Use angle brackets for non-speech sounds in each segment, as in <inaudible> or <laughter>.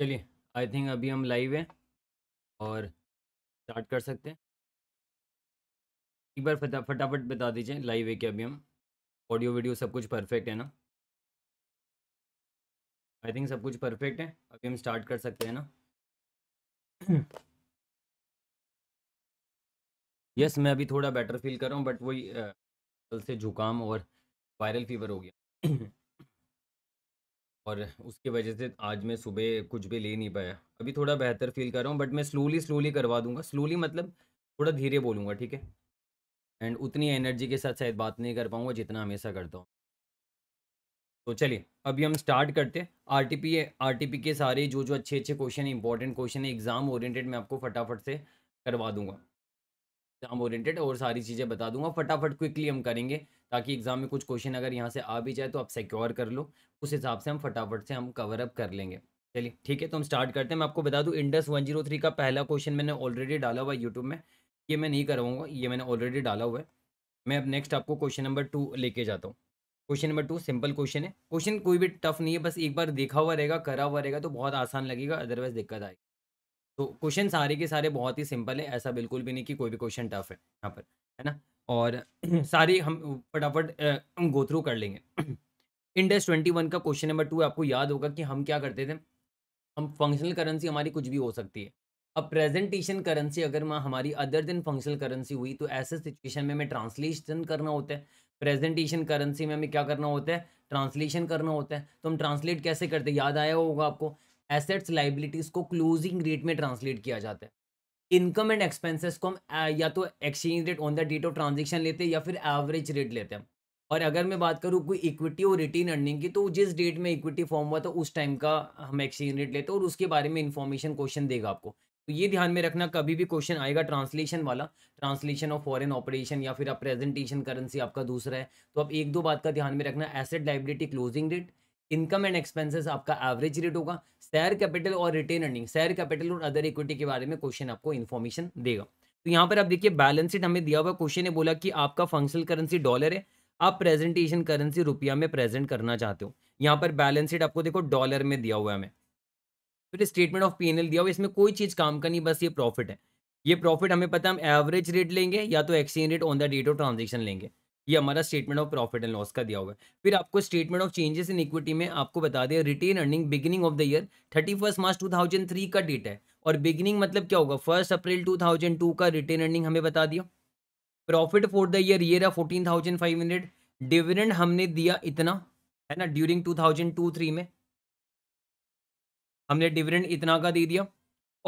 चलिए I think अभी हम लाइव हैं और स्टार्ट कर सकते हैं एक बार फटा फटाफट बता दीजिए लाइव है कि अभी हम ऑडियो वीडियो सब कुछ परफेक्ट है ना आई थिंक सब कुछ परफेक्ट है अभी हम स्टार्ट कर सकते हैं ना यस <clears throat> yes, मैं अभी थोड़ा बेटर फील कर रहा हूँ बट वही कल से जुकाम और वायरल फीवर हो गया <clears throat> और उसकी वजह से आज मैं सुबह कुछ भी ले नहीं पाया अभी थोड़ा बेहतर फील कर रहा हूँ बट मैं स्लोली स्लोली करवा दूंगा स्लोली मतलब थोड़ा धीरे बोलूँगा ठीक है एंड उतनी एनर्जी के साथ शायद बात नहीं कर पाऊँगा जितना हमेशा करता हूँ तो चलिए अभी हम स्टार्ट करते हैं टी पी के सारे जो जो अच्छे अच्छे क्वेश्चन इंपॉर्टेंट क्वेश्चन है एग्ज़ाम ओरिएंटेड मैं आपको फटाफट से करवा दूंगा एग्ज़ाम ओरिएंटेड और सारी चीज़ें बता दूंगा फटाफट क्विकली हम करेंगे ताकि एग्ज़ाम में कुछ क्वेश्चन अगर यहाँ से आ भी जाए तो आप सिक्योर कर लो उस हिसाब से हम फटाफट से हम कवर अप कर लेंगे चलिए ठीक है तो हम स्टार्ट करते हैं मैं आपको बता दूँ इंडस वन जीरो थ्री का पहला क्वेश्चन मैंने ऑलरेडी डाला हुआ है यूट्यूब में ये मैं नहीं करवाऊँगा ये मैंने ऑलरेडी डाला हुआ है मैं अब नेक्स्ट आपको क्वेश्चन नंबर टू लेके जाता हूँ question number two simple question है क्वेश्चन कोई भी टफ नहीं है बस एक बार देखा हुआ रहेगा करा हुआ रहेगा तो बहुत आसान लगेगा अदरवाइज दिक्कत आएगी तो क्वेश्चन सारे के सारे बहुत ही सिंपल है ऐसा बिल्कुल भी नहीं कि कोई भी क्वेश्चन टफ है यहाँ पर है ना और सारी हम फटाफट गो थ्रू कर लेंगे इंडेस ट्वेंटी वन का क्वेश्चन नंबर टू आपको याद होगा कि हम क्या करते थे हम फंक्शनल करेंसी हमारी कुछ भी हो सकती है अब प्रेजेंटेशन करेंसी अगर माँ हमारी अदर देन फंक्शनल करेंसी हुई तो ऐसे सिचुएशन में हमें ट्रांसलेशन करना होता है प्रेजेंटेशन करेंसी में हमें क्या करना होता है ट्रांसलेशन करना होता है तो हम ट्रांसलेट कैसे करते याद आया होगा आपको एसेट्स लाइबिलिटीज़ को क्लोजिंग रेट में ट्रांसलेट किया जाता है इनकम एंड एक्सपेंसेस को हम या तो exchange rate on the date of transaction लेते हैं या फिर एवरेज रेट लेते हैं और अगर मैं बात करूँ कोई इक्विटी और रिटेन अर्निंग की तो जिस डेट में इक्विटी फॉर्म हुआ था उस टाइम का हम एक्सचेंज रेट लेते हैं और उसके बारे में इन्फॉर्मेशन क्वेश्चन देगा आपको तो ये ध्यान में रखना कभी भी क्वेश्चन आएगा ट्रांसलेशन वाला ट्रांसलेशन ऑफ फॉरेन ऑपरेशन या फिर आप प्रेजेंटेशन करेंसी आपका दूसरा है तो आप एक दो बात का ध्यान में रखना asset liability closing rate income and expenses आपका एवरेज रेट होगा शेयर कैपिटल और रिटेन अर्निंग शेयर कैपिटल और अदर इक्विटी के बारे में क्वेश्चन आपको इन्फॉर्मेशन देगा तो यहाँ पर आप देखिए बैलेंस शीट हमें दिया हुआ क्वेश्चन ने बोला कि आपका फंक्शनल करेंसी डॉलर है आप प्रेजेंटेशन करेंसी रुपया में प्रेजेंट करना चाहते हो यहाँ पर बैलेंस शीट आपको देखो डॉलर में दिया हुआ है हमें फिर स्टेटमेंट ऑफ पी दिया हुआ इसमें कोई चीज़ काम का नहीं बस ये प्रॉफिट है ये प्रॉफिट हमें पता हम एवरेज रेट लेंगे या तो exchange rate on the date of transaction लेंगे ये हमारा statement of profit and loss का दिया होगा फिर आपको statement of changes in equity में आपको बता दिया retain earning beginning of the year thirty March two का डेट है और बिगिनिंग मतलब क्या होगा फर्स्ट अप्रैल टू का रिटेन अर्निंग हमें बता दिया profit for the year year है फोर्टीन डिविडेंड हमने दिया इतना है ना during two thousand two three में हमने डिविडेंड इतना का दे दिया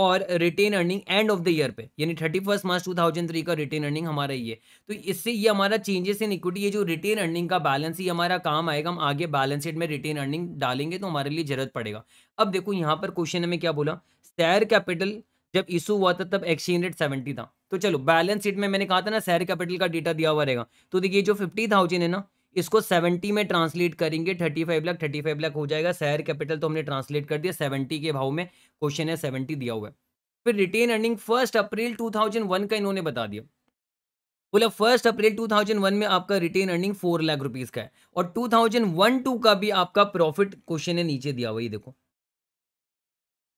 और retain earning end of the year पे यानी thirty first March two thousand three का रिटेन अर्निंग हमारा ये तो इससे ये हमारा चेंजेस इन इक्विटी ये जो रिटेन अर्निंग का बैलेंस ही हमारा काम आएगा हम आगे बैलेंस शीट में रिटेन अर्निंग डालेंगे तो हमारे लिए जरूरत पड़ेगा अब देखो यहाँ पर क्वेश्चन हमें क्या बोला शेयर कैपिटल जब इशू हुआ था तब एक्सचेंज रेट सेवेंटी था तो चलो बैलेंस शीट में मैंने कहा था ना शेयर कैपिटल का डेटा दिया हुआ रहेगा तो देखिए जो फिफ्टी थाउजेंड है ना इसको सेवेंटी में ट्रांसलेट करेंगे thirty five lakh thirty five lakh हो जाएगा शेयर कैपिटल तो हमने ट्रांसलेट कर दिया सेवेंटी के भाव में क्वेश्चन है सेवेंटी दिया हुआ है फिर retain earning first April two thousand one का इन्होंने बता दिया बोला फर्स्ट अप्रैल 2001 में आपका retain earning four lakh rupees का है और 2001 टू का भी आपका प्रॉफिट क्वेश्चन है नीचे दिया हुआ ये देखो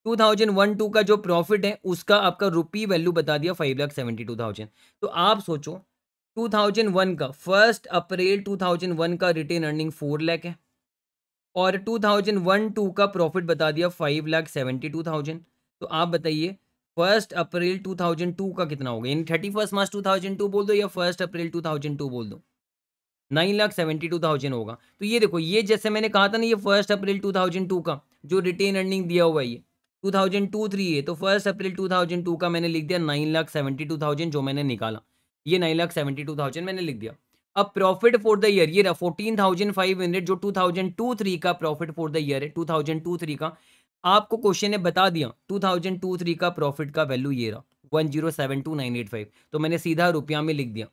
2001 टू का जो प्रॉफिट है उसका आपका रुपी वैल्यू बता दिया five lakh seventy two thousand तो आप सोचो 2001 का फर्स्ट अप्रैल 2001 का रिटेन अर्निंग फोर लैक है और 2001 टू का प्रॉफिट बता दिया five lakh seventy two thousand तो आप बताइए फर्स्ट अप्रैल 2002 का कितना होगा यानी थर्टी फर्स्ट मार्च 2002 बोल दो या फर्स्ट अप्रैल 2002 बोल दो nine lakh seventy two thousand होगा तो ये देखो ये जैसे मैंने कहा था ना ये first April two thousand two का जो रिटेन अर्निंग दिया हुआ है ये टू थाउजेंड टू थ्री है तो first April two thousand two का मैंने लिख दिया nine lakh seventy two thousand जो मैंने निकाला ये nine lakh seventy two thousand मैंने लिख दिया अब प्रॉफिट फॉर द ईयर ये रहा फोर्टीन थाउजेंड फाइव हंड्रेड जो टू थाउजेंड टू थ्री का प्रॉफिट फॉर द ईयर है टू थाउजेंड टू थ्री का आपको क्वेश्चन ने बता दिया टू थाउजेंड टू थ्री का प्रॉफिट का वैल्यू ये रहा one zero seven two nine eight five तो मैंने सीधा रुपया में लिख दिया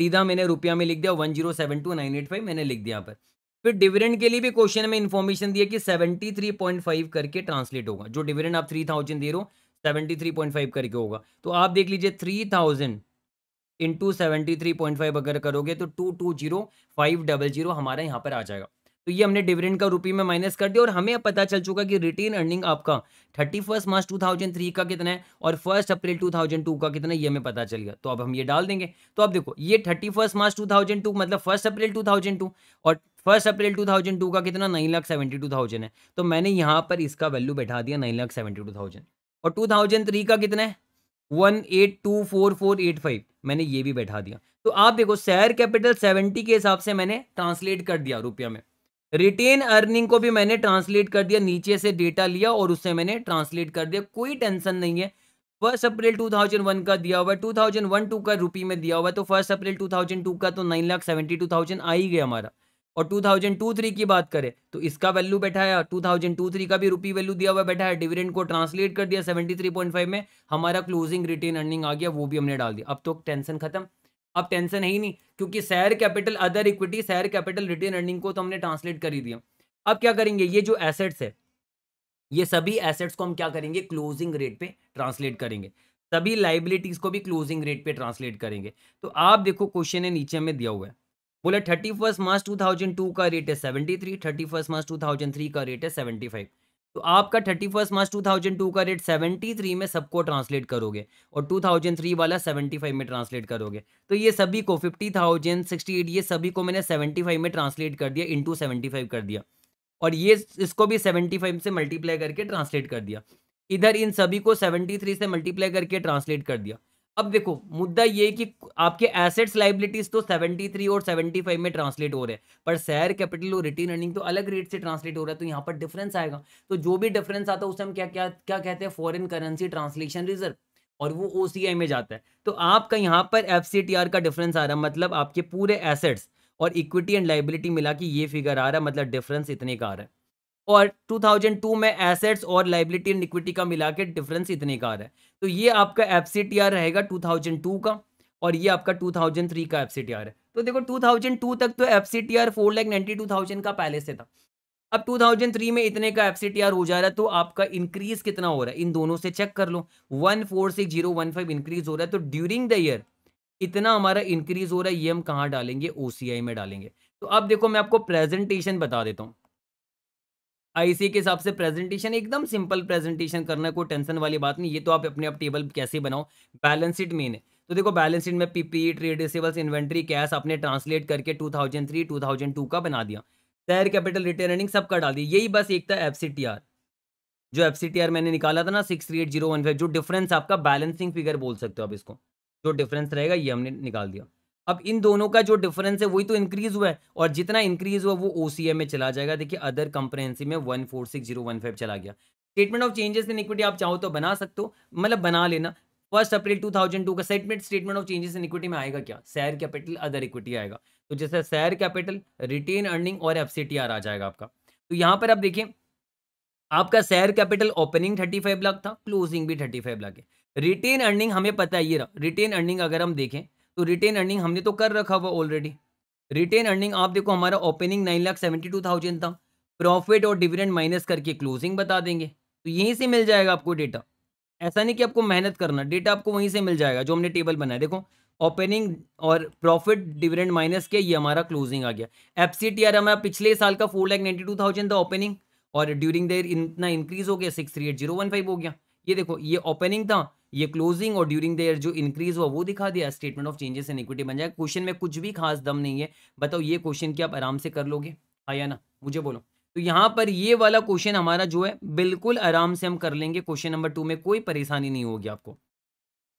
सीधा मैंने रुपया में लिख दिया one zero seven two nine eight five मैंने लिख दिया यहाँ पर फिर डिविडेंड के लिए भी क्वेश्चन में इन्फॉर्मेशन दिया कि सेवेंटी थ्री पॉइंट फाइव करके ट्रांसलेट होगा जो डिविडेंड आप थ्री थाउजेंड दे रहे हो सेवेंटी थ्री पॉइंट फाइव करके होगा तो आप देख लीजिए three thousand into seventy three point five अगर करोगे तो two two zero five double zero हमारा यहाँ पर आ जाएगा तो ये हमने डिविडेंड का रुपये में माइनस कर दिया और हमें पता चल चुका कि रिटेन अर्निंग आपका thirty first March two thousand three का कितना है और first April two thousand two का कितना है ये हमें पता चल गया तो अब हम ये डाल देंगे तो अब देखो ये thirty first March two thousand two मतलब first April two thousand two और first April two thousand two का कितना nine lakh seventy two thousand है तो मैंने यहाँ पर इसका वैल्यू बैठा दिया nine lakh seventy two thousand और टू थाउजेंड थ्री का कितना है one eight two four four eight five मैंने ये भी बैठा दिया तो आप देखो शेयर कैपिटल सेवेंटी के हिसाब से मैंने ट्रांसलेट कर दिया रुपया में रिटेन अर्निंग को भी मैंने ट्रांसलेट कर दिया नीचे से डेटा लिया और उससे मैंने ट्रांसलेट कर दिया कोई टेंशन नहीं है फर्स्ट अप्रैल 2001 का दिया हुआ है 2001 टू का रुपी में दिया हुआ है तो फर्स्ट अप्रैल 2002 का तो nine lakh seventy two thousand आ ही गया हमारा और टू थ्री की बात करें तो इसका वैल्यू थाउजेंड टू थ्री का भी रुपी वैल्यू दिया हुआ बैठा है डिविडेंड को ट्रांसलेट कर दिया 73.5 में हमारा क्लोजिंग रिटेन अर्निंग आ गया वो भी हमने डाल दिया अब तो टेंशन खत्म अब टेंशन है ही नहीं क्योंकि share capital other equity share capital retain earning को तो हमने ट्रांसलेट कर ही दिया अब क्या करेंगे ये जो एसेट्स है ये सभी एसेट्स को हम क्या करेंगे क्लोजिंग रेट पे ट्रांसलेट करेंगे सभी लाइबिलिटीज को भी क्लोजिंग रेट पे ट्रांसलेट करेंगे तो आप देखो क्वेश्चन है नीचे में दिया हुआ है बोला thirty first March two thousand two का रेट है seventy three thirty first March two thousand three का रेट है सेवेंटी फाइव तो आपका thirty first March two thousand two का रेट सेवेंटी थ्री में सबको ट्रांसलेट करोगे और टू थाउजेंड थ्री वाला सेवेंटी फाइव में ट्रांसलेट करोगे तो ये सभी को फिफ्टी थाउजेंड सिक्सटी एट ये सभी को मैंने सेवेंटी फाइव में ट्रांसलेट कर दिया इंटू सेवेंटी फाइव कर दिया और ये इसको भी सेवेंटी फाइव से मल्टीप्लाई करके ट्रांसलेट कर दिया इधर इन सभी को सेवेंटी थ्री से मल्टीप्लाई करके ट्रांसलेट कर दिया अब देखो मुद्दा ये कि आपके एसेट्स लाइबिलिटीज तो 73 और 75 में ट्रांसलेट हो रहे हैं पर शेयर कैपिटल और रिटेन अर्निंग तो अलग रेट से ट्रांसलेट हो रहा है तो यहाँ पर डिफरेंस आएगा तो जो भी डिफरेंस आता है उसे हम क्या क्या क्या कहते हैं फॉरेन करेंसी ट्रांसलेशन रिजर्व और वो ओ में जाता है तो आपका यहाँ पर एफ का डिफरेंस आ रहा है मतलब आपके पूरे एसेट्स और इक्विटी एंड लाइबिलिटी मिला के ये फिगर आ रहा है मतलब डिफरेंस इतने का आ रहा है और 2002 में एसेट्स और लाइबिलिटी एंड इक्विटी का मिला के डिफरेंस इतने का आ रहा है तो ये आपका एफ रहेगा 2002 का और ये आपका 2003 का एफ है तो देखो 2002 तक तो F C T R four lakh ninety two thousand का पहले से था अब 2003 में इतने का एफ सी टी आर हो जा रहा है तो आपका इंक्रीज कितना हो रहा है इन दोनों से चेक कर लो one four six zero one five increase हो रहा है तो ड्यूरिंग द ईयर इतना हमारा इंक्रीज हो रहा है ये हम कहाँ डालेंगे ओ में डालेंगे तो अब देखो मैं आपको प्रेजेंटेशन बता देता हूँ आईसी के हिसाब से प्रेजेंटेशन एकदम सिंपल प्रेजेंटेशन करना कोई टेंशन वाली बात नहीं ये तो आप अपने आप टेबल कैसे बनाओ बैलेंस शीट मेन है तो देखो बैलेंस शीट में PP trade receivables inventory cash आपने ट्रांसलेट करके 2003 2002 का बना दिया शेयर कैपिटल रिटर्न अर्निंग सबका डाल दिया यही बस एक था एफ जो एफ मैंने निकाला था ना six three eight zero one five जो डिफरेंस आपका बैलेंसिंग फिगर बोल सकते हो आप इसको जो डिफरेंस रहेगा ये हमने निकाल दिया अब इन दोनों का जो डिफरेंस है वही तो इंक्रीज हुआ है और जितना इंक्रीज हुआ वो ओ में चला जाएगा देखिए अदर कंप्रेंसिव में one four six zero one five चला गया statement of changes in equity आप चाहो तो बना सकते हो मतलब बना लेना फर्स्ट अप्रैल टू का statement statement of changes in equity में आएगा क्या सैर कैपिटल अदर इक्विटी आएगा तो जैसे सैर कैपिटल रिटेन अर्निंग और एफ आ जाएगा आपका तो यहाँ पर आप देखिए आपका सैर कैपिटल ओपनिंग फाइव लाख था क्लोजिंग भी फाइव लाख है रिटेन अर्निंग हमें पता ही रहा रिटेन अर्निंग अगर हम देखें तो रिटेन अर्निंग हमने तो कर रखा हुआ ऑलरेडी रिटेन अर्निंग आप देखो हमारा opening nine lakh seventy two thousand था प्रॉफिट और डिविडेंड माइनस करके क्लोजिंग बता देंगे तो यहीं से मिल जाएगा आपको डेटा ऐसा नहीं कि आपको मेहनत करना डेटा आपको वहीं से मिल जाएगा जो हमने टेबल बनाया देखो ओपनिंग और प्रॉफिट डिविडेंड माइनस के ये हमारा क्लोजिंग आ गया एफ सी टी आर हमारा पिछले साल का four lakh ninety two thousand था ओपनिंग और ड्यूरिंग देयर इतना इंक्रीज हो गया six three eight zero one five हो गया ये देखो ये ओपनिंग था ये क्लोजिंग और ड्यूरिंग ईयर जो इंक्रीज हुआ वो दिखा दिया statement of changes in equity बन जाएगा क्वेश्चन में कुछ भी खास दम नहीं है बताओ ये क्वेश्चन क्या आप आराम से कर लोगे हाँ या ना मुझे बोलो तो यहाँ पर ये वाला क्वेश्चन हमारा जो है बिल्कुल आराम से हम कर लेंगे क्वेश्चन नंबर टू में कोई परेशानी नहीं होगी आपको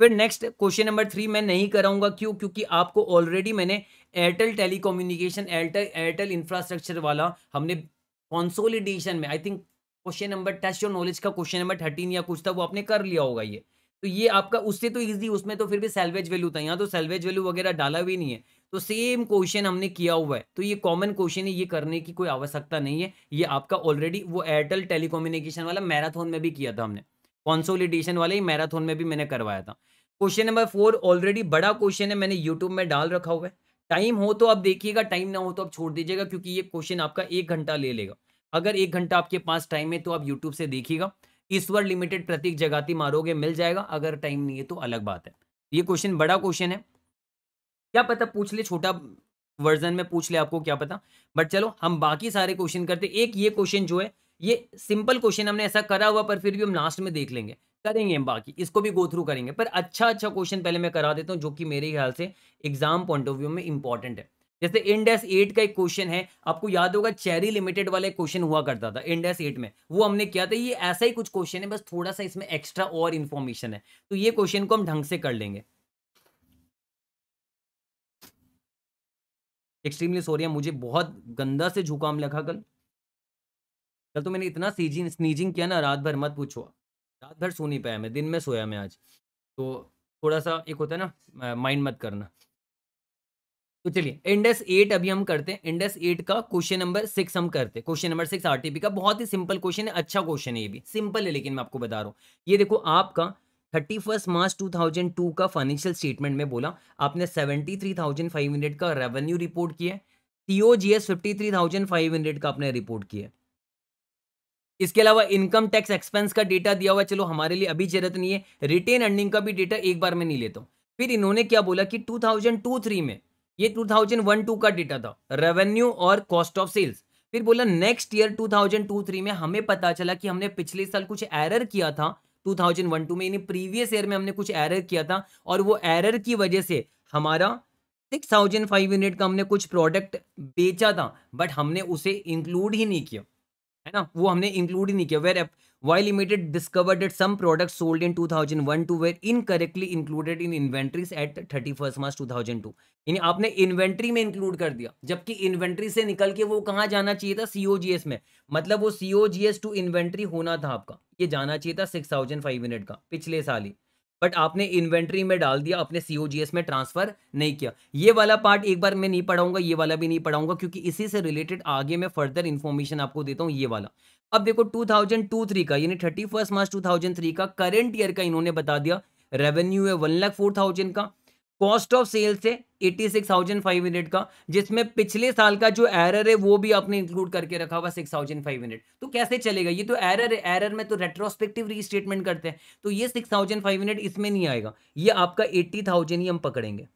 फिर नेक्स्ट क्वेश्चन नंबर थ्री मैं नहीं कराऊंगा क्यों क्योंकि आपको ऑलरेडी मैंने Airtel telecommunication Airtel Airtel infrastructure वाला हमने कॉन्सोलिडेशन में I think question number test और नॉलेज का क्वेश्चन नंबर थर्टीन या कुछ था वो आपने कर लिया होगा ये तो ये आपका उससे तो ईजी उसमें तो फिर भी सेल्वेज वैल्यू था यहाँ तो सेल्वेज वैल्यू वगैरह डाला भी नहीं है तो सेम क्वेश्चन हमने किया हुआ है तो ये कॉमन क्वेश्चन है ये करने की कोई आवश्यकता नहीं है ये आपका ऑलरेडी वो एयरटेल टेलीकोम्युनिकेशन वाला मैराथन में भी किया था हमने कॉन्सोलिडेशन वाले मैराथन में भी मैंने करवाया था क्वेश्चन नंबर फोर ऑलरेडी बड़ा क्वेश्चन है मैंने यूट्यूब में डाल रखा हुआ है टाइम हो तो आप देखिएगा टाइम ना हो तो आप छोड़ दीजिएगा क्योंकि ये क्वेश्चन आपका एक घंटा ले लेगा अगर एक घंटा आपके पास टाइम है तो आप यूट्यूब से देखिएगा ईश्वर लिमिटेड प्रतीक जगाती मारोगे मिल जाएगा अगर टाइम नहीं है तो अलग बात है ये क्वेश्चन बड़ा क्वेश्चन है क्या पता पूछ ले छोटा वर्जन में पूछ ले आपको क्या पता बट चलो हम बाकी सारे क्वेश्चन करते एक ये क्वेश्चन जो है ये सिंपल क्वेश्चन हमने ऐसा करा हुआ पर फिर भी हम लास्ट में देख लेंगे करेंगे हम बाकी इसको भी गो थ्रू करेंगे पर अच्छा अच्छा क्वेश्चन पहले मैं करा देता हूँ जो कि मेरे ख्याल से एग्जाम पॉइंट ऑफ व्यू में इंपॉर्टेंट है जैसे इंडेस एट का एक क्वेश्चन है आपको याद होगा चेरी लिमिटेड वाला क्वेश्चन हुआ करता था इंडेस एट में वो हमने किया था ये ऐसा ही कुछ क्वेश्चन है बस थोड़ा सा इसमें एक्स्ट्रा और इन्फॉर्मेशन है तो ये क्वेश्चन को हम ढंग से कर लेंगे एक्सट्रीमली सॉरी मुझे बहुत गंदा से झुकाम लिखा कल कल तो मैंने इतना सीजिंग स्नीजिंग किया ना रात भर मत पूछो रात भर सो नहीं पाया मैं दिन में सोया मैं आज तो थोड़ा सा एक होता है ना माइंड मत करना तो चलिए इंडेस एट अभी हम करते हैं इंडेस एट का क्वेश्चन नंबर सिक्स हम करते हैं क्वेश्चन नंबर सिक्स आरटीपी का बहुत ही सिंपल क्वेश्चन है अच्छा क्वेश्चन है ये भी सिंपल है लेकिन मैं आपको बता रहा हूँ ये देखो आपका thirty first March two thousand two का फाइनेंशियल स्टेटमेंट में बोला आपने seventy three thousand five hundred का रेवेन्यू रिपोर्ट किया T O G S fifty three thousand five hundred का आपने रिपोर्ट किया इसके अलावा इनकम टैक्स एक्सपेंस का डेटा दिया हुआ चलो हमारे लिए अभी जरूरत नहीं है रिटेन अर्निंग का भी डेटा एक बार में नहीं लेता हूँ फिर इन्होंने क्या बोला कि टू थाउजेंड टू थ्री में ये 2001-2 का डेटा था रेवेन्यू और कॉस्ट ऑफ सेल्स फिर बोला नेक्स्ट ईयर 2002-3 में हमें पता चला कि हमने पिछले साल कुछ एरर किया था 2001-2 में यानी प्रीवियस ईयर में हमने कुछ एरर किया था और वो एरर की वजह से हमारा 6005 यूनिट का हमने कुछ प्रोडक्ट बेचा था बट हमने उसे इंक्लूड ही नहीं किया है ना वो हमने इंक्लूड ही नहीं किया where While Limited discovered that some products sold in 2001 to were incorrectly included in inventories at 31st March 2002. यानी आपने इन्वेंट्री में इंक्लूड कर दिया जबकि इन्वेंट्री से निकल के वो कहाँ जाना चाहिए था सीओजीएस में मतलब वो सी एस टू इन्वेंट्री होना था आपका ये जाना चाहिए था सिक्स थाउजेंड फाइव हंड्रेड का पिछले साल ही बट आपने इन्वेंट्री में डाल दिया अपने एस में ट्रांसफर नहीं किया ये वाला पार्ट एक बार मैं नहीं पढ़ाऊंगा ये वाला भी नहीं पढ़ाऊंगा क्योंकि इसी से रिलेटेड आगे मैं फर्दर इन्फॉर्मेशन आपको देता हूँ ये वाला अब देखो 2002-3 का यानी थर्टी फर्स्ट मार्च 2003 का करंट ईयर का इन्होंने बता दिया रेवेन्यू है वन लाख फोर थाउजेंड का कॉस्ट ऑफ सेल्स है eighty six thousand five hundred का जिसमें पिछले साल का जो एरर है वो भी आपने इंक्लूड करके रखा हुआ सिक्स थाउजेंड फाइव हंड्रेड तो कैसे चलेगा ये तो एरर है एरर में तो रेट्रोस्पेक्टिव रीस्टेटमेंट करते हैं तो ये सिक्स थाउजेंड फाइव हंड्रेड इसमें नहीं आएगा ये आपका एट्टी थाउजेंड ही हम पकड़ेंगे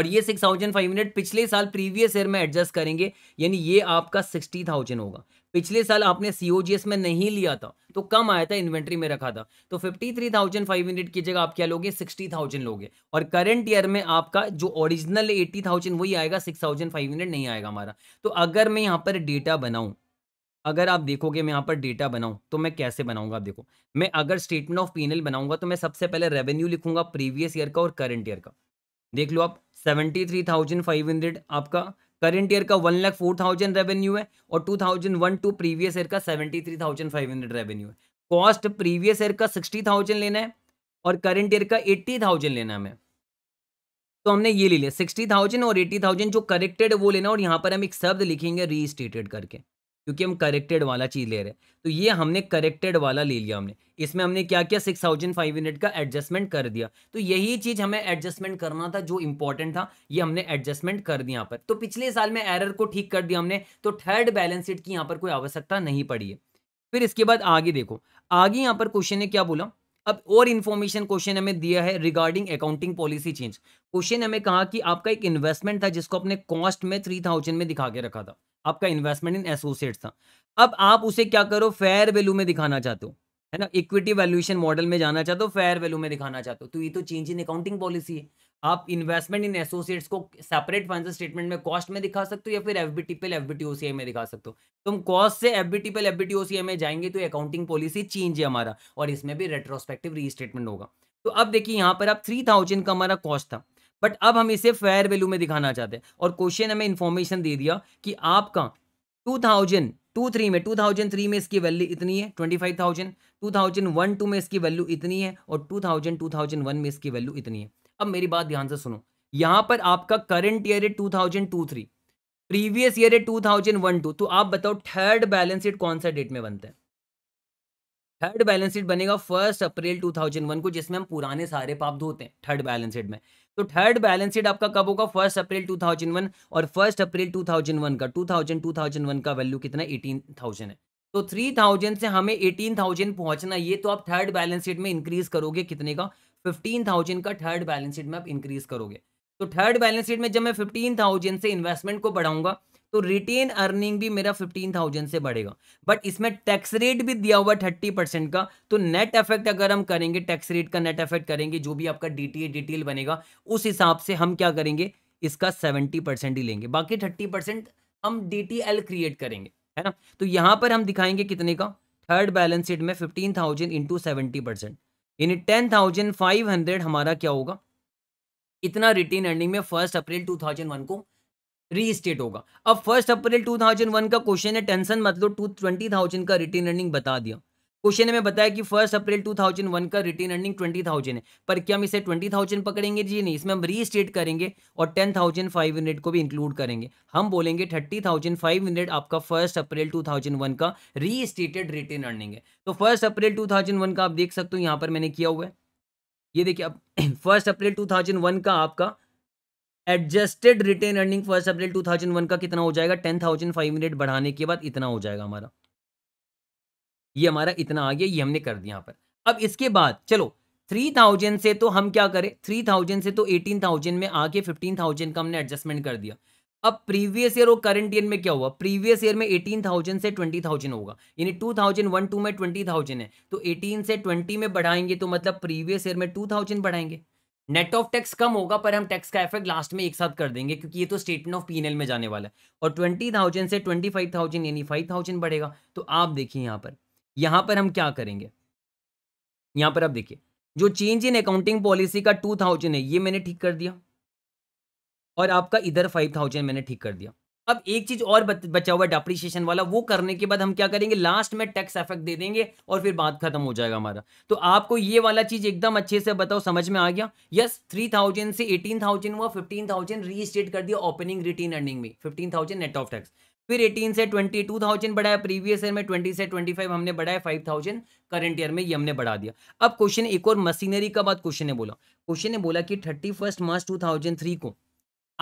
और ये सिक्स थाउजेंड फाइव हंड्रेड पिछले साल प्रीवियस ईयर में एडजस्ट करेंगे यानी ये आपका सिक्सटी थाउजेंड होगा पिछले साल आपने सीओजीएस में नहीं लिया था तो कम आया था इन्वेंट्री में रखा था तो fifty three thousand five hundred की जगह आप क्या लोगे सिक्सटी थाउजेंड लोगे और करंट ईयर में आपका जो ओरिजिनल एट्टी थाउजेंड वही आएगा सिक्स थाउजेंड फाइव हंड्रेड नहीं आएगा हमारा तो अगर मैं यहाँ पर डेटा बनाऊँ अगर आप देखोगे मैं यहाँ पर डेटा बनाऊँ तो मैं कैसे बनाऊंगा आप देखो मैं अगर स्टेटमेंट ऑफ पी बनाऊंगा तो मैं सबसे पहले रेवेन्यू लिखूंगा प्रीवियस ईयर का और करंट ईयर का देख लो आप seventy three thousand five hundred आपका करंट ईयर का one lakh four thousand revenue है और two thousand one two previous year का seventy three thousand five hundred revenue है कॉस्ट प्रीवियस ईयर का सिक्सटी थाउजेंड लेना है और करंट ईयर का एट्टी थाउजेंड लेना हमें तो हमने ये ले लिया सिक्सटी थाउजेंड और एट्टी थाउजेंड जो करेक्टेड वो लेना और यहाँ पर हम एक शब्द लिखेंगे रीस्टेटेड करके क्योंकि हम करेक्टेड वाला चीज़ ले रहे हैं तो ये हमने करेक्टेड वाला ले लिया हमने इसमें हमने क्या किया सिक्स थाउजेंड फाइव हंड्रेड का एडजस्टमेंट कर दिया तो यही चीज़ हमें एडजस्टमेंट करना था जो इंपॉर्टेंट था ये हमने एडजस्टमेंट कर दिया यहाँ पर तो पिछले साल में एरर को ठीक कर दिया हमने तो थर्ड बैलेंस शीट की यहाँ पर कोई आवश्यकता नहीं पड़ी है फिर इसके बाद आगे देखो आगे यहाँ पर क्वेश्चन ने क्या बोला अब और इन्फॉर्मेशन क्वेश्चन हमें दिया है regarding accounting policy change question हमें कहा कि आपका एक इन्वेस्टमेंट था जिसको अपने कॉस्ट में थ्री थाउजेंड में दिखा के रखा था आपका इन्वेस्टमेंट इन एसोसिएट था अब आप उसे क्या करो फेयर वैल्यू में दिखाना चाहते हो है ना इक्विटी वैल्यूएशन मॉडल में जाना चाहते हो फेयर वैल्यू में दिखाना चाहते हो तो ये तो चेंज इन अकाउंटिंग पॉलिसी है आप इन्वेस्टमेंट इन एसोसिएट्स को सेपरेट फाइनेंशियल स्टेटमेंट में कॉस्ट में दिखा सकते हो या फिर एफबीटी पे एफबीटी ओसीआई में दिखा सकते हो तुम कॉस्ट से एफबीटी पे एफबीटी ओसीआई में जाएंगे तो अकाउंटिंग पॉलिसी चेंज है हमारा और इसमें भी रेट्रोस्पेक्टिव रीस्टेटमेंट होगा तो अब देखिए यहाँ पर आप थ्री थाउजेंड का हमारा कॉस्ट था बट अब हम इसे फेयर वैल्यू में दिखाना चाहते हैं और क्वेश्चन हमें इन्फॉर्मेशन दे दिया कि आपका टू थाउजेंड टू थ्री में टू थाउजेंड थ्री में इसकी वैल्यू इतनी है twenty five thousand two thousand one two में इसकी वैल्यू इतनी है और two thousand two thousand one में इसकी वैल्यू इतनी है अब मेरी बात ध्यान से सुनो यहाँ पर आपका करंट ईयर है two thousand two three previous year है टू थाउजेंड वन टू तो आप बताओ थर्ड बैलेंस शीट कौन सा डेट में बनता है थर्ड बैलेंस शीट बनेगा first April two thousand one को जिसमें हम पुराने सारे पाप धोते हैं थर्ड बैलेंस शीट में तो थर्ड बैलेंस शीट आपका कब होगा फर्स्ट अप्रैल 2001 और फर्स्ट अप्रैल 2001 का 2000 2001 का वैल्यू कितना 18,000 है तो 3000 से हमें 18,000 पहुंचना ये तो आप थर्ड बैलेंस शीट में इंक्रीज करोगे कितने का 15,000 का थर्ड बैलेंस शीट में आप इंक्रीज करोगे तो थर्ड बैलेंस शीट में जब मैं थाउजेंड से इन्वेस्टमेंट को बढ़ाऊंगा तो रिटेन अर्निंग भी मेरा फिफ्टीन थाउजेंड से बढ़ेगा बट इसमें टैक्स रेट भी दिया हुआ थर्टी परसेंट का तो नेट इफेक्ट अगर हम करेंगे टैक्स रेट का नेट इफेक्ट करेंगे जो भी आपका डीटीए डिटेल बनेगा उस हिसाब से हम क्या करेंगे इसका सेवेंटी परसेंट ही लेंगे बाकी थर्टी परसेंट हम डी क्रिएट करेंगे है ना तो यहाँ पर हम दिखाएंगे कितने का थर्ड बैलेंस शीट में fifteen thousand into seventy percent यानी टेन थाउजेंड फाइव हंड्रेड हमारा क्या होगा इतना रिटेन अर्निंग में first April two thousand one को रीस्टेट होगा अब फर्स्ट अप्रैल 2001 का क्वेश्चन है टेंशन मतलब टू ट्वेंटी थाउजेंड का रिटर्न अर्निंग बता दिया क्वेश्चन में बताया कि फर्स्ट अप्रैल 2001 का रिटर्न अर्निंग 20,000 है पर क्या हम इसे 20,000 पकड़ेंगे जी नहीं इसमें हम रीस्टेट करेंगे और 10,500 को भी इंक्लूड करेंगे हम बोलेंगे 30,500 आपका फर्स्ट अप्रैल 2001 का रीस्टेटेड रिटर्न अर्निंग है तो फर्स्ट अप्रैल 2001 का आप देख सकते हो यहाँ पर मैंने किया हुआ है ये देखिए अब फर्स्ट <clears throat> अप्रैल 2001 का आपका adjusted retain earning first April 2001 का कितना हो जाएगा टेन थाउजेंड फाइव हंड्रेड बढ़ाने के बाद इतना हो जाएगा हमारा ये हमारा इतना आ गया ये हमने कर दिया यहाँ पर अब इसके बाद चलो थ्री थाउजेंड से तो हम क्या करें थ्री थाउजेंड से तो एटीन थाउजेंड में आके फिफ्टीन थाउजेंड का हमने एडजस्टमेंट कर दिया अब प्रीवियस ईयर और करंट ईयर में क्या हुआ प्रीवियस ईयर में एटीन थाउजेंड से ट्वेंटी थाउजेंड होगा यानी टू थाउजेंड वन टू में ट्वेंटी थाउजेंड है तो एटीन से ट्वेंटी में बढ़ाएंगे तो मतलब प्रीवियस ईयर में टू थाउजेंड बढ़ाएंगे नेट ऑफ टैक्स कम होगा पर हम टैक्स का इफेक्ट लास्ट में एक साथ कर देंगे क्योंकि ये तो स्टेटमेंट ऑफ पीएनएल में जाने वाला है और ट्वेंटी थाउजेंड से ट्वेंटी फाइव थाउजेंड यानी फाइव थाउजेंड बढ़ेगा तो आप देखिए यहाँ पर यहाँ पर हम क्या करेंगे यहाँ पर आप देखिए जो चेंज इन अकाउंटिंग पॉलिसी का टू थाउजेंड है ये मैंने ठीक कर दिया और आपका इधर फाइव थाउजेंड मैंने ठीक कर दिया अब एक चीज और बचा हुआ डेप्रिशिएशन वाला वो करने के बाद हम क्या करेंगे लास्ट में टैक्स इफेक्ट दे देंगे और फिर बात खत्म हो जाएगा हमारा तो आपको ये वाला चीज एकदम अच्छे से बताओ समझ में आ गया यस थ्री थाउजेंड से एटीन थाउजेंड हुआ फिफ्टीन थाउजेंड रीस्टेट कर दिया ओपनिंग रिटेन अर्निंग में fifteen thousand net of tax फिर 18 से 22,000 बढ़ाया प्रीवियस ईयर में 20 से 25 हमने बढ़ाया 5,000 करंट ईयर में ये हमने बढ़ा दिया अब क्वेश्चन एक और मशीनरी का बात क्वेश्चन ने बोला क्वेश्चन ने बोला कि थर्टी फर्स्ट मार्च 2003 को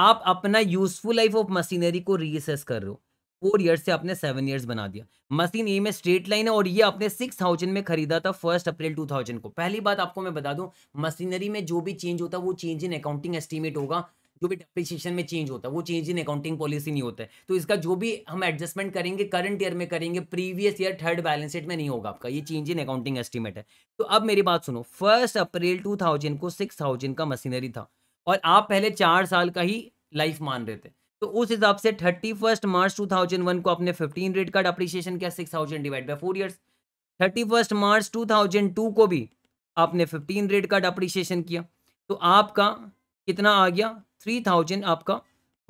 आप अपना यूजफुल लाइफ ऑफ मशीनरी को रीअसेस कर रहे हो फोर ईयर्स से आपने सेवन ईयर्स बना दिया मशीन ए में स्ट्रेट लाइन है और ये आपने सिक्स थाउजेंड में खरीदा था फर्स्ट अप्रैल टू थाउजेंड को पहली बात आपको मैं बता दूं मशीनरी में जो भी चेंज होता है वो चेंज इन अकाउंटिंग एस्टीमेट होगा जो भी डेप्रिशिएशन में चेंज होता है वो चेंज इन अकाउंटिंग पॉलिसी नहीं होता है तो इसका जो भी हम एडजस्टमेंट करेंगे करंट ईयर में करेंगे previous year third balance sheet में नहीं होगा आपका ये चेंज इन अकाउंटिंग एस्टीमेट है तो अब मेरी बात सुनो फर्स्ट अप्रैल टू थाउजेंड को सिक्स थाउजेंड का मशीनरी था और आप पहले चार साल का ही लाइफ मान रहे थे तो उस हिसाब से thirty first March two thousand one को आपने फिफ्टीन रेट कार्ड अप्रिशिएशन किया six thousand divide by four years thirty first March two thousand two को भी आपने फिफ्टीन रेट कार्ड अप्रिशिएशन किया तो आपका कितना आ गया थ्री थाउजेंड आपका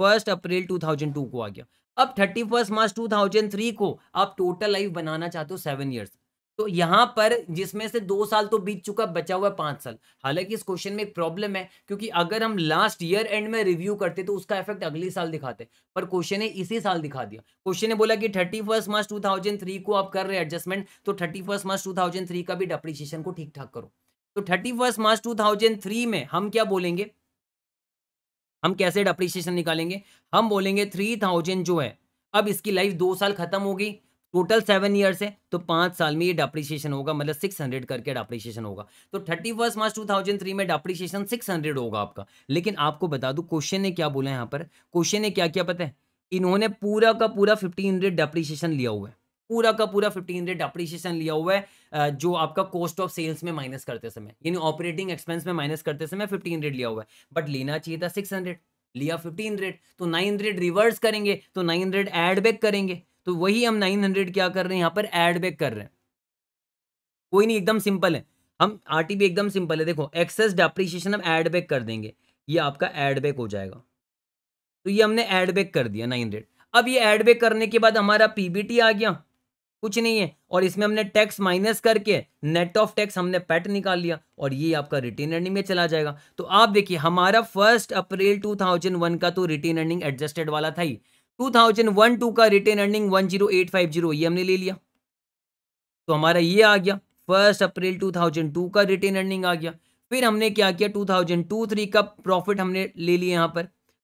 first April two thousand two को आ गया अब thirty first March two thousand three को आप टोटल लाइफ बनाना चाहते हो सेवन ईयर्स तो यहां पर जिसमें से दो साल तो बीत चुका बचा हुआ पांच साल हालांकि इस क्वेश्चन में एक प्रॉब्लम है क्योंकि अगर हम लास्ट ईयर एंड में रिव्यू करते तो उसका इफेक्ट अगले साल दिखाते पर क्वेश्चन ने इसी साल दिखा दिया क्वेश्चन ने बोला कि थर्टी फर्स्ट मार्च टू को आप कर रहे एडजस्टमेंट तो थर्टी मार्च टू का भी डेप्रिशिएशन को ठीक ठाक करो तो थर्टी मार्च टू में हम क्या बोलेंगे हम कैसे डेप्रिशिएशन निकालेंगे हम बोलेंगे थ्री थाउजेंड जो है अब इसकी लाइफ दो साल खत्म होगी टोटल सेवन ईयर्स है तो पांच साल में ये डेप्रिसिएशन होगा मतलब सिक्स हंड्रेड करके डेप्रिसिएशन होगा तो thirty first March two thousand three में डेप्रिसिएशन सिक्स हंड्रेड होगा आपका लेकिन आपको बता दूं क्वेश्चन ने क्या बोला यहाँ पर क्वेश्चन ने क्या क्या पता है इन्होंने पूरा का पूरा फिफ्टीन हंड्रेड डेप्रिसिएशन लिया हुआ है पूरा का पूरा फिफ्टीन हंड्रेड डेप्रीशिएशन लिया हुआ है जो आपका कॉस्ट ऑफ सेल्स में माइनस करते समय यानी ऑपरेटिंग एक्सपेंस में माइनस करते समय फिफ्टीन हंड्रेड लिया हुआ है बट लेना चाहिए था सिक्स हंड्रेड लिया फिफ्टीन हंड्रेड तो नाइन हंड्रेड रिवर्स करेंगे तो नाइन हंड्रेड एड बैक करेंगे तो वही हम 900 क्या कर रहे हैं यहाँ पर एड बैक कर रहे हैं कोई नहीं एकदम सिंपल है हम आर एकदम सिंपल है देखो एक्सेस डेप्रिसिएशन हम एड बैक कर देंगे ये आपका एड बैक हो जाएगा तो ये हमने एड बैक कर दिया नाइन हंड्रेड अब ये एड बैक करने के बाद हमारा पीबीटी आ गया कुछ नहीं है और इसमें हमने टैक्स माइनस करके नेट ऑफ टैक्स हमने पैट निकाल लिया और ये आपका रिटेन अर्निंग में चला जाएगा तो आप देखिए हमारा फर्स्ट अप्रैल 2001 का तो रिटेन अर्निंग एडजस्टेड वाला था ही टू थाउजेंड वन टू का return earning one zero eight five zero ये हमने ले लिया तो हमारा ये आ गया first April two thousand two का अर्निंग आ गया फिर हमने क्या किया टू थाउजेंड टू थ्री का प्रॉफिट हमने ले लिया यहाँ पर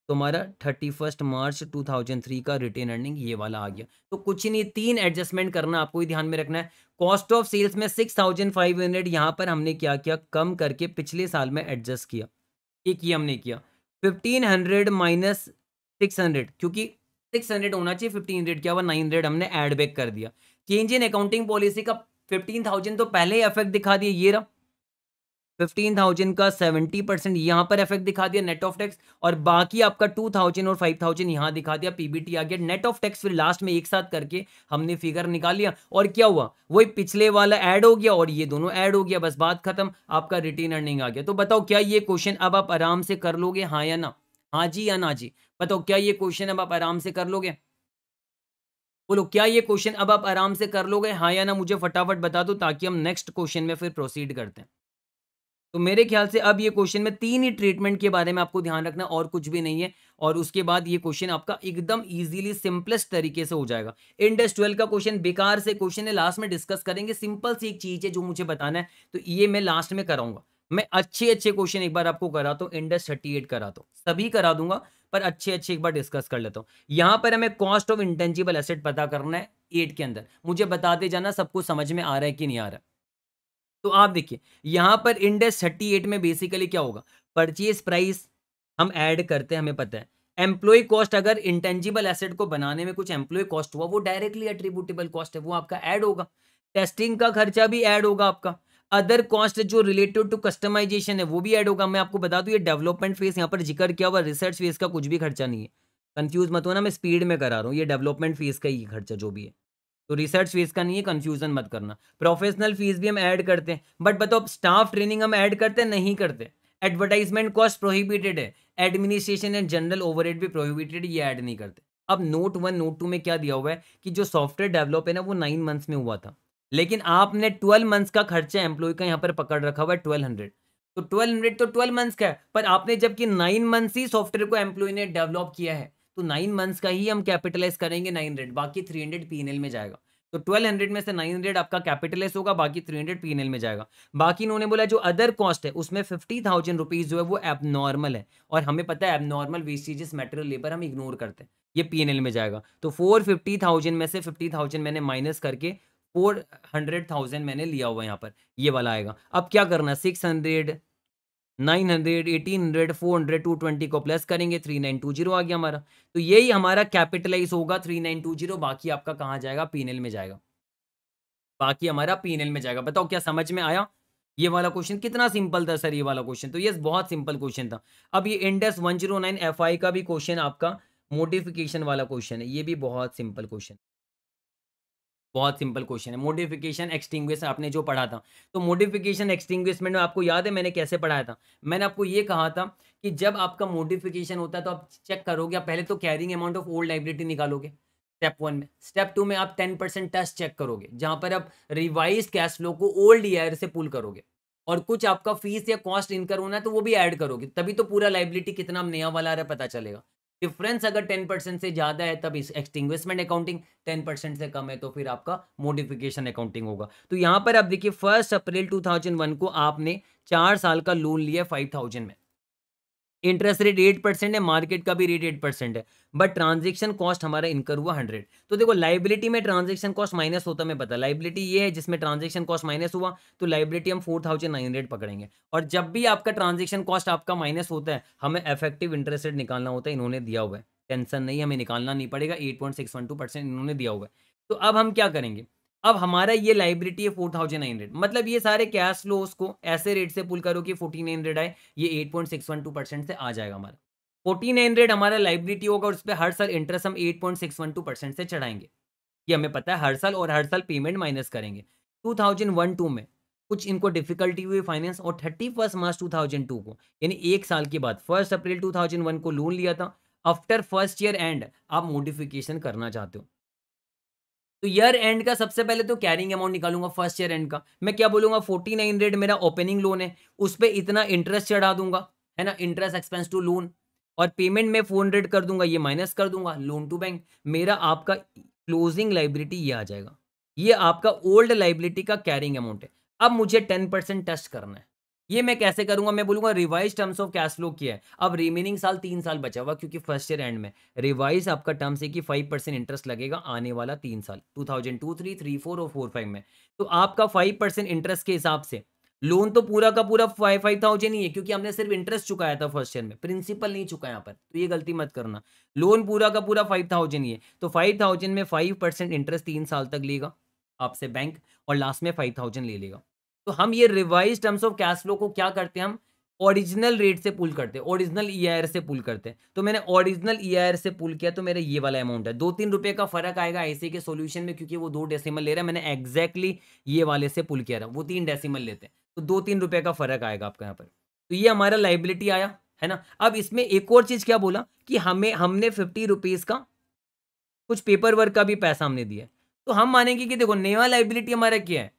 तो हमारा thirty first March two thousand three का अर्निंग ये वाला आ गया तो कुछ ही नहीं तीन एडजस्टमेंट करना आपको ही ध्यान में रखना है कॉस्ट ऑफ सेल्स में सिक्स थाउजेंड फाइव हंड्रेड यहाँ पर हमने क्या किया कम करके पिछले साल में एडजस्ट किया एक ये हमने किया fifteen hundred minus six hundred क्योंकि सिक्स हंड्रेड होना चाहिए फिफ्टीन हंड्रेड क्या हुआ नाइन हंड्रेड हमने एड बैक कर दिया चेंज इन अकाउंटिंग पॉलिसी का फिफ्टीन थाउजेंड तो पहले ही इफेक्ट दिखा दिया ये रहा फिफ्टीन थाउजेंड का सेवेंटी परसेंट यहाँ पर इफेक्ट दिखा दिया नेट ऑफ टैक्स और बाकी आपका टू थाउजेंड और फाइव थाउजेंड यहाँ दिखा दिया पीबीटी आ गया नेट ऑफ टैक्स फिर लास्ट में एक साथ करके हमने फिगर निकाल लिया और क्या हुआ वही पिछले वाला ऐड हो गया और ये दोनों ऐड हो गया बस बात खत्म आपका रिटेन अर्निंग आ गया तो बताओ क्या ये क्वेश्चन अब आप आराम से कर लोगे हाँ या ना हाँ जी या ना जी बताओ क्या ये क्वेश्चन अब आप आराम से कर लोगे बोलो क्या ये क्वेश्चन अब आप आराम से कर लोगे हाँ या ना मुझे फटाफट बता दो ताकि हम नेक्स्ट क्वेश्चन में फिर प्रोसीड करते हैं तो मेरे ख्याल से अब ये क्वेश्चन में तीन ही ट्रीटमेंट के बारे में आपको ध्यान रखना और कुछ भी नहीं है और उसके बाद ये क्वेश्चन आपका एकदम इजीली सिंपलेस्ट तरीके से हो जाएगा इंडस ट्वेल्व का क्वेश्चन बेकार से क्वेश्चन है लास्ट में डिस्कस करेंगे सिंपल सी एक चीज़ है जो मुझे बताना है तो ये मैं लास्ट में कराऊंगा मैं अच्छे अच्छे क्वेश्चन एक बार आपको कराता हूँ इंडस थर्टी एट कराता हूँ सभी करा दूंगा पर अच्छे अच्छे एक बार डिस्कस कर लेता हूँ यहाँ पर हमें कॉस्ट ऑफ इंटेंजिबल एसेट पता करना है एट के अंदर मुझे बताते जाना सबको समझ में आ रहा है कि नहीं आ रहा तो आप देखिए यहाँ पर इंडस थर्टी में बेसिकली क्या होगा परचेज प्राइस हम ऐड करते हैं हमें पता है एम्प्लॉय कॉस्ट अगर इंटेंजिबल एसेट को बनाने में कुछ एम्प्लॉय कॉस्ट हुआ वो डायरेक्टली एट्रीब्यूटेबल कॉस्ट है वो आपका ऐड होगा टेस्टिंग का खर्चा भी ऐड होगा आपका अदर कॉस्ट जो रिलेटेड टू कस्टमाइजेशन है वो भी ऐड होगा मैं आपको बता दूं ये डेवलपमेंट फेस यहाँ पर जिक्र किया हुआ रिसर्च फेस का कुछ भी खर्चा नहीं है कंफ्यूज मत होना मैं स्पीड में करा रहा हूँ ये डेवलपमेंट फीस का ही खर्चा जो भी है तो रिसर्च फेस का नहीं है कन्फ्यूजन मत करना प्रोफेशनल फीस भी हम ऐड करते हैं बट बताओ स्टाफ ट्रेनिंग हम ऐड करते हैं नहीं करते एडवर्टाइजमेंट कॉस्ट प्रोहिबिटेड है एडमिनिस्ट्रेशन एंड जनरल ओवरहेड भी प्रोहिबिटेड ये ऐड नहीं करते अब नोट वन नोट टू में क्या दिया हुआ है कि जो सॉफ्टवेयर डेवलप है ना वो नाइन मंथ्स में हुआ था लेकिन आपने ट्वेल्व मंथ्स का खर्चा एम्प्लॉय का यहाँ पर पकड़ रखा हुआ है ट्वेल्व हंड्रेड तो ट्वेल्व हंड्रेड तो ट्वेल्व मंथ्स का है पर आपने जबकि नाइन मंथ्स ही सॉफ्टवेयर को एम्प्लॉय ने डेवलप किया है तो नाइन मंथ्स का ही हम कैपिटलाइज करेंगे नाइन हंड्रेड बाकी थ्री हंड्रेड पी में जाएगा तो ट्वेल्व हंड्रेड में से नाइन हंड्रेड आपका कैपिटलाइज होगा बाकी थ्री हंड्रेड पी में जाएगा बाकी इन्होंने बोला जो अदर कॉस्ट है उसमें फिफ्टी थाउजेंड रुपीज़ जो है वो एबनॉर्मल है और हमें पता है एबनॉर्मल वेस्टेजेस मेटेरियल लेबर हम इग्नोर करते हैं ये पी में जाएगा तो फोर फिफ्टी थाउजेंड में से फिफ्टी थाउजेंड मैंने माइनस करके फोर हंड्रेड थाउजेंड मैंने लिया हुआ यहाँ पर ये वाला आएगा अब क्या करना six hundred nine hundred eighteen hundred four hundred two twenty को प्लस करेंगे थ्री नाइन टू जीरो आ गया हमारा तो यही हमारा कैपिटलाइज होगा थ्री नाइन टू जीरो बाकी आपका कहाँ जाएगा पीनल में जाएगा बाकी हमारा पीनल में जाएगा बताओ क्या समझ में आया ये वाला क्वेश्चन कितना सिंपल था सर ये वाला क्वेश्चन तो ये बहुत सिंपल क्वेश्चन था अब ये Ind AS one zero nine F का भी क्वेश्चन आपका मोडिफिकेशन वाला क्वेश्चन है ये भी बहुत सिंपल क्वेश्चन है बहुत सिंपल क्वेश्चन है मोडिफिकेशन एक्सटिंग्विश आपने जो पढ़ा था तो मोडिफिकेशन एक्सटिंग्विशमेंट में आपको याद है मैंने कैसे पढ़ाया था मैंने आपको ये कहा था कि जब आपका मोडिफिकेशन होता है तो आप चेक करोगे आप पहले तो carrying amount of old liability निकालोगे स्टेप वन में स्टेप टू में आप टेन परसेंट टच चेक करोगे जहां पर आप रिवाइज कैश फ्लो को ओल्ड ईयर से पुल करोगे और कुछ आपका फीस या कॉस्ट इनकर होना है तो वो भी ऐड करोगे तभी तो पूरा लाइबिलिटी कितना नया वाला आ रहा है पता चलेगा डिफरेंस अगर टेन परसेंट से ज़्यादा है तब इस एक्सटिंग्विशमेंट अकाउंटिंग टेन परसेंट से कम है तो फिर आपका मोडिफिकेशन अकाउंटिंग होगा तो यहाँ पर आप देखिए first April two thousand one को आपने चार साल का लोन लिया फाइव थाउजेंड में इंटरेस्ट रेट एट परसेंट है मार्केट का भी रेट एट परसेंट है बट ट्रांजेक्शन कॉस्ट हमारा इनकर हुआ हंड्रेड तो देखो लाइबिलिटी में ट्रांजेक्शन कॉस्ट माइनस होता मैं पता लाइबिलिटी ये है जिसमें ट्रांजेक्शन कॉस्ट माइनस हुआ तो लाइबिलिटी हम फोर थाउजेंड नाइन हंड्रेड पकड़ेंगे और जब भी आपका ट्रांजेक्शन कॉस्ट आपका माइनस होता है हमें इफेक्टिव इंटरेस्ट रेट निकालना होता है इन्होंने दिया हुआ है टेंशन नहीं हमें निकालना नहीं पड़ेगा eight point six one two percent इन्होंने दिया हुआ है तो अब हम क्या करेंगे अब हमारा ये लाइब्रिटी है फोर थाउजेंड नाइन हंड्रेड मतलब ये सारे कैश लो को ऐसे रेट से पुल करो कि फोर्टीन हंड्रेड आए ये eight point six one two percent से आ जाएगा हमारा फोर्टीन हंड्रेड हमारा लाइब्रिटी होगा और उस पर हर साल इंटरेस्ट हम eight point six one two percent से चढ़ाएंगे ये हमें पता है हर साल और हर साल पेमेंट माइनस करेंगे टू थाउजेंड वन टू में कुछ इनको डिफिकल्टी हुई फाइनेंस और thirty first March two thousand two को यानी एक साल के बाद first April two thousand one को लोन लिया था आफ्टर फर्स्ट ईयर एंड आप मोडिफिकेशन करना चाहते हो तो ईयर एंड का सबसे पहले तो कैरिंग अमाउंट निकालूंगा फर्स्ट ईयर एंड का मैं क्या बोलूंगा फोर्टी नाइन हंड्रेड मेरा ओपनिंग लोन है उस पर इतना इंटरेस्ट चढ़ा दूंगा है ना इंटरेस्ट एक्सपेंस टू लोन और पेमेंट में फोर हंड्रेड कर दूंगा ये माइनस कर दूंगा लोन टू बैंक मेरा आपका क्लोजिंग लाइबिलिटी ये आ जाएगा ये आपका ओल्ड लाइबिलिटी का कैरिंग अमाउंट है अब मुझे टेन परसेंट टेस्ट करना है ये मैं कैसे करूंगा मैं बोलूंगा revise terms of cash flow किया है अब रिमेनिंग साल तीन साल बचा हुआ क्योंकि फर्स्ट ईयर एंड में रिवाइज आपका टर्म्स है कि फाइव परसेंट इंटरेस्ट लगेगा आने वाला तीन साल two thousand two three three four और फोर फाइव में तो आपका फाइव परसेंट इंटरेस्ट के हिसाब से लोन तो पूरा का पूरा फाइव फाइव थाउजेंड ही है क्योंकि हमने सिर्फ इंटरेस्ट चुकाया था फर्स्ट ईयर में प्रिंसिपल नहीं चुका यहाँ पर तो ये गलती मत करना लोन पूरा का पूरा फाइव थाउजेंड ही है तो फाइव थाउजेंड में फाइव परसेंट इंटरेस्ट तीन साल तक लेगा आपसे बैंक और लास्ट में फाइव थाउजेंड ले लेगा तो हम ये revise terms of cash flow को क्या करते हैं हम ओरिजिनल रेट से पुल करते हैं ओरिजिनल ई e से पुल करते हैं तो मैंने ओरिजिनल ई e से पुल किया तो मेरा ये वाला अमाउंट है दो तीन रुपये का फर्क आएगा ऐसे के सोल्यूशन में क्योंकि वो दो डेसिमल ले रहा है मैंने एग्जैक्टली exactly ये वाले से पुल किया था वो तीन डेसिमल लेते हैं तो दो तीन रुपये का फर्क आएगा आपका यहाँ पर तो ये हमारा लाइबिलिटी आया है ना अब इसमें एक और चीज़ क्या बोला कि हमें हमने फिफ्टी रुपीज़ का कुछ पेपर वर्क का भी पैसा हमने दिया तो हम मानेंगे कि देखो नया लाइबिलिटी हमारा क्या है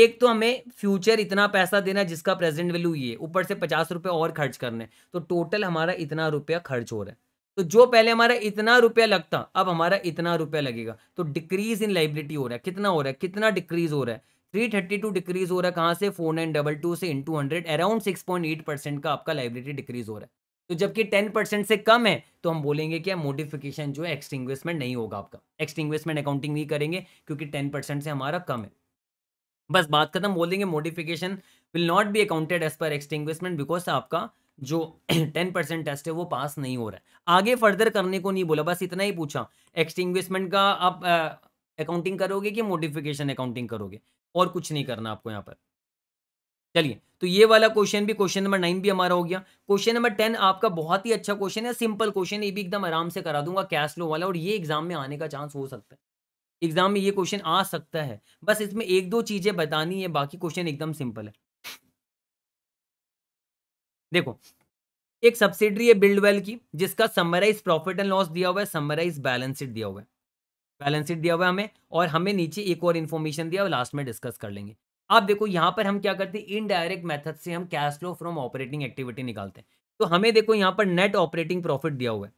एक तो हमें फ्यूचर इतना पैसा देना जिसका प्रेजेंट वैल्यू ये ऊपर से पचास रुपये और खर्च करने तो टोटल हमारा इतना रुपया खर्च हो रहा है तो जो पहले हमारा इतना रुपया लगता अब हमारा इतना रुपया लगेगा तो डिक्रीज इन लाइबिलिटी हो रहा है कितना हो रहा है कितना डिक्रीज हो रहा है थ्री थर्टी टू डिक्रीज हो रहा है कहाँ से फोर नाइन डबल टू से into hundred around six point eight percent का आपका लाइबिलिटी डिक्रीज हो रहा है तो जबकि टेन परसेंट से कम है तो हम बोलेंगे क्या मोडिफिकेशन जो है एक्सटिंग्विशमेंट नहीं होगा आपका एक्सटिंग्विशमेंट अकाउंटिंग नहीं करेंगे क्योंकि टेन परसेंट से हमारा कम है बस बात खत्म बोलेंगे modification will not be accounted as per extinguishment because आपका जो टेन परसेंट टेस्ट है वो पास नहीं हो रहा है आगे फर्दर करने को नहीं बोला बस इतना ही पूछा एक्सटिंग्विशमेंट का आप अकाउंटिंग करोगे कि मोडिफिकेशन अकाउंटिंग करोगे और कुछ नहीं करना आपको यहाँ पर चलिए तो ये वाला क्वेश्चन भी क्वेश्चन नंबर नाइन भी हमारा हो गया क्वेश्चन नंबर टेन आपका बहुत ही अच्छा क्वेश्चन है सिंपल क्वेश्चन ये भी एकदम आराम से करा दूंगा कैश लो वाला और ये एग्जाम में आने का चांस हो सकता है एग्जाम में ये क्वेश्चन आ सकता है बस इसमें एक दो चीजें बतानी है बाकी क्वेश्चन एकदम सिंपल है देखो एक सब्सिडरी है बिल्ड वेल की जिसका समराइज प्रॉफिट एंड लॉस दिया हुआ है समराइज बैलेंस शीट दिया हुआ है बैलेंस शीट दिया हुआ है हमें और हमें नीचे एक और इन्फॉर्मेशन दिया हुआ लास्ट में डिस्कस कर लेंगे आप देखो यहाँ पर हम क्या करते हैं इनडायरेक्ट मेथड से हम cash flow from operating activity निकालते हैं तो हमें देखो यहाँ पर नेट ऑपरेटिंग प्रॉफिट दिया हुआ है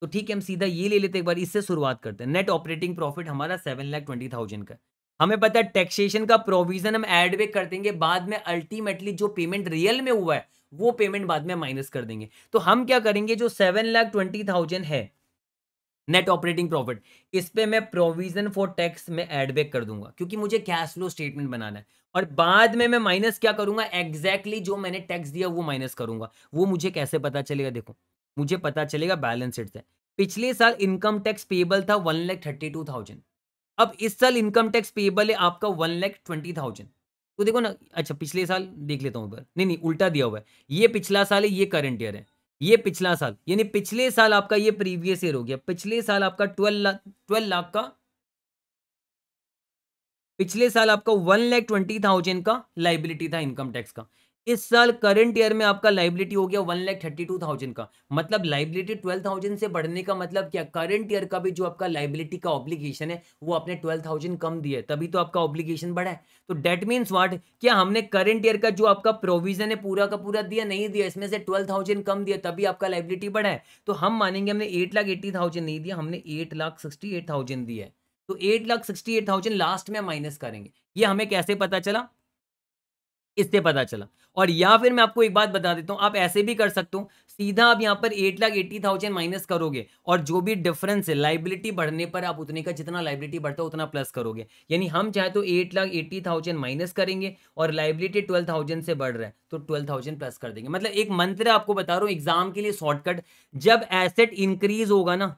तो ठीक है हम सीधा ये ले लेते एक बार इससे शुरुआत करते हैं नेट ऑपरेटिंग प्रॉफिट हमारा सेवन लाख ट्वेंटी थाउजेंड का हमें पता है टैक्सेशन का प्रोविजन हम एड वे कर देंगे बाद में अल्टीमेटली जो पेमेंट रियल में हुआ है वो पेमेंट बाद में माइनस कर देंगे तो हम क्या करेंगे जो सेवन लाख ट्वेंटी थाउजेंड है नेट ऑपरेटिंग प्रॉफिट इस पर मैं प्रोविजन फॉर टैक्स में एड बैक कर दूंगा क्योंकि मुझे कैश फ्लो स्टेटमेंट बनाना है और बाद में मैं माइनस क्या करूंगा एग्जैक्टली exactly जो मैंने टैक्स दिया वो माइनस करूंगा वो मुझे कैसे पता चलेगा देखो मुझे पता चलेगा बैलेंस शीट से पिछले साल इनकम टैक्स पेबल था one lakh thirty two thousand अब इस साल इनकम टैक्स पेबल है आपका वन लैख ट्वेंटी थाउजेंड तो देखो ना अच्छा पिछले साल देख लेता हूँ नहीं नहीं उल्टा दिया हुआ है ये पिछला साल है ये करंट ईयर है ये पिछला साल यानी पिछले साल आपका ये प्रीवियस ईयर हो गया पिछले साल आपका ट्वेल्व लाख ट्वेल्व लाख का पिछले साल आपका वन लैख ट्वेंटी थाउजेंड का लाइबिलिटी था इनकम टैक्स का इस साल करंट ईयर में आपका लाइबिलिटी हो गया one lakh thirty two thousand का मतलब लाइबिलिटी ट्वेल्व थाउजेंड से बढ़ने का मतलब क्या करंट ईयर का भी जो आपका लाइबिलिटी का ऑब्लिगेशन है वो आपने ट्वेल्व थाउजेंड कम दिया है तभी तो आपका ऑब्लिगेशन बढ़ा है तो डेट मीन्स वाट क्या हमने करंट ईयर का जो आपका प्रोविजन है पूरा का पूरा दिया नहीं दिया इसमें से ट्वेल्व थाउजेंड कम दिया तभी आपका लाइबिलिटी बढ़ा है तो हम मानेंगे हमने एट लाख एट्टी थाउजेंड नहीं दिया हमने eight lakh sixty eight thousand दिया है तो eight lakh sixty eight thousand last में माइनस करेंगे ये हमें कैसे पता चला इससे पता चला और या फिर मैं आपको एक बात बता देता हूँ आप ऐसे भी कर सकते हो सीधा आप यहाँ पर eight lakh eighty thousand minus करोगे और जो भी डिफरेंस है लाइबिलिटी बढ़ने पर आप उतने का जितना लाइबिलिटी बढ़ता है उतना प्लस करोगे यानी हम चाहे तो eight lakh eighty thousand minus करेंगे और लाइबिलिटी ट्वेल्व थाउजेंड से बढ़ रहा है तो ट्वेल्व थाउजेंड प्लस कर देंगे मतलब एक मंत्र आपको बता रहा हूँ एग्जाम के लिए शॉर्टकट जब एसेट इंक्रीज होगा ना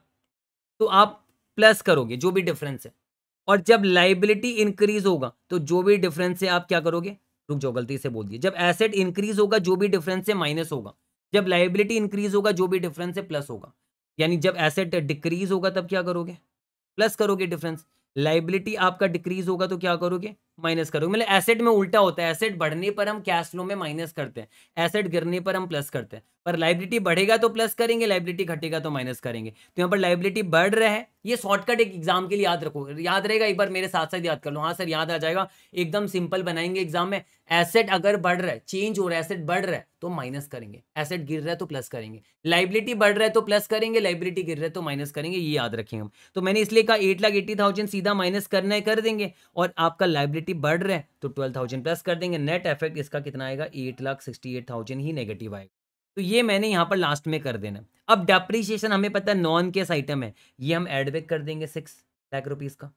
तो आप प्लस करोगे जो भी डिफरेंस है और जब लाइबिलिटी इंक्रीज होगा तो जो भी डिफरेंस है आप क्या करोगे रुक जाओ गलती से बोल दिए जब एसेट इंक्रीज होगा जो भी डिफरेंस से माइनस होगा जब लाइबिलिटी इंक्रीज होगा जो भी डिफरेंस से प्लस होगा यानी जब एसेट डिक्रीज होगा तब क्या करोगे प्लस करोगे डिफरेंस लाइबिलिटी आपका डिक्रीज होगा तो क्या करोगे माइनस करोगे मतलब एसेट में उल्टा होता है एसेट बढ़ने पर हम कैश फ्लो में माइनस करते हैं एसेट गिरने पर हम प्लस करते हैं पर लाइबिलिटी बढ़ेगा तो प्लस करेंगे लाइबिलिटी घटेगा तो माइनस करेंगे तो यहाँ पर लाइबिलिटी बढ़ रहा है ये शॉर्टकट एक एग्जाम के लिए याद रखो याद रहेगा एक बार मेरे साथ साथ याद कर लो हाँ सर याद आ जाएगा एकदम सिंपल बनाएंगे एग्जाम में एसेट अगर बढ़ रहा है चेंज हो रहा है एसेट बढ़ रहा है तो माइनस करेंगे एसेट गिर रहा है तो प्लस करेंगे लाइबिलिटी बढ़ रहा है तो प्लस करेंगे लाइबिलिटी गिर रहा है तो माइनस करेंगे ये याद रखेंगे हम तो मैंने इसलिए कहा एट लाख एट्टी थाउजेंड सीधा माइनस करना है कर देंगे और आपका लाइबिलिटी बढ़ रहा है तो ट्वेल्व थाउजेंड प्लस कर देंगे नेट इफेक्ट इसका कितना आएगा eight lakh sixty eight thousand ही नेगेटिव आएगा तो ये मैंने यहाँ पर लास्ट में कर देना अब डेप्रीशिएशन हमें पता है नॉन केस आइटम है ये हम एड कर देंगे सिक्स लाख रुपीज़ का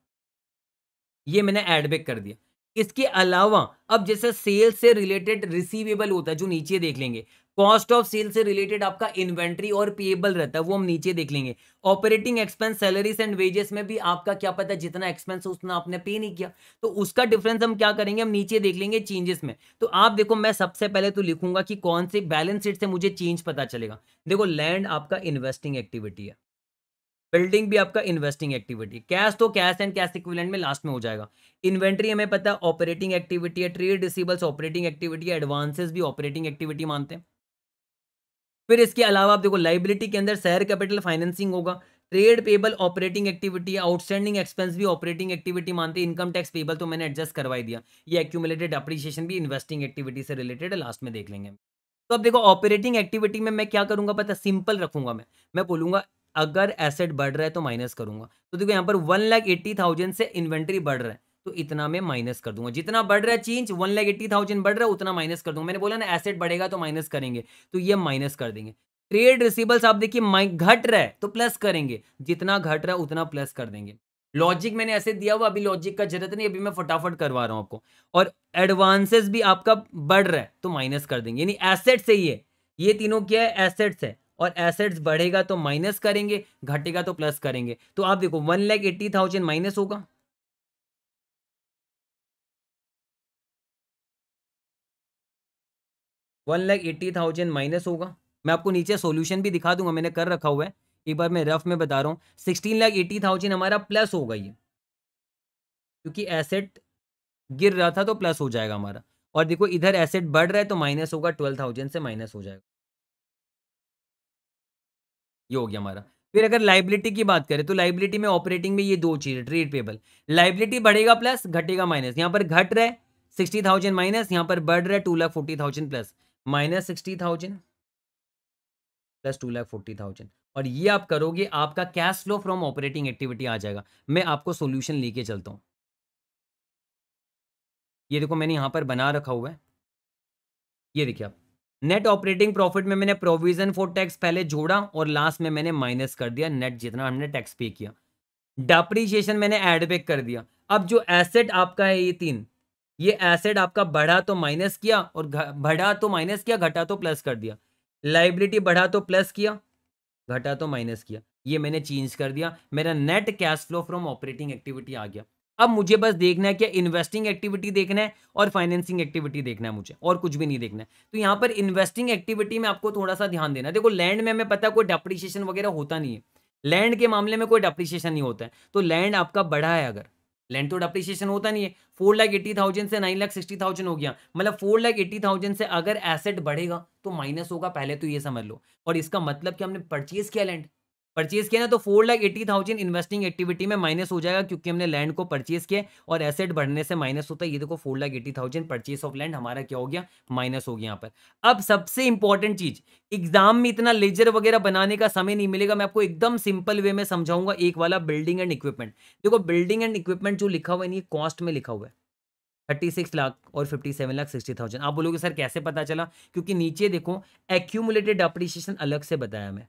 ये मैंने एडबेक कर दिया इसके अलावा अब जैसे सेल से रिलेटेड रिसीवेबल होता है जो नीचे देख लेंगे कॉस्ट ऑफ सेल से रिलेटेड आपका इन्वेंट्री और पेएबल रहता है वो हम नीचे देख लेंगे operating expense salaries and wages में भी आपका क्या पता जितना एक्सपेंस उतना आपने पे नहीं किया तो उसका डिफरेंस हम क्या करेंगे हम नीचे देख लेंगे चेंजेस में तो आप देखो मैं सबसे पहले तो लिखूंगा कि कौन से बैलेंस शीट से मुझे चेंज पता चलेगा देखो लैंड आपका इन्वेस्टिंग एक्टिविटी है बिल्डिंग भी आपका इन्वेस्टिंग एक्टिविटी कैश तो कैश एंड कैश इक्विवेलेंट में लास्ट में हो जाएगा इन्वेंट्री हमें पता है ऑपरेटिंग एक्टिविटी है ट्रेड रिसीबल्स ऑपरेटिंग एक्टिविटी है एडवांसेस भी ऑपरेटिंग एक्टिविटी मानते हैं फिर इसके अलावा आप देखो लाइबिलिटी के अंदर शेयर कैपिटल फाइनेंसिंग होगा trade payable operating activity outstanding expense भी ऑपरेटिंग एक्टिविटी मानते हैं इनकम टैक्स पेबल तो मैंने एडजस्ट करवाई दिया ये एक्यूमुलेटेड अप्रिशिएशन भी इन्वेस्टिंग एक्टिविटी से रिलेटेड लास्ट में देख लेंगे तो अब देखो ऑपरेटिंग एक्टिविटी में मैं क्या करूंगा पता सिंपल रखूंगा मैं मैं बोलूंगा अगर एसेट बढ़ रहा है तो माइनस करूंगा तो देखो यहाँ पर वन लाख एट्टी थाउजेंड से इन्वेंट्री बढ़ रहा है तो इतना मैं माइनस कर दूंगा जितना बढ़ रहा है change one lakh eighty thousand बढ़ रहा है उतना माइनस कर दूंगा मैंने बोला ना एसेट बढ़ेगा तो माइनस करेंगे तो ये माइनस कर देंगे ट्रेड रिसीबल्स आप देखिए घट रहा है तो प्लस करेंगे जितना घट रहा है उतना प्लस कर देंगे लॉजिक मैंने ऐसे दिया हुआ अभी लॉजिक का जरूरत नहीं अभी मैं फटाफट करवा रहा हूँ आपको और एडवांसेस भी आपका बढ़ रहा है तो माइनस कर देंगे यानी एसेट्स है ये ये तीनों क्या है एसेट्स है और एसेट्स बढ़ेगा तो माइनस करेंगे घटेगा तो प्लस करेंगे तो आप देखो one lakh eighty thousand minus होगा one lakh eighty thousand minus होगा मैं आपको नीचे सोल्यूशन भी दिखा दूंगा मैंने कर रखा हुआ है एक बार मैं रफ में बता रहा हूँ सिक्सटीन लाख एट्टी थाउजेंड हमारा प्लस होगा ये क्योंकि एसेट गिर रहा था तो प्लस हो जाएगा हमारा और देखो इधर एसेट बढ़ रहा है तो माइनस होगा ट्वेल्व थाउजेंड से माइनस हो जाएगा ये हो गया हमारा फिर अगर लाइबिलिटी की बात करें तो लाइबिलिटी में ऑपरेटिंग में ये दो चीज़ ट्रेड पेबल लाइबिलिटी बढ़ेगा प्लस घटेगा माइनस यहाँ पर घट रहा है सिक्सटी थाउजेंड माइनस यहाँ पर बढ़ रहा है two lakh forty thousand plus minus sixty thousand plus two lakh forty thousand और ये आप करोगे आपका cash flow from operating activity आ जाएगा मैं आपको सोल्यूशन लेके चलता हूँ ये देखो मैंने यहाँ पर बना रखा हुआ है ये देखिए आप नेट ऑपरेटिंग प्रॉफिट में मैंने प्रोविजन फॉर टैक्स पहले जोड़ा और लास्ट में मैंने माइनस कर दिया नेट जितना हमने टैक्स पे किया डेप्रीशिएशन मैंने एडबैक कर दिया अब जो एसेट आपका है ये तीन ये एसेट आपका बढ़ा तो माइनस किया और बढ़ा तो माइनस किया घटा तो प्लस कर दिया लाइबिलिटी बढ़ा तो प्लस किया घटा तो माइनस किया ये मैंने चेंज कर दिया मेरा net cash flow from operating activity आ गया अब मुझे बस देखना है कि इन्वेस्टिंग एक्टिविटी देखना है और फाइनेंसिंग एक्टिविटी देखना है मुझे और कुछ भी नहीं देखना है तो यहाँ पर इन्वेस्टिंग एक्टिविटी में आपको थोड़ा सा ध्यान देना है देखो लैंड में हमें पता है कोई डेप्रिशिएशन वगैरह होता नहीं है लैंड के मामले में कोई डेप्रिशिएशन नहीं होता है तो लैंड आपका बढ़ा है अगर लैंड तो डिप्रिसिएशन होता नहीं है फोर लाख एट्टी थाउजेंड से नाइन लाख सिक्सटी थाउजेंड हो गया मतलब फोर लाख एट्टी थाउजेंड से अगर एसेट बढ़ेगा तो माइनस होगा पहले तो ये समझ लो और इसका मतलब कि हमने परचेज किया लैंड परचेज किया ना तो four lakh eighty thousand investing activity में माइनस हो जाएगा क्योंकि हमने लैंड को परचेज किया और एसेट बढ़ने से माइनस होता है ये देखो four lakh eighty thousand purchase of land हमारा क्या हो गया माइनस हो गया यहाँ पर अब सबसे इंपॉर्टेंट चीज एग्जाम में इतना लेजर वगैरह बनाने का समय नहीं मिलेगा मैं आपको एकदम सिंपल वे में समझाऊंगा एक वाला बिल्डिंग एंड इक्विपमेंट देखो बिल्डिंग एंड इक्विपमेंट जो लिखा हुआ है ये कॉस्ट में लिखा हुआ है थर्टी सिक्स लाख और fifty seven lakh sixty thousand आप बोलोगे सर कैसे पता चला क्योंकि नीचे देखो एक्यूमुलेटेड अप्रिसिएशन अलग से बताया मैं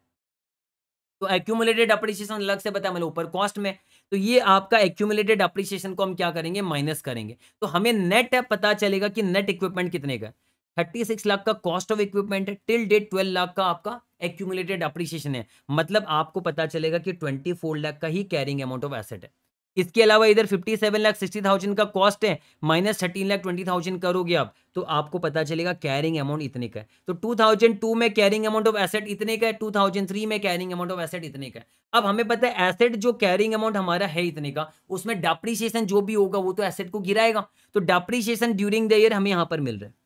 तो एक्यूमुलेटेड अप्रिसिएशन अलग से बताया मतलब ऊपर कॉस्ट में तो ये आपका एक्यूमुलेटेड अप्रिसिएशन को हम क्या करेंगे माइनस करेंगे तो हमें नेट पता चलेगा कि नेट इक्विपमेंट कितने का थर्टी सिक्स लाख का कॉस्ट ऑफ इक्विपमेंट है टिल डेट ट्वेल्व लाख का आपका एक्यूमुलेटेड अप्रिसिएशन है मतलब आपको पता चलेगा कि ट्वेंटी फोर लाख का ही कैरिंग अमाउंट ऑफ एसेट है इसके अलावा इधर fifty seven lakh sixty thousand का कॉस्ट है minus thirteen lakh twenty thousand करोगे आप तो आपको पता चलेगा कैरिंग अमाउंट इतने का है तो टू थाउजेंड टू में कैरिंग अमाउंट ऑफ एसेट इतने का है टू थाउजेंड थ्री में कैरिंग अमाउंट ऑफ एसेट इतने का है अब हमें पता है एसेट जो कैरिंग अमाउंट हमारा है इतने का उसमें डेप्रिशिएशन जो भी होगा वो तो एसेट को गिराएगा तो डेप्रिशिएशन ड्यूरिंग द ईयर हमें यहाँ पर मिल रहा है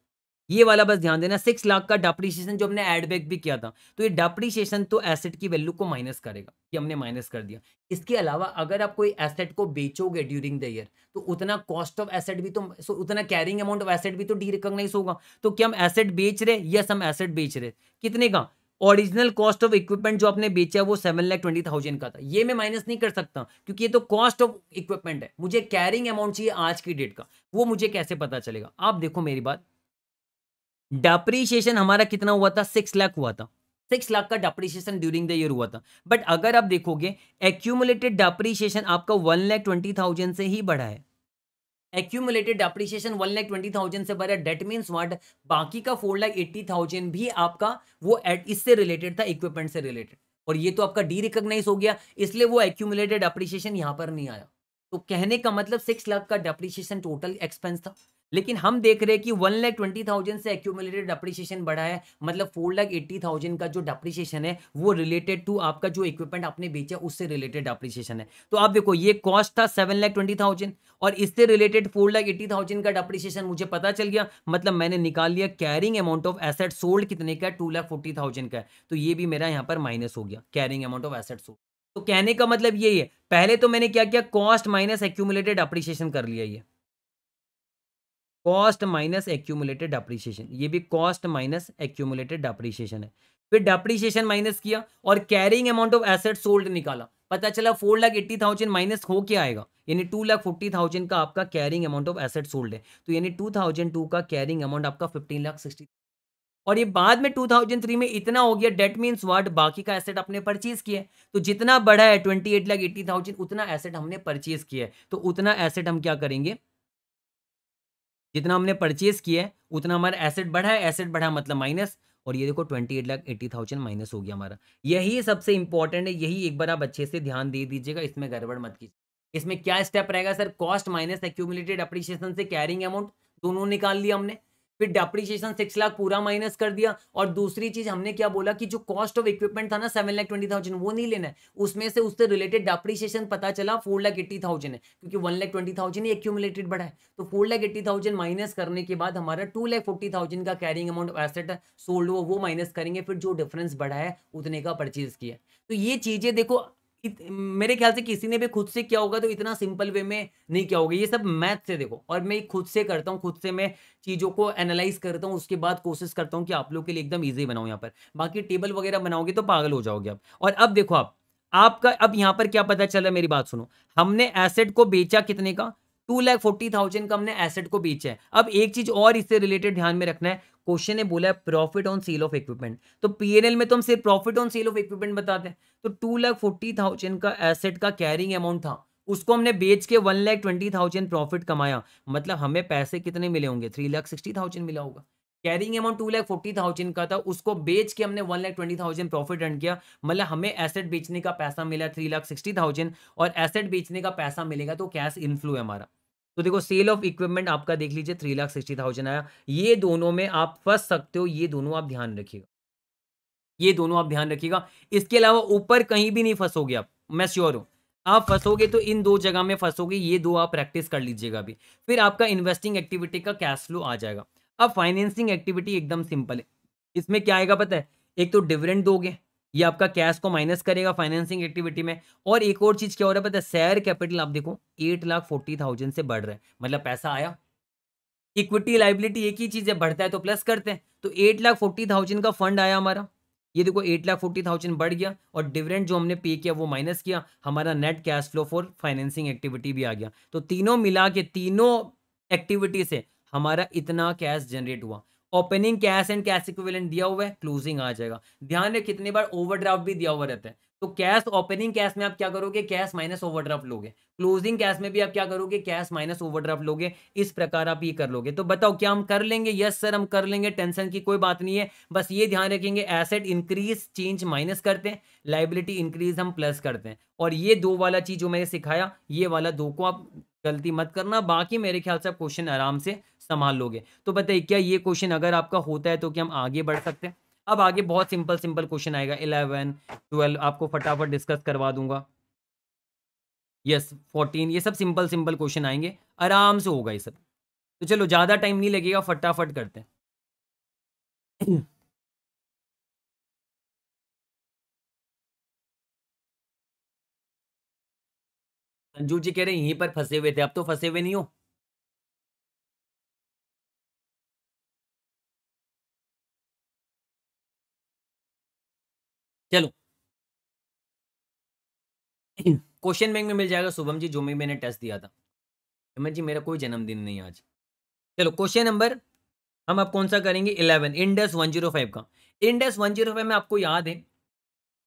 ये वाला बस ध्यान देना सिक्स लाख का डाप्रिशिएशन जो हमने एडबैक भी किया था तो ये डाप्रिशिएशन तो एसेट की वैल्यू को माइनस करेगा कि हमने माइनस कर दिया इसके अलावा अगर आप कोई एसेट को बेचोगे ड्यूरिंग द ईयर तो उतना कॉस्ट ऑफ एसेट भी तो सो उतना कैरिंग अमाउंट ऑफ एसेट भी तो डी रिकोगनाइज होगा तो क्या हम एसेट बेच रहे यस हम एसेट बेच रहे कितने का ओरिजिनल कॉस्ट ऑफ इक्विपमेंट जो आपने बेचा वो सेवन लाख ट्वेंटी थाउजेंड का था ये मैं माइनस नहीं कर सकता क्योंकि ये तो कॉस्ट ऑफ इक्विपमेंट है मुझे कैरिंग अमाउंट चाहिए आज की डेट का वो मुझे कैसे पता चलेगा आप देखो मेरी बात डेप्रीशिएशन हमारा कितना हुआ था सिक्स लाख हुआ था सिक्स लाख का डेप्रीशिएशन ड्यूरिंग द ईयर हुआ था बट अगर आप देखोगे एक्यूमुलेटेड डेप्रीशिएशन आपका वन लैख ट्वेंटी थाउजेंड से ही बढ़ा है accumulated depreciation one lakh twenty thousand से बढ़ा डेट मीन्स वाट बाकी का फोर लाख एट्टी थाउजेंड भी आपका वो एट इससे रिलेटेड था इक्विपमेंट से रिलेटेड और ये तो आपका डी रिकग्नाइज हो गया इसलिए वो एक्यूमुलेटेड डेप्रीशिएशन यहाँ पर नहीं आया तो कहने का मतलब सिक्स लाख का डेप्रीशिएशन टोटल एक्सपेंस था लेकिन हम देख रहे हैं कि वन लैख ट्वेंटी थाउजेंड से एक्यूमुलेटेड डेप्रिसिएशन बढ़ा है मतलब फोर लाख एट्टी थाउजेंड का जो डेप्रिसिएशन है वो रिलेटेड टू आपका जो इक्विपमेंट आपने बेचा उससे रिलेटेड डेप्रिसिएशन है तो आप देखो ये कॉस्ट था सेवन लाख ट्वेंटी थाउजेंड और इससे related four lakh eighty thousand का डेप्रिसिएशन मुझे पता चल गया मतलब मैंने निकाल लिया carrying amount of asset sold कितने का टू लाख फोर्टी थाउजेंड का है तो ये भी मेरा यहाँ पर माइनस हो गया carrying amount of asset sold तो कहने का मतलब यही है पहले तो मैंने क्या किया कॉस्ट माइनस एक्यूमुलेटेड अप्रिशिएशन कर लिया ये कॉस्ट माइनस एक्यूमुलेटेड डेप्रीशिएशन ये भी कॉस्ट माइनस एक्यूमुलेटेड डेप्रीशिएशन है फिर डेप्रीशिएशन माइनस किया और carrying amount of asset sold निकाला पता चला four lakh eighty thousand minus हो क्या आएगा यानी टू लाख फोर्टी थाउजेंड का आपका carrying amount of asset sold है तो यानी टू थाउजेंड टू का कैरिंग अमाउंट आपका फिफ्टीन लाख सिक्सटी और ये बाद में टू थाउजेंड थ्री में इतना हो गया डेट मीन्स वाट बाकी का एसेट आपने परचेज किया तो जितना बढ़ा है twenty eight lakh eighty thousand उतना एसेट हमने परचेज किया है तो उतना एसेट हम क्या करेंगे जितना हमने परचेज किया है उतना हमारा एसेट बढ़ा है एसेट बढ़ा मतलब माइनस और ये देखो twenty eight lakh eighty thousand minus हो गया हमारा यही सबसे इंपॉर्टेंट है यही एक बार आप अच्छे से ध्यान दे दीजिएगा इसमें गड़बड़ मत कीजिए इसमें क्या स्टेप रहेगा sir cost minus accumulated appreciation से कैरिंग अमाउंट दोनों निकाल लिया हमने फिर डेप्रिसिएशन सिक्स लाख पूरा माइनस कर दिया और दूसरी चीज हमने क्या बोला कि जो कॉस्ट ऑफ इक्विपमेंट था ना सेवन लाख ट्वेंटी थाउजेंड वो नहीं लेना है उसमें से उससे रिलेटेड डेप्रिसिएशन पता चला फोर लाख एट्टी थाउजेंड है क्योंकि वन लाख ट्वेंटी थाउजेंड ही एक्यूमुलेटेड बढ़ा है तो four lakh eighty thousand minus करने के बाद हमारा टू लाख फोर्टी थाउजेंड का कैरिंग अमाउंट एसेट सोल्ड वो वो माइनस करेंगे फिर जो डिफरेंस बढ़ा है उतने का परचेज किया तो ये चीजें देखो मेरे ख्याल से किसी ने भी खुद से किया होगा तो इतना सिंपल वे में नहीं किया होगा ये सब मैथ से देखो और मैं खुद से करता हूँ खुद से मैं चीज़ों को एनालाइज करता हूँ उसके बाद कोशिश करता हूँ कि आप लोग के लिए एकदम ईजी बनाऊँ यहाँ पर बाकी टेबल वगैरह बनाओगे तो पागल हो जाओगे आप और अब देखो आप आपका अब यहाँ पर क्या पता चला मेरी बात सुनो हमने एसेट को बेचा कितने का टू लैख फोर्टी थाउजेंड का हमने एसेट को बेचा है अब एक चीज और इससे रिलेटेड ध्यान में रखना है क्वेश्चन ने बोला है profit on sale of equipment तो पीएनएल में तो हम सिर्फ profit on sale of equipment बताते हैं तो टू लाख फोर्टी थाउजेंड का एसेट का कैरिंग अमाउंट था उसको हमने बेच के one lakh twenty thousand profit कमाया मतलब हमें पैसे कितने मिले होंगे थ्री लाख सिक्सटी थाउजेंड मिला होगा carrying amount two lakh forty thousand का था उसको बेच के हमने one lakh twenty thousand profit run किया मतलब हमें एसेट बेचने का पैसा मिला थ्री लाख सिक्सटी थाउजेंड और एसेट बेचने का पैसा मिलेगा तो कैश इन्फ्लू है हमारा तो देखो सेल ऑफ इक्विपमेंट आपका देख लीजिए थ्री लाख सिक्सटी थाउजेंड आया ये दोनों में आप फंस सकते हो ये दोनों आप ध्यान रखिएगा ये दोनों आप ध्यान रखिएगा इसके अलावा ऊपर कहीं भी नहीं फंसोगे आप मैं श्योर हूँ आप फंसोगे तो इन दो जगह में फंसोगे ये दो आप प्रैक्टिस कर लीजिएगा अभी फिर आपका इन्वेस्टिंग एक्टिविटी का कैश फ्लो आ जाएगा अब फाइनेंसिंग एक्टिविटी एकदम सिंपल है इसमें क्या आएगा पता है एक तो डिविडेंड दोगे ये आपका कैश को माइनस करेगा फाइनेंसिंग एक्टिविटी में और एक और चीज क्या हो रहा है पता है शेयर कैपिटल आप देखो एट लाख फोर्टी थाउजेंड से बढ़ रहे हैं मतलब पैसा आया इक्विटी लाइबिलिटी एक ही चीज है बढ़ता है तो प्लस करते हैं तो एट लाख फोर्टी थाउजेंड का फंड आया हमारा ये देखो एट लाख फोर्टी थाउजेंड बढ़ गया और डिविडेंड जो हमने पे किया वो माइनस किया हमारा net cash flow for financing activity भी आ गया तो तीनों मिला के तीनों एक्टिविटी से हमारा इतना कैश जनरेट हुआ opening cash and cash equivalent दिया हुआ है क्लोजिंग आ जाएगा ध्यान रहे कितनी बार ओवरड्राफ्ट भी दिया हुआ रहता है तो कैश ओपनिंग कैश में आप क्या करोगे कैश माइनस ओवरड्राफ्ट लोगे क्लोजिंग कैश में भी आप क्या करोगे कैश माइनस ओवरड्राफ्ट लोगे इस प्रकार आप ये कर लोगे तो बताओ क्या हम कर लेंगे यस सर हम कर लेंगे टेंशन की कोई बात नहीं है बस ये ध्यान रखेंगे एसेट इंक्रीज चेंज माइनस करते हैं लाइबिलिटी इंक्रीज हम प्लस करते हैं और ये दो वाला चीज जो मैंने सिखाया ये वाला दो को आप गलती मत करना बाकी मेरे ख्याल से आप क्वेश्चन आराम से संभाल लोगे तो बताइए क्या ये क्वेश्चन अगर आपका होता है तो क्या हम आगे बढ़ सकते हैं अब आगे बहुत सिंपल सिंपल क्वेश्चन आएगा इलेवन ट्वेल्व आपको फटाफट डिस्कस करवा दूंगा यस फोर्टीन ये सब सिंपल सिंपल क्वेश्चन आएंगे आराम से होगा ये सब तो चलो ज़्यादा टाइम नहीं लगेगा फटाफट करते हैं संजू जी कह रहे यहीं पर फंसे हुए थे अब तो फंसे हुए नहीं हो चलो क्वेश्चन बैंक में मिल जाएगा शुभम जी जो भी मैंने टेस्ट दिया था हेमंत जी मेरा कोई जन्मदिन नहीं आज चलो क्वेश्चन नंबर हम अब कौन सा करेंगे eleven Ind AS one zero five का इंडेस वन जीरो फाइव में आपको याद है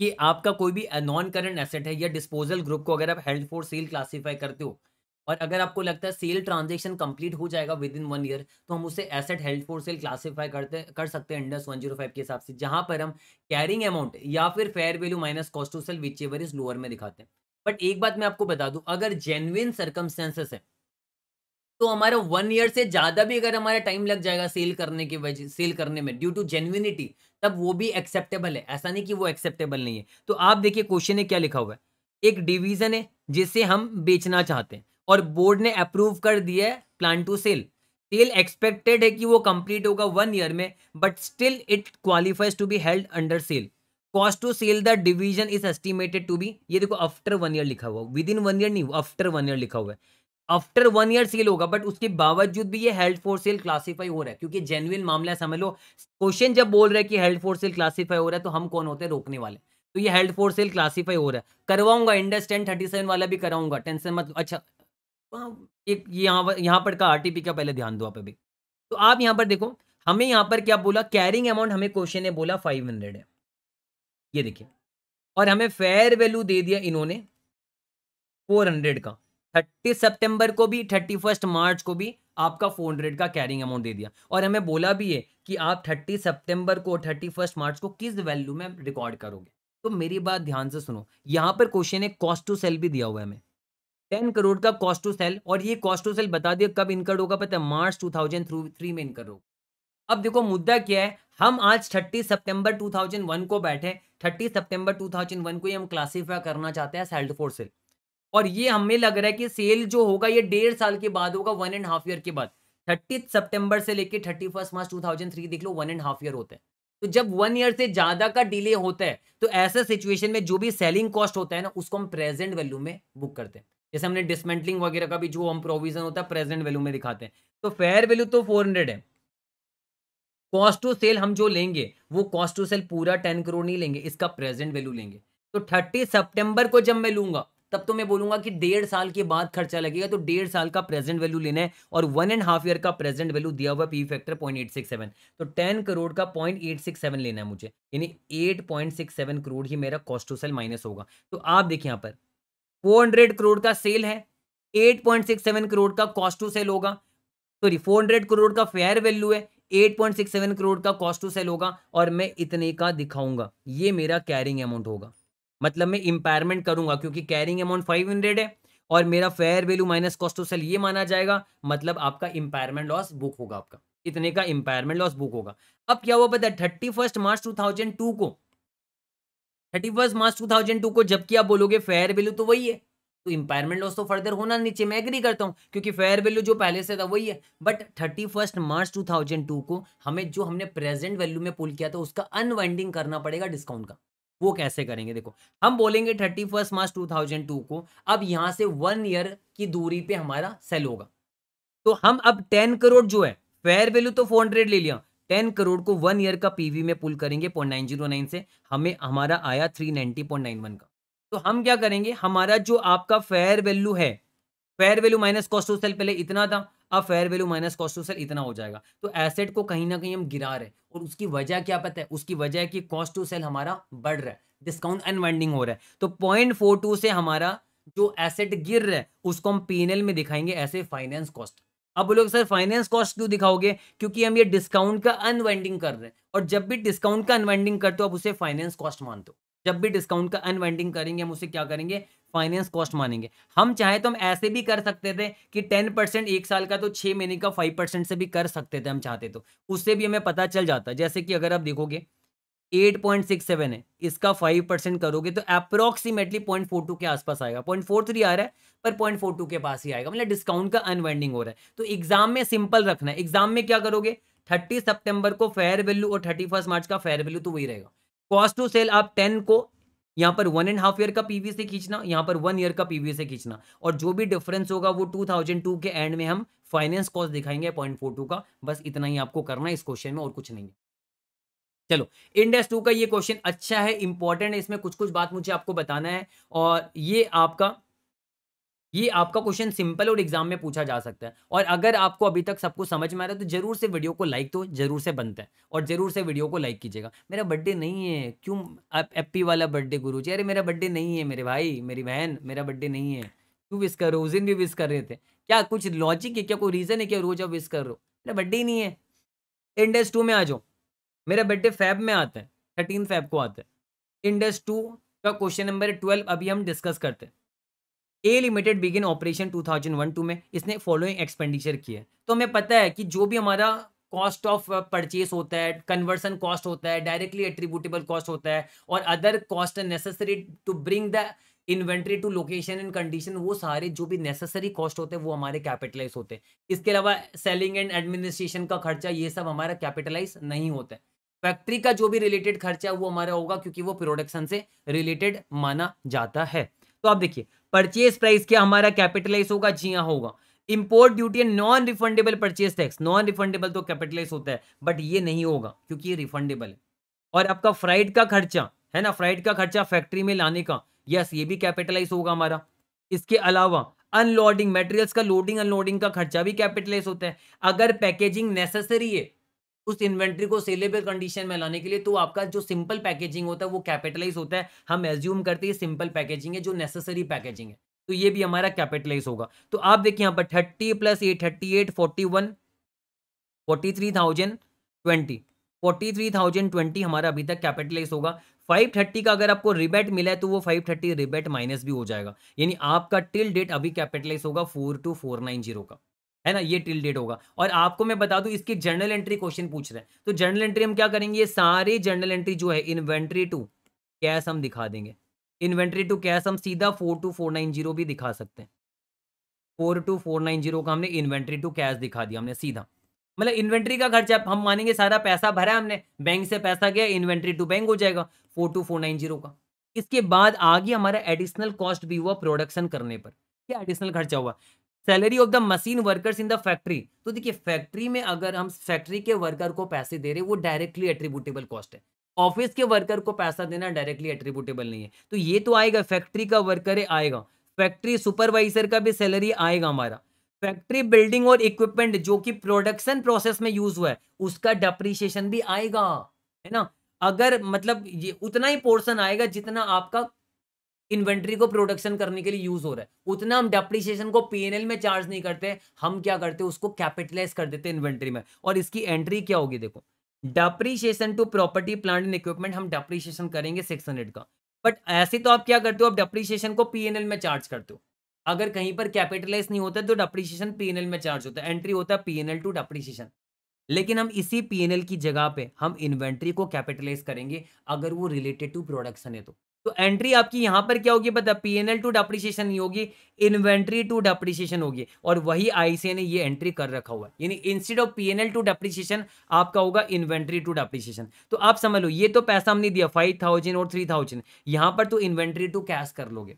कि आपका कोई भी नॉन करंट एसेट है या डिस्पोजल ग्रुप को अगर आप हेल्ड फॉर सेल क्लासीफाई करते हो और अगर आपको लगता है सेल ट्रांजेक्शन कंप्लीट हो जाएगा विद इन वन ईयर तो हम उसे asset held for sale classify करते कर सकते हैं इंडस फाइव के हिसाब से जहां पर हम कैरिंग अमाउंट या फिर fair value minus cost to sell whichever is lower में दिखाते हैं बट एक बात मैं आपको बता दूं अगर जेन्युन सर्कमस्टेंसेस है तो हमारा वन ईयर से ज़्यादा भी अगर हमारा टाइम लग जाएगा सेल करने की वजह सेल करने में ड्यू टू जेन्युनिटी तब वो भी एक्सेप्टेबल है ऐसा नहीं कि वो एक्सेप्टेबल नहीं है तो आप देखिए क्वेश्चन ने क्या लिखा हुआ है एक डिवीज़न है जिसे हम बेचना चाहते हैं और बोर्ड ने अप्रूव कर दिया है plan to sell sell expected है कि वो कंप्लीट होगा वन ईयर में but still it qualifies to be held under sale cost to sell the division is estimated to be ये देखो आफ्टर वन ईयर लिखा हुआ विद इन वन ईयर नहीं आफ्टर वन ईयर लिखा हुआ है आफ्टर वन ईयर सेल होगा but उसके बावजूद भी ये हेल्थ फॉर सेल क्लासीफाई हो रहा है क्योंकि जेन्युन मामला समझ लो क्वेश्चन जब बोल रहे हैं कि हेल्थ फॉर सेल क्लासीफाई हो रहा है तो हम कौन होते हैं रोकने वाले तो ये हेल्थ फॉर सेल क्लासीफाई हो रहा है करवाऊंगा इंडस टेन थर्टी सेवन वाला भी कराऊंगा टेंशन मत मतलब, अच्छा हाँ, एक यहाँ यहाँ पर का आरटीपी का पहले ध्यान दो आप अभी तो आप यहाँ पर देखो हमें यहाँ पर क्या बोला कैरिंग अमाउंट हमें क्वेश्चन ने बोला फाइव हंड्रेड है ये देखिए और हमें फेयर वैल्यू दे दिया इन्होंने फोर हंड्रेड का थर्टी सितंबर को भी थर्टी फर्स्ट मार्च को भी आपका फोर हंड्रेड का कैरिंग अमाउंट दे दिया और हमें बोला भी है कि आप थर्टी सितंबर को थर्टी फर्स्ट मार्च को किस वैल्यू में रिकॉर्ड करोगे तो मेरी बात ध्यान से सुनो यहाँ पर क्वेश्चन है कॉस्ट टू सेल भी दिया हुआ है हमें टेन करोड़ का कॉस्ट टू सेल और ये कॉस्ट टू सेल बता दिया कब इनकर होगा पता है मार्च टू थाउजेंड थ्री में इनकर होगा अब देखो मुद्दा क्या है हम आज 30 सितंबर 2001 को बैठे 30 सितंबर 2001 को ही हम क्लासीफाई करना चाहते हैं सेल्ड फोर सेल और ये हमें लग रहा है कि सेल जो होगा ये डेढ़ साल के बाद होगा वन एंड हाफ ईयर के बाद थर्टी सितंबर से लेके thirty first March two thousand three देख लो वन एंड हाफ ईयर होता है तो जब वन ईयर से ज़्यादा का डिले होता है तो ऐसे सिचुएशन में जो भी सेलिंग कॉस्ट होता है ना उसको हम प्रेजेंट वैल्यू में बुक करते हैं जैसे हमने डिसमेंटलिंग वगैरह का भी जो हम प्रोविजन होता है प्रेजेंट वैल्यू में दिखाते हैं तो फेयर वैल्यू तो फोर हंड्रेड है कॉस्ट टू सेल हम जो लेंगे वो कॉस्ट टू सेल पूरा टेन करोड़ नहीं लेंगे इसका प्रेजेंट वैल्यू लेंगे तो थर्टी सेप्टेम्बर को जब मैं लूंगा तब तो मैं बोलूंगा कि डेढ़ साल के बाद खर्चा लगेगा तो डेढ़ साल का प्रेजेंट वैल्यू लेना है और वन एंड हाफ ईयर का प्रेजेंट वैल्यू दिया हुआ P factor point eight six seven तो टेन करोड़ का पॉइंट एट सिक्स सेवन लेना है मुझे यानी eight point six seven crore ही मेरा कॉस्ट सेल माइनस होगा तो आप देखिए यहाँ पर फोर हंड्रेड करोड़ का सेल है eight point six seven crore का कॉस्ट टू सेल होगा सॉरी फोर हंड्रेड करोड़ का फेयर वैल्यू है eight point six seven crore का कॉस्ट टू सेल होगा और मैं इतने का दिखाऊंगा ये मेरा कैरिंग अमाउंट होगा मतलब मैं इंपायरमेंट करूंगा क्योंकि कैरिंग अमाउंट फाइव हंड्रेड है और मेरा fair value minus cost of sale ये माना जाएगा मतलब आपका इंपायरमेंट लॉस बुक होगा आपका इतने का इंपायरमेंट लॉस बुक होगा अब क्या हुआ पता thirty first March two thousand two को thirty first March two thousand two को जबकि आप बोलोगे फेयर वैल्यू तो वही है तो इंपायरमेंट लॉस तो फर्दर होना नीचे मैं एग्री करता हूँ क्योंकि फेयर वैल्यू जो पहले से था वही है but thirty first March two thousand two को हमें जो हमने प्रेजेंट वैल्यू में पुल किया था उसका अनवाइंडिंग करना पड़ेगा डिस्काउंट का वो कैसे करेंगे देखो हम बोलेंगे thirty first March two thousand two को अब यहाँ से वन ईयर की दूरी पे हमारा सेल होगा तो हम अब टेन करोड़ जो है फेयर वैल्यू तो फोर हंड्रेड ले लिया टेन करोड़ को वन ईयर का पीवी में पुल करेंगे पॉइंट नाइन जीरो नाइन से हमें हमारा आया three ninety point nine one का तो हम क्या करेंगे हमारा जो आपका फेयर वैल्यू है fair value minus cost of sale पहले इतना था अब fair value minus cost to sell इतना हो जाएगा तो एसेट को कहीं ना कहीं हम गिरा रहे और उसकी वजह क्या पता है उसकी वजह है कि कॉस्ट टू सेल हमारा बढ़ रहा है डिस्काउंट अनवाइंडिंग हो रहा है तो पॉइंट फोर टू से हमारा जो एसेट गिर रहा है उसको हम पीएनएल में दिखाएंगे ऐसे फाइनेंस कॉस्ट अब बोलोग सर फाइनेंस कॉस्ट क्यों दिखाओगे क्योंकि हम ये डिस्काउंट का अनवाइंडिंग कर रहे हैं और जब भी डिस्काउंट का अनवाइंडिंग करते हो आप उसे फाइनेंस कॉस्ट मानते हो जब भी डिस्काउंट का अनवाइंडिंग करेंगे हम उसे क्या करेंगे फाइनेंस कॉस्ट मानेंगे हम चाहे तो हम ऐसे भी कर सकते थे कि टेन परसेंट एक साल का तो छः महीने का फाइव परसेंट से भी कर सकते थे हम चाहते तो उससे भी हमें पता चल जाता जैसे कि अगर आप देखोगे एट पॉइंट सिक्स सेवन है इसका फाइव परसेंट करोगे तो अप्रोक्सीमेटली पॉइंट फोर टू के आसपास आएगा पॉइंट फोर थ्री आ रहा है पर पॉइंट फोर टू के पास ही आएगा मतलब डिस्काउंट का अनवाइंडिंग हो रहा है तो एग्जाम में सिंपल रखना है एग्जाम में क्या करोगे थर्टी सितंबर को फेयर वैल्यू और थर्टी फर्स्ट मार्च का फेयर वैल्यू तो वही रहेगा कॉस्ट टू सेल आप टेन को यहाँ पर वन एंड हाफ ईयर का पीवी से खींचना यहाँ पर वन ईयर का पीवी से खींचना और जो भी डिफरेंस होगा वो टू थाउजेंड टू के एंड में हम फाइनेंस कॉस्ट दिखाएंगे पॉइंट फोर टू का बस इतना ही आपको करना है इस क्वेश्चन में और कुछ नहीं है चलो इंडेस टू का ये क्वेश्चन अच्छा है इंपॉर्टेंट है इसमें कुछ कुछ बात मुझे आपको बताना है और ये आपका ये आपका क्वेश्चन सिंपल और एग्जाम में पूछा जा सकता है और अगर आपको अभी तक सब कुछ समझ में आ रहा है तो जरूर से वीडियो को लाइक तो जरूर से बनता है और जरूर से वीडियो को लाइक कीजिएगा मेरा बर्थडे नहीं है क्यों एप्पी वाला बर्थडे गुरु जी अरे मेरा बर्थडे नहीं है मेरे भाई मेरी बहन मेरा बर्थडे नहीं है क्यों विश कर रहे हो उस दिन भी विश कर रहे थे क्या कुछ लॉजिक है क्या कोई रीज़न है क्या रोज आप विश कर रहे हो मेरा बर्थडे ही नहीं है इंडेस टू में आ जाओ मेरा बर्थडे फैब में आता है थर्टीन फैब को आता है इंडेस टू का क्वेश्चन नंबर ट्वेल्व अभी हम डिस्कस करते हैं A limited begin operation 2001 two में इसने फॉलोइंग एक्सपेंडिचर किए तो हमें पता है कि जो भी हमारा कॉस्ट ऑफ परचेस होता है कन्वर्सन कॉस्ट होता है डायरेक्टली एट्रीब्यूटेबल कॉस्ट होता है और other cost necessary to bring the inventory to location and condition वो सारे जो भी नेसेसरी कॉस्ट होते हैं वो हमारे कैपिटलाइज होते हैं इसके अलावा सेलिंग एंड एडमिनिस्ट्रेशन का खर्चा ये सब हमारा कैपिटलाइज नहीं होता है फैक्ट्री का जो भी रिलेटेड खर्चा वो हमारा होगा क्योंकि वो प्रोडक्शन से रिलेटेड माना जाता है तो आप देखिए परचेज प्राइस क्या हमारा कैपिटलाइज होगा जी हाँ होगा import duty and non refundable purchase tax non refundable तो कैपिटलाइज होता है बट ये नहीं होगा क्योंकि ये रिफंडेबल है और आपका फ्राइड का खर्चा है ना फ्राइड का खर्चा फैक्ट्री में लाने का यस ये भी कैपिटलाइज होगा हमारा इसके अलावा अनलोडिंग मटेरियल्स का लोडिंग अनलोडिंग का खर्चा भी कैपिटलाइज होता है अगर पैकेजिंग नेसेसरी है उस इन्वेंट्री को सेलेबल कंडीशन में लाने के लिए तो आपका जो सिंपल पैकेजिंग होता है वो कैपिटलाइज होता है हम एज्यूम करते हैं सिंपल पैकेजिंग है जो नेसेसरी पैकेजिंग है तो ये भी हमारा कैपिटलाइज होगा तो आप देखिए यहाँ पर थर्टी प्लस ये thirty eight forty one forty three thousand twenty forty three thousand twenty हमारा अभी तक कैपिटलाइज होगा फाइव थर्टी का अगर आपको रिबेट मिला है तो वो फाइव थर्टी रिबेट माइनस भी हो जाएगा यानी आपका टिल डेट अभी कैपिटलाइज होगा four two four nine zero का है ना ये टिल डेट होगा और आपको मैं बता दूं इसके जर्नल एंट्री क्वेश्चन पूछ रहे हैं तो जर्नल एंट्री हम क्या करेंगे ये सारी जर्नल एंट्री जो है इन्वेंट्री टू कैश हम दिखा देंगे इन्वेंट्री टू कैश हम सीधा four two four nine zero भी दिखा सकते हैं four two four nine zero का हमने इन्वेंट्री टू कैश दिखा दिया हमने सीधा मतलब इन्वेंट्री का खर्चा हम मानेंगे सारा पैसा भरा हमने बैंक से पैसा गया इन्वेंट्री टू बैंक हो जाएगा four two four nine zero का इसके बाद आगे हमारा एडिशनल कॉस्ट भी हुआ प्रोडक्शन करने पर क्या एडिशनल खर्चा हुआ salary of the machine workers in the factory तो देखिए फैक्ट्री में अगर हम फैक्ट्री के वर्कर को पैसे दे रहे वो डायरेक्टली एट्रीब्यूटेबल कॉस्ट है ऑफिस के वर्कर को पैसा देना डायरेक्टली एट्रीब्यूटेबल नहीं है तो ये तो आएगा फैक्ट्री का वर्कर है आएगा फैक्ट्री सुपरवाइजर का भी सैलरी आएगा हमारा फैक्ट्री बिल्डिंग और इक्विपमेंट जो कि प्रोडक्शन प्रोसेस में यूज हुआ है उसका डेप्रिसिएशन भी आएगा है ना अगर मतलब ये उतना ही पोर्शन आएगा जितना आपका इन्वेंट्री को प्रोडक्शन करने के लिए यूज हो रहा है उतना हम डेप्रीशिएशन को पीएनएल में चार्ज नहीं करते हम क्या करते उसको कैपिटलाइज कर देते इन्वेंट्री में और इसकी एंट्री क्या होगी देखो depreciation to property plant and equipment हम डेप्रीशिएशन करेंगे सिक्स का बट ऐसे तो आप क्या करते हो आप डेप्रीशिएशन को पी में चार्ज करते हो अगर कहीं पर कैपिटलाइज नहीं होता तो डेप्रीशिएशन पीएनएल में चार्ज होता है एंट्री होता है पीएनएल टू डेप्रीशिएशन लेकिन हम इसी पीएनएल की जगह पे हम इन्वेंट्री को कैपिटलाइज करेंगे अगर वो रिलेटेड टू प्रोडक्शन है तो तो एंट्री आपकी यहाँ पर क्या होगी पता P N L to depreciation नहीं होगी इन्वेंट्री टू डेप्रिसिएशन होगी और वही आईसीए ने ये एंट्री कर रखा हुआ है यानी instead of P N L to depreciation आपका होगा इन्वेंट्री टू डेप्रिसिएशन तो आप समझ लो ये तो पैसा हमने दिया फाइव थाउजेंड और थ्री थाउजेंड यहां पर तो इन्वेंट्री टू कैश कर लोगे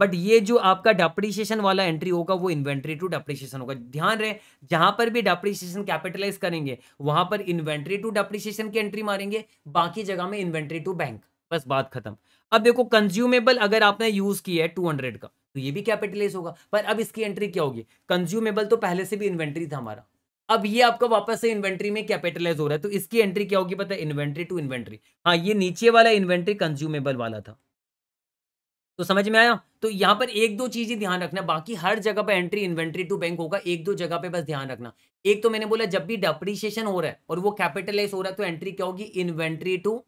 बट ये जो आपका डेप्रिसिएशन वाला एंट्री होगा वो इन्वेंट्री टू डेप्रिसिएशन होगा ध्यान रहे जहां पर भी डेप्रिशिएशन कैपिटलाइज करेंगे वहां पर इन्वेंट्री टू डेप्रिशिएशन की एंट्री मारेंगे बाकी जगह में इन्वेंट्री टू बैंक बस बात खत्म अब देखो कंज्यूमेबल अगर आपने यूज किया है टू हंड्रेड का तो ये भी कैपिटलाइज होगा पर अब इसकी एंट्री क्या होगी कंज्यूमेबल तो पहले से भी इन्वेंट्री था हमारा अब ये आपका वापस से इन्वेंट्री में कैपिटलाइज हो रहा है तो इसकी एंट्री क्या होगी पता है इन्वेंट्री टू इन्वेंट्री हाँ ये नीचे वाला इन्वेंट्री कंज्यूमेबल वाला था तो समझ में आया तो यहाँ पर एक दो चीजें ध्यान रखना बाकी हर जगह पर एंट्री इन्वेंट्री टू बैंक होगा एक दो जगह पे बस ध्यान रखना एक तो मैंने बोला जब भी डेप्रिशिएशन हो रहा है और वो कैपिटलाइज हो रहा है तो एंट्री क्या होगी इन्वेंट्री टू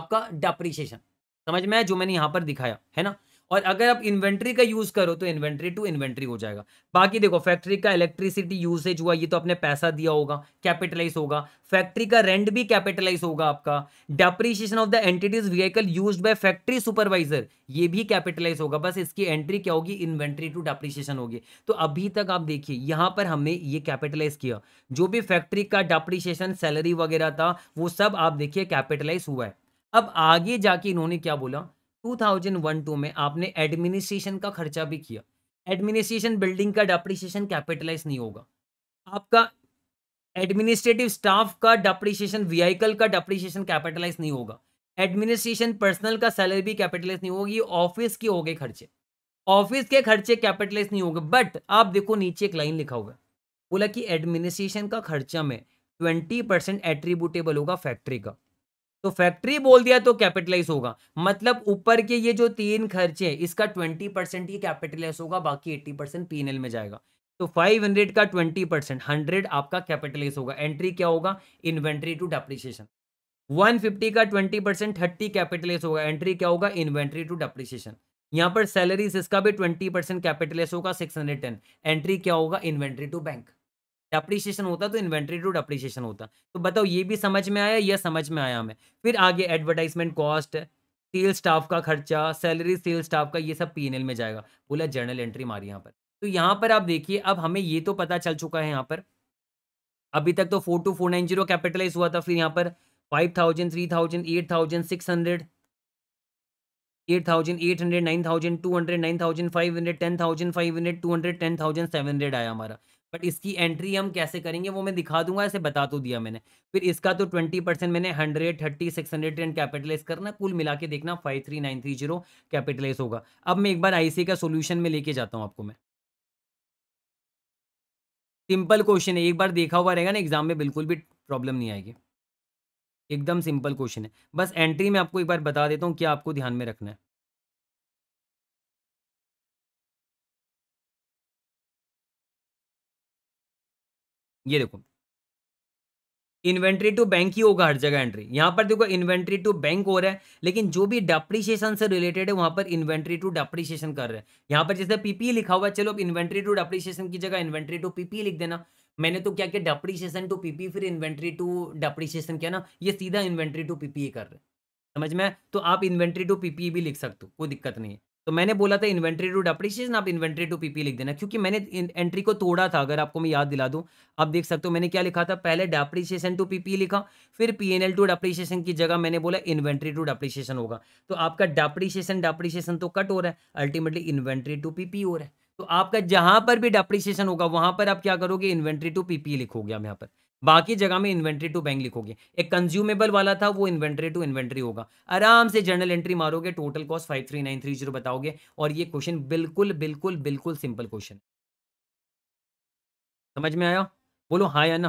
आपका डेप्रिशिएशन समझ में आया जो मैंने यहाँ पर दिखाया है ना और अगर आप इन्वेंट्री का यूज करो तो इन्वेंट्री टू इन्वेंट्री हो जाएगा बाकी देखो फैक्ट्री का इलेक्ट्रिसिटी यूसेज हुआ ये तो आपने पैसा दिया होगा कैपिटलाइज होगा फैक्ट्री का रेंट भी कैपिटलाइज होगा आपका depreciation of the entities vehicle used by factory supervisor ये भी कैपिटलाइज होगा बस इसकी एंट्री क्या होगी इन्वेंट्री टू डेप्रिशिएशन होगी तो अभी तक आप देखिए यहाँ पर हमने ये कैपिटलाइज किया जो भी फैक्ट्री का डेप्रिशिएशन सैलरी वगैरह था वो सब आप देखिए कैपिटलाइज हुआ है अब आगे जाके इन्होंने क्या बोला 2012 में आपने एडमिनिस्ट्रेशन का खर्चा भी किया एडमिनिस्ट्रेशन बिल्डिंग का डेप्रिसिएशन कैपिटलाइज नहीं होगा आपका एडमिनिस्ट्रेटिव स्टाफ का डेप्रिसिएशन व्हीकल का डेप्रिसिएशन कैपिटलाइज नहीं होगा एडमिनिस्ट्रेशन पर्सनल का सैलरी भी कैपिटलाइज नहीं होगी ऑफिस के हो गए खर्चे ऑफिस के खर्चे कैपिटलाइज नहीं होगा बट आप देखो नीचे एक लाइन लिखा हुआ है बोला कि एडमिनिस्ट्रेशन का खर्चा में ट्वेंटी परसेंट एट्रीब्यूटेबल होगा फैक्ट्री का तो फैक्ट्री बोल दिया तो कैपिटलाइज होगा मतलब ऊपर के ये जो तीन खर्चे हैं इसका ट्वेंटी परसेंट ही कैपिटलाइज होगा बाकी एट्टी परसेंट पी में जाएगा तो 500 का 20 परसेंट हंड्रेड आपका कैपिटलाइज होगा एंट्री क्या होगा इन्वेंट्री टू डेप्रिसिएशन 150 का 20 परसेंट थर्टी कैपिटलाइज होगा एंट्री क्या होगा इन्वेंट्री टू डेप्रिसिएशन यहाँ पर सैलरीज इसका भी ट्वेंटी परसेंट कैपिटलाइज होगा सिक्स एंट्री क्या होगा इन्वेंट्री टू बैंक डेप्रीशिएशन होता तो इन्वेंट्री टू डेप्रीशिएशन होता तो बताओ ये भी समझ में आया या समझ में आया हमें फिर आगे एडवर्टाइजमेंट कॉस्ट सेल स्टाफ का खर्चा सैलरी सेल स्टाफ का ये सब पी में जाएगा बोला जर्नल एंट्री मारी यहाँ पर तो यहाँ पर आप देखिए अब हमें ये तो पता चल चुका है यहाँ पर अभी तक तो four two four nine zero capitalise हुआ था फिर यहाँ पर five thousand three thousand eight thousand six hundred eight thousand eight hundred nine thousand two hundred nine thousand five hundred ten thousand five hundred two hundred ten thousand seven hundred आया हमारा but इसकी entry हम कैसे करेंगे वो मैं दिखा दूंगा ऐसे बता तो दिया मैंने फिर इसका तो ट्वेंटी परसेंट मैंने hundred thirty six hundred ten capitalise करना कुल मिला के देखना five three nine three zero capitalise होगा अब मैं एक बार आईसी का सोल्यूशन में लेके जाता हूँ आपको मैं सिंपल क्वेश्चन है एक बार देखा हुआ रहेगा ना एग्जाम में बिल्कुल भी प्रॉब्लम नहीं आएगी एकदम सिंपल क्वेश्चन है बस एंट्री में आपको एक बार बता देता हूँ क्या आपको ध्यान में रखना है ये देखो इन्वेंट्री टू बैंक ही होगा हर जगह एंट्री यहाँ पर देखो इन्वेंट्री टू बैंक हो रहा है लेकिन जो भी डेप्रिशिएशन से रिलेटेड है वहाँ पर इन्वेंट्री टू डेप्रिसिएशन कर रहे हैं यहाँ पर जैसे पीपी e लिखा हुआ है चलो अब इन्वेंट्री टू डेप्रिसिएशन की जगह इन्वेंट्री टू पीपी e लिख देना मैंने तो क्या किया डेप्रिसिएशन टू पीपी e, फिर इन्वेंट्री टू डेप्रिसिएशन किया ना ये सीधा इन्वेंट्री टू पीपी कर रहे हैं समझ में तो आप इन्वेंट्री टू पीपी भी लिख सकते हो कोई दिक्कत नहीं है तो मैंने बोला था इन्वेंट्री टू डेप्रिसिएशन आप इन्वेंट्री टू पीपी लिख देना क्योंकि मैंने एंट्री को तोड़ा था अगर आपको मैं याद दिला दूं आप देख सकते हो मैंने क्या लिखा था पहले डेप्रिसिएशन टू पीपी लिखा फिर पीएनएल टू डेप्रिसिएशन की जगह मैंने बोला इन्वेंट्री टू डेप्रिसिएशन होगा तो आपका डेप्रिसिएशन डेप्रिसिएशन तो कट हो रहा है अल्टीमेटली इन्वेंट्री टू पीपी हो रहा है तो आपका जहां पर भी डेप्रिसिएशन होगा वहां पर आप क्या करोगे इन्वेंट्री टू पीपी लिखोगे आप यहाँ पर बाकी जगह में इन्वेंट्री टू बैंक लिखोगे एक कंज्यूमेबल वाला था वो इन्वेंट्री टू इन्वेंट्री होगा आराम से जर्नल एंट्री मारोगे total cost five three nine three zero बताओगे और ये क्वेश्चन बिल्कुल बिल्कुल बिल्कुल सिंपल क्वेश्चन समझ में आया बोलो हाँ या ना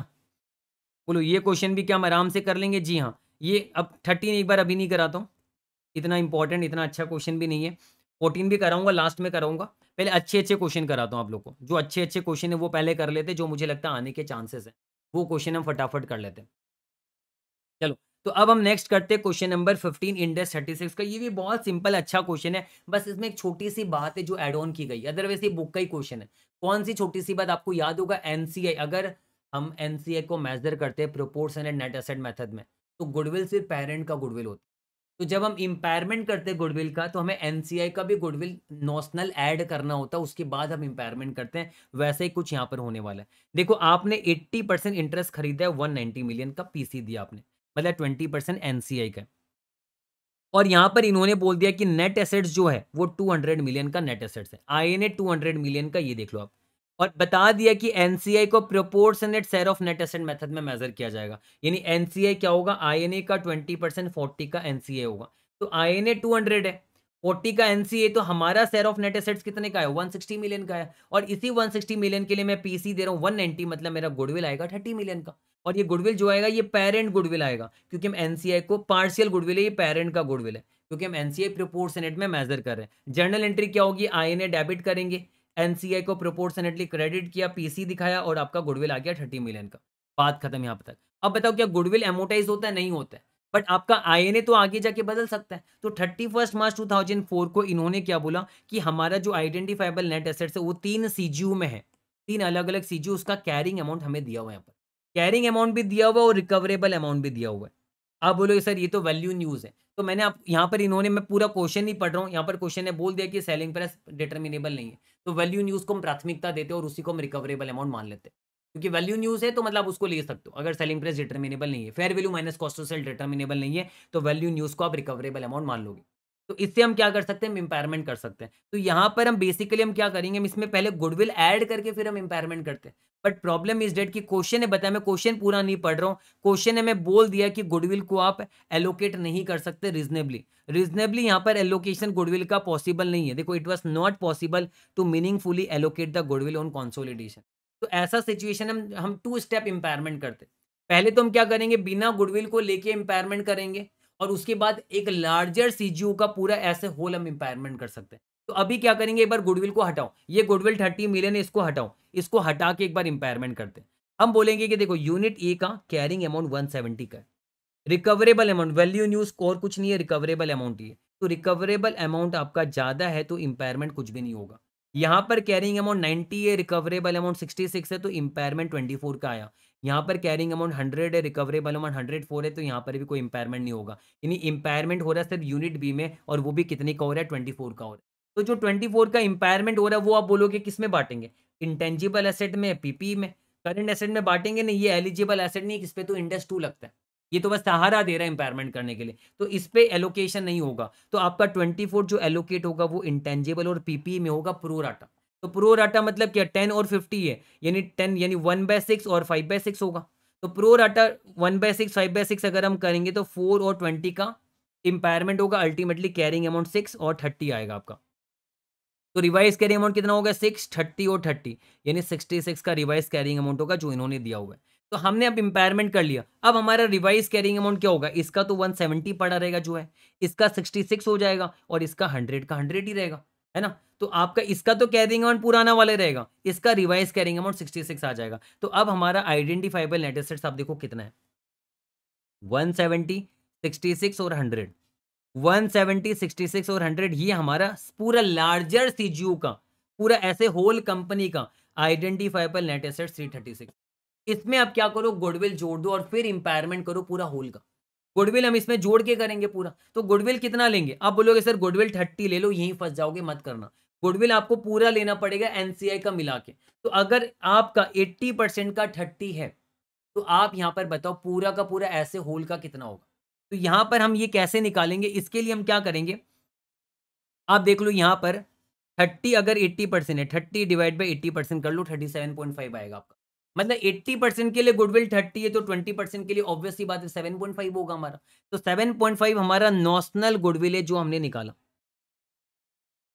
बोलो ये क्वेश्चन भी क्या हम आराम से कर लेंगे जी हाँ ये अब थर्टीन एक बार अभी नहीं कराता हूँ इतना इंपॉर्टेंट इतना अच्छा क्वेश्चन भी नहीं है फोर्टीन भी कराऊंगा लास्ट में कराऊंगा पहले अच्छे अच्छे क्वेश्चन कराता हूँ आप लोग को जो अच्छे अच्छे क्वेश्चन है वो पहले कर लेते जो मुझे लगता है आने के चांसेस हैं वो क्वेश्चन हम फटाफट कर लेते हैं चलो तो अब हम नेक्स्ट करते हैं क्वेश्चन नंबर 15 इंडेस 36 का ये भी बहुत सिंपल अच्छा क्वेश्चन है बस इसमें एक छोटी सी बात है जो एड ऑन की गई अदरवाइज ये बुक का ही क्वेश्चन है कौन सी छोटी सी बात आपको याद होगा एनसीआई अगर हम एनसीआई को मेजर करते हैं proportion and net asset method में तो गुडविल सिर्फ पेरेंट का गुडविल होता तो जब हम इम्पायरमेंट करते हैं गुडविल का तो हमें एनसीआई का भी गुडविल नोशनल ऐड करना होता है उसके बाद हम इम्पायरमेंट करते हैं वैसे ही कुछ यहाँ पर होने वाला है देखो आपने 80 परसेंट इंटरेस्ट खरीदा है 190 मिलियन का पीसी दिया आपने मतलब 20 परसेंट एनसीआई का और यहाँ पर इन्होंने बोल दिया कि नेट एसेट्स जो है वो टू मिलियन का नेट एसेट्स है आई एन मिलियन का ये देख लो आप और बता दिया कि एनसीआई को proportionate share of net asset method में मेजर किया जाएगा यानी एनसीआई क्या होगा ए का ट्वेंटी परसेंट फोर्टी का एनसीए होगा तो ए टू हंड्रेड है फोर्टी का एनसीए तो हमारा शेयर ऑफ नेट एसेट्स कितने का है 160 मिलियन का है और इसी 160 मिलियन के लिए मैं पीसी दे रहा हूँ 190 मतलब मेरा गुडविल आएगा 30 मिलियन का और ये गुडविल जो आएगा ये पेरेंट गुडविल आएगा क्योंकि हम एनसीआई को पार्शियल गुडविल है ये पेरेंट का गुडविल है क्योंकि हम एनसीआई प्रोपोर्शनेट में मेजर कर रहे हैं जर्नल एंट्री क्या होगी आई डेबिट करेंगे एनसीआई को प्रोपोर्शनेटली क्रेडिट किया पीसी दिखाया और आपका गुडविल आ गया थर्टी मिलियन का बात खत्म यहाँ पर अब बताओ क्या गुडविल एमोटाइज होता है नहीं होता है बट आपका आईएनए तो आगे जाके बदल सकता है तो thirty first March two thousand four को इन्होंने क्या बोला कि हमारा जो आइडेंटिफाइबल नेट एसेट्स है वो तीन सीजीयू में है तीन अलग अलग सीजीयू उसका कैरिंग अमाउंट हमें दिया हुआ है यहाँ पर कैरिंग अमाउंट भी दिया हुआ है और रिकवरेबल अमाउंट भी दिया हुआ है आप बोलो सर ये तो वैल्यू न्यूज है तो मैंने आप यहाँ पर इन्होंने मैं पूरा क्वेश्चन ही पढ़ रहा हूँ यहाँ पर क्वेश्चन ने बोल दिया कि सेलिंग प्राइस डिटर्मिनेबल नहीं है तो वैल्यू न्यूज़ को हम प्राथमिकता देते हैं और उसी को हम रिकवरेबल अमाउंट मान लेते हैं क्योंकि वैल्यू न्यूज है तो मतलब उसको ले सकते हो अगर सेलिंग प्राइस डिटर्मिनेबल नहीं है fair value minus cost of sale determinable नहीं है तो वैल्यू न्यूज को आप रिकवरेबल अमाउंट मान लोगे तो इससे हम क्या कर सकते हैं हम इम्पेयरमेंट कर सकते हैं तो यहाँ पर हम बेसिकली हम क्या करेंगे हम इसमें पहले गुडविल ऐड करके फिर हम इंपायरमेंट करते हैं बट प्रॉब्लम इज डेट कि क्वेश्चन ने बताया मैं क्वेश्चन पूरा नहीं पढ़ रहा हूँ क्वेश्चन ने मैं बोल दिया कि गुडविल को आप एलोकेट नहीं कर सकते रीजनेबली रीजनेबली यहाँ पर एलोकेशन गुडविल का पॉसिबल नहीं है देखो it was not possible to meaningfully allocate the goodwill on consolidation तो ऐसा सिचुएशन हम हम टू स्टेप इम्पेयरमेंट करते पहले तो हम क्या करेंगे बिना गुडविल को लेके इम्पेयरमेंट करेंगे और उसके बाद एक लार्जर सीजीओ का पूरा ऐसे होल हम इंपायरमेंट कर सकते हैं तो अभी क्या करेंगे एक बार गुडविल को हटाओ ये गुडविल थर्टी मिलियन है इसको हटाओ इसको हटा के एक बार इंपायरमेंट करते हैं हम बोलेंगे कि देखो यूनिट ए का कैरिंग अमाउंट वन सेवेंटी का रिकवरेबल अमाउंट वैल्यू न्यूज और कुछ नहीं है रिकवरेबल अमाउंट ये तो रिकवरेबल अमाउंट आपका ज़्यादा है तो इंपायरमेंट तो कुछ भी नहीं होगा यहाँ पर कैरिंग अमाउंट 90 है रिकवरेबल अमाउंट 66 है तो इम्पेयरमेंट 24 का आया यहाँ पर कैरिंग अमाउंट हंड्रेड है रिकवरेबल अमाउंट हंड्रेड फोर है तो यहाँ पर भी कोई इंपायरमेंट नहीं होगा यानी इंपायरमेंट हो रहा है सिर्फ यूनिट बी में और वो भी कितने का हो रहा है ट्वेंटी फोर का हो रहा है तो जो ट्वेंटी फोर का इंपायरमेंट हो रहा है वो आप बोलोगे किस में बांटेंगे इंटेंजिबल एसेट में पीपी में करंट एसेट में बांटेंगे नहीं ये एलिजिबल एसेट नहीं है किसपे तो इंडेक्स टू लगता है ये तो बस सहारा दे रहा है इंपायरमेंट करने के लिए तो इस पर एलोकेशन नहीं होगा तो आपका ट्वेंटी फोर जो एलोकेट होगा वो इंटेंजिबल और पीपी में होगा प्रोराटा तो प्रो राटा मतलब क्या टेन और फिफ्टी है यानी टेन यानी वन बाय सिक्स और फाइव बाय सिक्स होगा तो pro rata one by six five by six अगर हम करेंगे तो फोर और ट्वेंटी का इम्पायरमेंट होगा अल्टीमेटली कैरिंग अमाउंट सिक्स और थर्टी आएगा आपका तो रिवाइज कैरिंग अमाउंट कितना होगा सिक्स थर्टी और थर्टी यानी सिक्सटी सिक्स का रिवाइज कैरिंग अमाउंट होगा जो इन्होंने दिया हुआ है तो हमने अब इम्पायरमेंट कर लिया अब हमारा रिवाइज कैरिंग अमाउंट क्या होगा इसका तो वन सेवेंटी पड़ा रहेगा जो है इसका सिक्सटी सिक्स हो जाएगा और इसका हंड्रेड का हंड्रेड ही रहेगा है ना तो आपका इसका तो कैरिंग अमाउंट पुराना वाले रहेगा इसका revise carrying amount sixty six आ जाएगा तो अब हमारा आइडेंटिफाइबल नेट एसेट आप देखो कितना है वन सेवेंटी सिक्सटी सिक्स और hundred one seventy sixty six और हंड्रेड ये हमारा पूरा लार्जर सी का पूरा ऐसे होल कंपनी का identifiable net asset three thirty six इसमें आप क्या करो गुडविल जोड़ दो और फिर इंपायरमेंट करो पूरा होल का गुडविल हम इसमें जोड़ के करेंगे पूरा तो गुडविल कितना लेंगे आप बोलोगे सर गुडविल थर्टी ले लो यहीं फंस जाओगे मत करना गुडविल आपको पूरा लेना पड़ेगा एनसीआई का मिला के तो अगर आपका एट्टी परसेंट का थर्टी है तो आप यहाँ पर बताओ पूरा का पूरा ऐसे होल का कितना होगा तो यहाँ पर हम ये कैसे निकालेंगे इसके लिए हम क्या करेंगे आप देख लो यहाँ पर थर्टी अगर एट्टी परसेंट है thirty divide by eighty percent कर लो थर्टी सेवन पॉइंट फाइव आएगा आपका मतलब 80 परसेंट के लिए गुडविल 30 है तो 20 परसेंट के लिए ऑब्वियसली बात है 7.5 होगा हमारा तो 7.5 हमारा नॉशनल गुडविल है जो हमने निकाला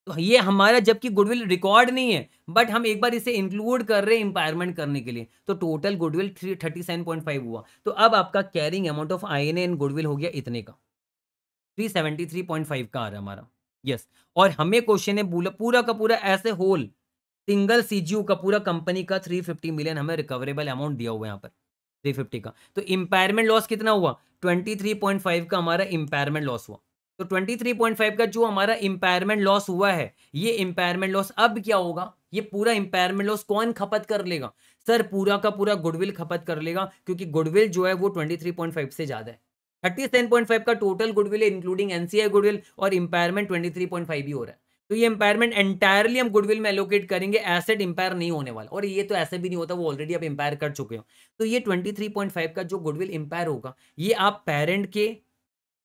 तो ये हमारा जबकि गुडविल रिकॉर्ड नहीं है बट हम एक बार इसे इंक्लूड कर रहे हैं इंपायरमेंट करने के लिए तो total goodwill three thirty seven point five हुआ तो अब आपका carrying amount of I N N goodwill हो गया इतने का three seventy three point five का आ रहा है हमारा यस yes. और हमें क्वेश्चन है पूरा का पूरा ऐसे होल सिंगल सीजीयू का पूरा कंपनी का 350 मिलियन हमें रिकवरेबल अमाउंट दिया हुआ है यहाँ पर 350 का तो इंपायरमेंट लॉस कितना हुआ 23.5 का हमारा इंपायरमेंट लॉस हुआ तो 23.5 का जो हमारा इंपायरमेंट लॉस हुआ है ये इंपायरमेंट लॉस अब क्या होगा ये पूरा इंपायरमेंट लॉस कौन खपत कर लेगा सर पूरा का पूरा गुडविल खपत कर लेगा क्योंकि गुडविल जो है वो फाइव से ज़्यादा है फाइव का total goodwill including NCI goodwill और पॉइंट फाइव ही हो रहा है तो ये एम्पायरमेंट एंटायरली हम गुडविल में एलोकेट करेंगे एसेट इंपायर नहीं होने वाला और ये तो ऐसे भी नहीं होता वो ऑलरेडी आप इंपायर कर चुके हो तो ये 23.5 का जो गुडविल इंपायर होगा ये आप पेरेंट के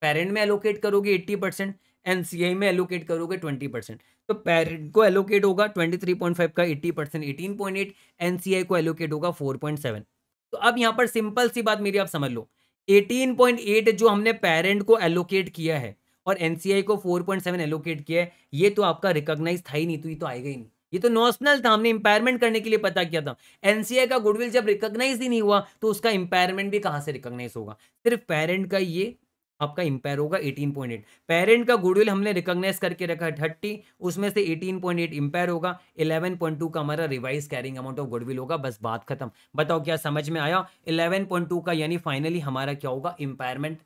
पेरेंट में एलोकेट करोगे 80 परसेंट एनसीआई में एलोकेट करोगे 20 परसेंट तो पेरेंट को एलोकेट होगा 23.5 का 80 परसेंट एटीन पॉइंट एनसीआई को एलोकेट होगा फोर तो अब यहाँ पर सिंपल सी बात मेरी आप समझ लो एटीन जो हमने पेरेंट को एलोकेट किया है और एनसीआई को 4.7 एलोकेट किया है ये तो आपका रिकॉग्नाइज था ही नहीं तो ये तो आएगा ही नहीं ये तो नॉशनल था हमने इंपायरमेंट करने के लिए पता किया था एनसीआई का गुडविल जब रिकॉग्नाइज ही नहीं हुआ तो उसका इंपायरमेंट भी कहाँ से रिकॉग्नाइज होगा सिर्फ पेरेंट का ये आपका इंपायर होगा 18.8 पेरेंट का गुडविल हमने रिकॉग्नाइज करके रखा है 30 उसमें से 18.8 इंपायर होगा 11.2 का हमारा revise carrying amount of goodwill होगा बस बात खत्म बताओ क्या समझ में आया 11.2 का यानी फाइनली हमारा क्या होगा इंपायरमेंट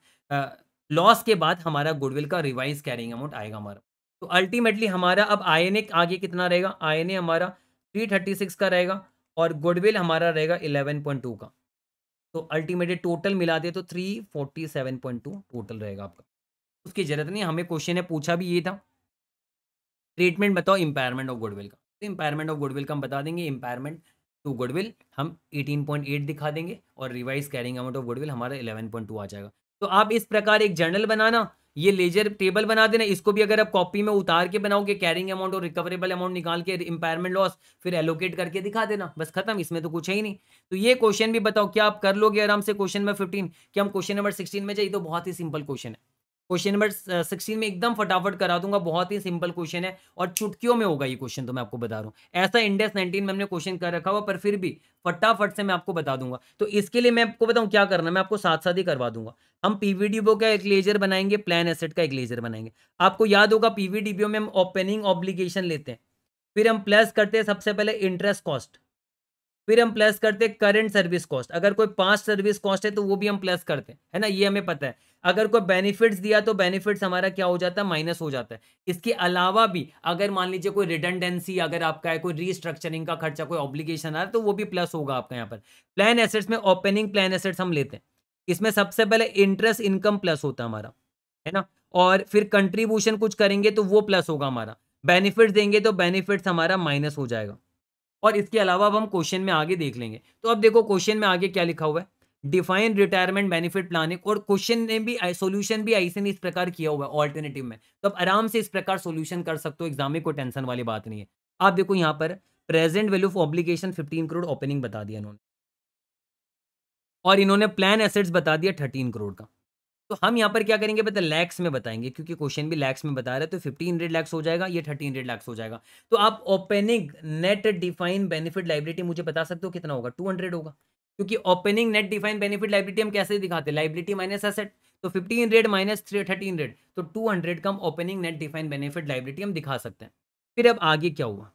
लॉस के बाद हमारा गुडविल का रिवाइज कैरिंग अमाउंट आएगा हमारा तो अल्टीमेटली हमारा अब आई आगे कितना रहेगा आई हमारा 336 का रहेगा और गुडविल हमारा रहेगा 11.2 का तो अल्टीमेटली टोटल मिला दे तो 347.2 टोटल रहेगा आपका उसकी ज़रूरत नहीं हमें क्वेश्चन है पूछा भी ये था ट्रीटमेंट बताओ इम्पायरमेंट ऑफ गुडविल का तो इम्पायरमेंट ऑफ गुडविल का हम बता देंगे इम्पायरमेंट टू गुडविल हम 18.8 दिखा देंगे और revise carrying amount of goodwill हमारा 11.2 आ जाएगा तो आप इस प्रकार एक जर्नल बनाना ये लेजर टेबल बना देना इसको भी अगर आप कॉपी में उतार के बनाओगे कैरिंग अमाउंट और रिकवरेबल अमाउंट निकाल के इंपायरमेंट लॉस फिर एलोकेट करके दिखा देना बस खत्म इसमें तो कुछ है ही नहीं तो ये क्वेश्चन भी बताओ क्या आप कर लोगे आराम से क्वेश्चन नंबर फिफ्टीन कि हम क्वेश्चन नंबर सिक्सटीन में जाइए तो बहुत ही सिंपल क्वेश्चन है क्वेश्चन नंबर सिक्सटीन में एकदम फटाफट करा दूंगा बहुत ही सिंपल क्वेश्चन है और चुटकियों में होगा ये क्वेश्चन तो मैं आपको बता रहा हूँ ऐसा इंडेस नाइनटीन में हमने क्वेश्चन कर रखा हुआ पर फिर भी फटाफट से मैं आपको बता दूंगा तो इसके लिए मैं आपको बताऊँ क्या करना मैं आपको साथ साथ ही करवा दूंगा हम पीवीडीबीओ का एक लेजर बनाएंगे प्लान एसेट का एक लेजर बनाएंगे आपको याद होगा पीवीडीबीओ में हम ओपनिंग ऑब्लिगेशन लेते हैं फिर हम प्लस करते हैं सबसे पहले इंटरेस्ट कॉस्ट फिर हम प्लस करते हैं करंट सर्विस कॉस्ट अगर कोई पांच सर्विस कॉस्ट है तो वो भी हम प्लस करते हैं है ना ये हमें पता है अगर कोई बेनिफिट्स दिया तो बेनिफिट्स हमारा क्या हो जाता है माइनस हो जाता है इसके अलावा भी अगर मान लीजिए कोई रिटेंडेंसी अगर आपका है कोई रीस्ट्रक्चरिंग का खर्चा कोई ऑब्लिगेशन आ रहा तो वो भी प्लस होगा आपका यहाँ पर प्लान एसेट्स में ओपनिंग प्लान एसेट्स हम लेते हैं इसमें सबसे पहले इंटरेस्ट इनकम प्लस होता है हमारा है ना और फिर कंट्रीब्यूशन कुछ करेंगे तो वो प्लस होगा हमारा बेनिफिट्स देंगे तो बेनिफिट्स हमारा माइनस हो जाएगा और इसके अलावा अब हम क्वेश्चन में आगे देख लेंगे तो अब देखो क्वेश्चन में आगे क्या लिखा हुआ है डिफाइन रिटायरमेंट बेनिफिट प्लान और क्वेश्चन ने भी सोल्यूशन भी ऐसे नहीं इस प्रकार किया हुआ है ऑल्टरनेटिव में तो आप आराम से इस प्रकार सोल्यूशन कर सकते हो एग्जाम में कोई टेंशन वाली बात नहीं है आप देखो यहाँ पर present value of obligation fifteen crore opening बता दिया इन्होंने और इन्होंने प्लान एसेट्स बता दिया थर्टीन करोड़ का तो हम यहाँ पर क्या करेंगे पता लैक्स में बताएंगे क्योंकि क्वेश्चन भी लैक्स में बता रहे हैं तो फिफ्टी हंड्रेड लैक्स हो जाएगा ये थर्टी हंड्रेड लैक्स हो जाएगा तो आप opening net define benefit liability मुझे बता सकते हो कितना होगा टू हंड्रेड होगा क्योंकि opening net define benefit liability हम कैसे दिखाते हैं माइनस एसेट तो fifty hundred minus three hundred तो टू हंड्रेड का हम opening net define benefit liability हम दिखा सकते हैं फिर अब आगे क्या हुआ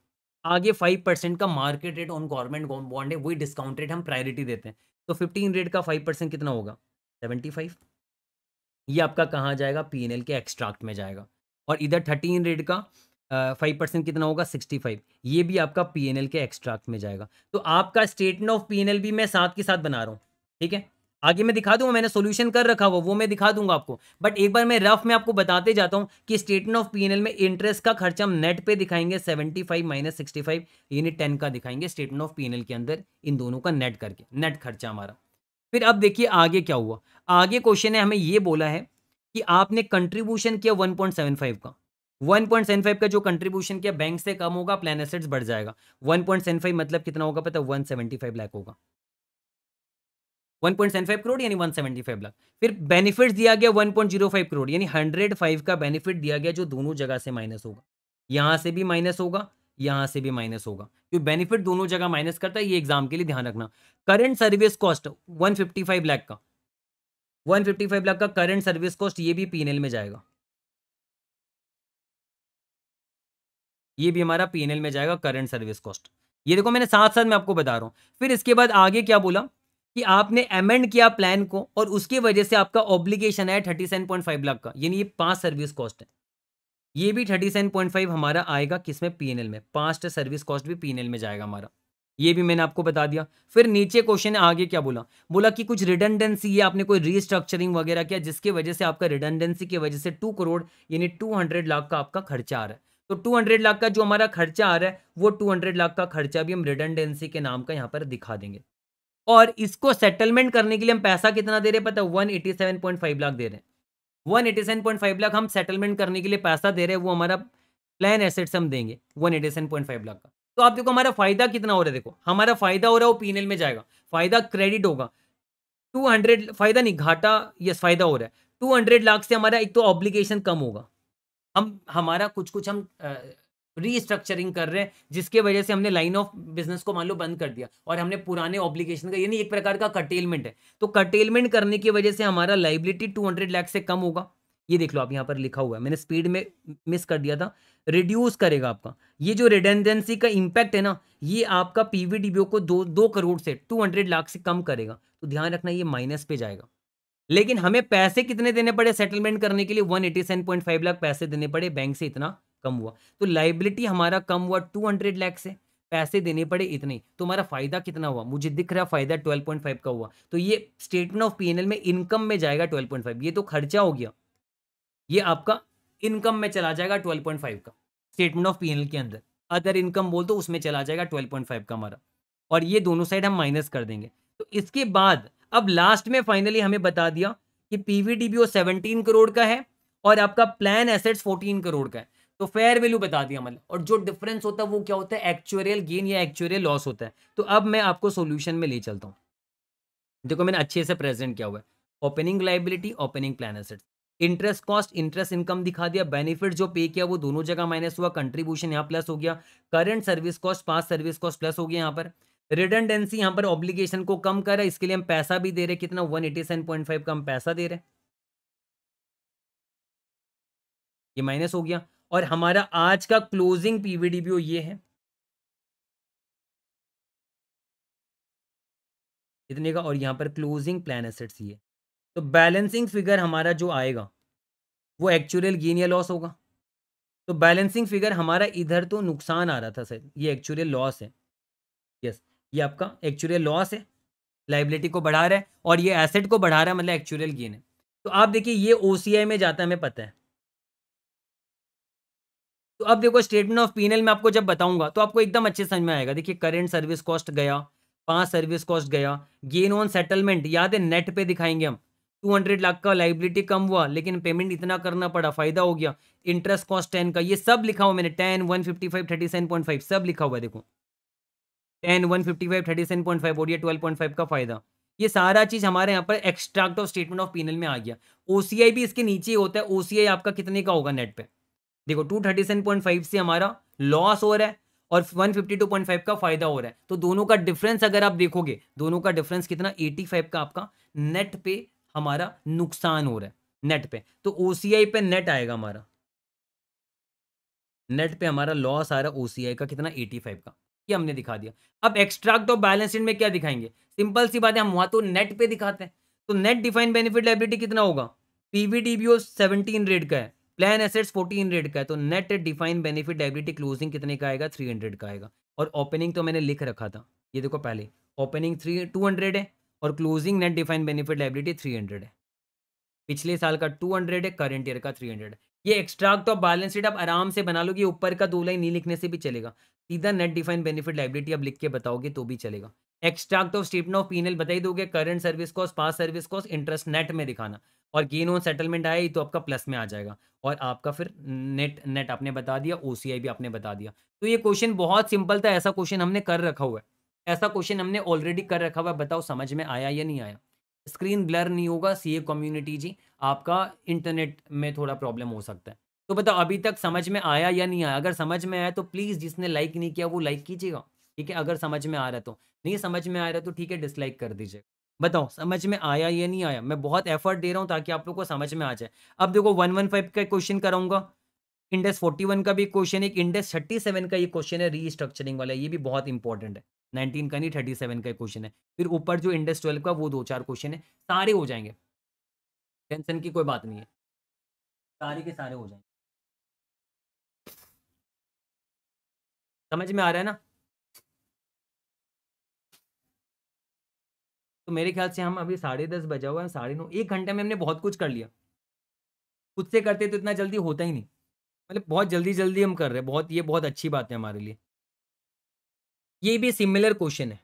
आगे फाइव परसेंट का market rate on government bond है वही डिस्काउंट रेट हम प्रायोरिटी देते हैं तो फिफ्टी का फाइव परसेंट कितना होगा सेवेंटी फाइव ये आपका कहाँ जाएगा पी के एक्सट्रैक्ट में जाएगा और इधर थर्टीन रेड का फाइव परसेंट कितना होगा सिक्सटी फाइव ये भी आपका पी के एक्सट्रैक्ट में जाएगा तो आपका स्टेटमेंट ऑफ पी भी मैं साथ के साथ बना रहा हूँ ठीक है आगे मैं दिखा दूंगा मैंने सोल्यूशन कर रखा हुआ वो मैं दिखा दूंगा आपको बट एक बार मैं रफ में आपको बताते जाता हूँ कि स्टेटमेंट ऑफ पी में इंटरेस्ट का खर्चा हम नेट पे दिखाएंगे seventy five minus sixty five यानी टेन का दिखाएंगे स्टेटमेंट ऑफ पी के अंदर इन दोनों का नेट करके नेट खर्चा हमारा फिर अब देखिए आगे क्या हुआ आगे क्वेश्चन ने हमें ये बोला है कि आपने कंट्रीब्यूशन किया 1.75 का 1.75 का जो कंट्रीब्यूशन किया बैंक से कम होगा प्लान एसेट्स बढ़ जाएगा 1.75 मतलब कितना होगा पता है 175 लाख होगा 1.75 करोड़ यानी 175 लाख फिर बेनिफिट दिया गया 1.05 करोड़ यानी 105 का बेनिफिट दिया गया जो दोनों जगह से माइनस होगा यहां से भी माइनस होगा यहाँ से भी माइनस होगा क्योंकि बेनिफिट दोनों जगह माइनस करता है ये एग्जाम के लिए ध्यान रखना current service cost 155 fifty lakh का 155 लाख का करंट सर्विस कॉस्ट ये भी पीएनएल में जाएगा ये भी हमारा पीएनएल में जाएगा करंट सर्विस कॉस्ट ये देखो मैंने साथ साथ में आपको बता रहा हूँ फिर इसके बाद आगे क्या बोला कि आपने अमेंड किया प्लान को और उसकी वजह से आपका ऑब्लिगेशन है thirty seven point five lakh का यानी ये पांच सर्विस कॉस्ट है ये भी थर्टी सेवन पॉइंट फाइव हमारा आएगा किस में पी में पास्ट सर्विस कॉस्ट भी पी में जाएगा हमारा ये भी मैंने आपको बता दिया फिर नीचे क्वेश्चन आगे क्या बोला बोला कि कुछ रिडंडेंसी है आपने कोई रीस्ट्रक्चरिंग वगैरह किया जिसके वजह से आपका रिडंडेंसी की वजह से टू करोड़ यानी टू हंड्रेड लाख का आपका खर्चा आ रहा है तो टू हंड्रेड लाख का जो हमारा खर्चा आ रहा है वो टू हंड्रेड लाख का खर्चा भी हम रिडंडेंसी के नाम का यहाँ पर दिखा देंगे और इसको सेटलमेंट करने के लिए हम पैसा कितना दे रहे हैं पता one eighty seven point five lakh दे रहे हैं one eighty seven point five lakh हम सेटलमेंट करने के लिए पैसा दे रहे हैं वो हमारा प्लान एसेट्स हम देंगे one eighty seven point five lakh का तो आप देखो हमारा फायदा कितना हो रहा है देखो हमारा फायदा हो रहा है वो पीएनएल में जाएगा फायदा क्रेडिट होगा टू हंड्रेड फायदा नहीं घाटा यस फायदा हो रहा है टू हंड्रेड लाख से हमारा एक तो ऑब्लिगेशन कम होगा हम हमारा कुछ कुछ हम रीस्ट्रक्चरिंग कर रहे हैं जिसके वजह से हमने लाइन ऑफ बिजनेस को मान लो बंद कर दिया और हमने पुराने ऑब्लिगेशन का यानी एक प्रकार का कटेलमेंट है तो कटेलमेंट करने की वजह से हमारा लाइबिलिटी टू हंड्रेड लाख से कम होगा ये देख लो आप यहाँ पर लिखा हुआ है मैंने स्पीड में मिस कर दिया था रिड्यूस करेगा आपका ये जो रिडेंडेंसी का इम्पैक्ट है ना ये आपका पी को दो दो करोड़ से टू हंड्रेड लाख से कम करेगा तो ध्यान रखना ये माइनस पे जाएगा लेकिन हमें पैसे कितने देने पड़े सेटलमेंट करने के लिए one eighty seven point five lakh पैसे देने पड़े बैंक से इतना कम हुआ तो लाइबिलिटी हमारा कम हुआ टू हंड्रेड लैख से पैसे देने पड़े इतने तो हमारा फायदा कितना हुआ मुझे दिख रहा फायदा 12.5 का हुआ तो ये स्टेटमेंट ऑफ पीएनएल में इनकम में जाएगा 12.5 ये तो खर्चा हो गया ये आपका इनकम में चला जाएगा 12.5 का स्टेटमेंट ऑफ पीएनएल के अंदर अदर इनकम बोल तो उसमें चला जाएगा 12.5 का हमारा और ये दोनों साइड हम माइनस कर देंगे तो इसके बाद अब लास्ट में फाइनली हमें बता दिया कि पीवीडीबीओ सेवनटीन करोड़ का है और आपका प्लान एसेट्स फोर्टीन करोड़ का है तो फेयर वैल्यू बता दिया मतलब और जो डिफरेंस होता है वो क्या होता है एक्चुअरियल गेन या एक्चुअरियल लॉस होता है तो अब मैं आपको सोल्यूशन में ले चलता हूँ देखो मैंने अच्छे से प्रेजेंट किया हुआ है opening liability opening plan assets interest cost interest income दिखा दिया बेनिफिट जो पे किया वो दोनों जगह माइनस हुआ कंट्रीब्यूशन यहाँ प्लस हो गया current service cost past service cost plus हो गया यहाँ पर रिडंडेंसी यहाँ पर ऑब्लिगेशन को कम कर रहा है इसके लिए हम पैसा भी दे रहे कितना one eighty seven point five का हम पैसा दे रहे ये माइनस हो गया और हमारा आज का क्लोजिंग पीवीडीबीओ ये है इतने का और यहां पर क्लोजिंग प्लान एसेट्स ये तो बैलेंसिंग फिगर हमारा जो आएगा वो एक्चुअल गेन या लॉस होगा तो बैलेंसिंग फिगर हमारा इधर तो नुकसान आ रहा था सर ये एक्चुअल लॉस है यस ये आपका एक्चुअल लॉस है लाइबिलिटी को बढ़ा रहा है और ये एसेट को बढ़ा रहा है मतलब एक्चुअल गेन है तो आप देखिए ये ओ में जाता है हमें पता है तो अब देखो स्टेटमेंट ऑफ पीनल में आपको जब बताऊंगा तो आपको एकदम अच्छे समझ में आएगा देखिए करेंट सर्विस कॉस्ट गया पांच सर्विस कॉस्ट गया गेन ऑन सेटलमेंट याद है नेट पे दिखाएंगे हम 200 लाख का लाइबिलिटी कम हुआ लेकिन पेमेंट इतना करना पड़ा फायदा हो गया इंटरेस्ट कॉस्ट टेन का ये सब लिखा हुआ मैंने ten one fifty five thirty seven point five सब लिखा हुआ देखो ten one fifty five thirty seven point five और ये ट्वेल्व पॉइंट फाइव का फायदा ये सारा चीज हमारे यहाँ पर extract of statement of PNL में आ गया ओसीआई भी इसके नीचे होता है ओसीआई आपका कितने का होगा नेट पे देखो two thirty seven point five से हमारा लॉस हो रहा है और 152.5 का फायदा हो रहा है तो दोनों का डिफरेंस अगर आप देखोगे दोनों का डिफरेंस कितना 85 का आपका नेट पे हमारा नुकसान हो रहा है नेट पे तो ओसीआई पे नेट आएगा हमारा नेट पे हमारा लॉस आ रहा है ओसीआई का कितना 85 का ये हमने दिखा दिया अब एक्सट्रैक्ट ऑफ बैलेंस शीट में क्या दिखाएंगे सिंपल सी बात है हम वहां तो नेट पे दिखाते हैं तो नेट डिफाइन बेनिफिट लाइबिलिटी कितना होगा पीवीडीबीओ सेवनटीन रेट का है प्लान एसेट्स 14 रेट का है तो net define benefit liability closing कितने का आएगा 300 का आएगा और ओपनिंग तो मैंने लिख रखा था ये देखो पहले ओपनिंग थ्री टू हंड्रेड है और closing net define benefit liability three hundred है पिछले साल का टू हंड्रेड है करंट ईयर का थ्री हंड्रेड ये एक्सट्रैक्ट और तो बैलेंस शीट आप आराम से बना लो कि ऊपर का दो लाइन नहीं लिखने से भी चलेगा सीधा नेट डिफाइन बेनिफिट लाइबिलिटी आप लिख के बताओगे तो भी चलेगा एक्सट्रैक्ट ऑफ तो स्टेटमेंट ऑफ पीनल बताई दोगे current service cost past service cost interest net में दिखाना और गेन ऑन सेटलमेंट आया तो आपका प्लस में आ जाएगा और आपका फिर नेट नेट आपने बता दिया ओ भी आपने बता दिया तो ये क्वेश्चन बहुत सिंपल था ऐसा क्वेश्चन हमने कर रखा हुआ है ऐसा क्वेश्चन हमने ऑलरेडी कर रखा हुआ है बताओ समझ में आया या नहीं आया स्क्रीन ब्लर नहीं होगा सी कम्युनिटी जी आपका इंटरनेट में थोड़ा प्रॉब्लम हो सकता है तो बताओ अभी तक समझ में आया या नहीं आया अगर समझ में आया तो प्लीज़ जिसने लाइक नहीं किया वो लाइक कीजिएगा ठीक है अगर समझ में आ रहा तो नहीं समझ में आ रहा तो ठीक है डिसलाइक कर दीजिएगा बताओ समझ में आया या नहीं आया मैं बहुत एफर्ट दे रहा हूँ ताकि आप लोग को समझ में आ जाए अब देखो वन वन फाइव का क्वेश्चन कराऊंगा इंडेस फोर्टी वन का भी क्वेश्चन है इंडेस थर्टी सेवन का ये क्वेश्चन है रीस्ट्रक्चरिंग वाला ये भी बहुत इंपॉर्टेंट है नाइनटीन का नहीं थर्टी सेवन का क्वेश्चन है फिर ऊपर जो इंडेस ट्वेल्व का वो दो चार क्वेश्चन है सारे हो जाएंगे टेंशन की कोई बात नहीं है सारे के सारे हो जाएंगे समझ में आ रहा है ना तो मेरे ख्याल से हम अभी साढ़े दस बजा हुआ है साढ़े नौ एक घंटे में हमने बहुत कुछ कर लिया खुद से करते तो इतना जल्दी होता ही नहीं मतलब बहुत जल्दी जल्दी हम कर रहे हैं बहुत ये बहुत अच्छी बात है हमारे लिए ये भी सिमिलर क्वेश्चन है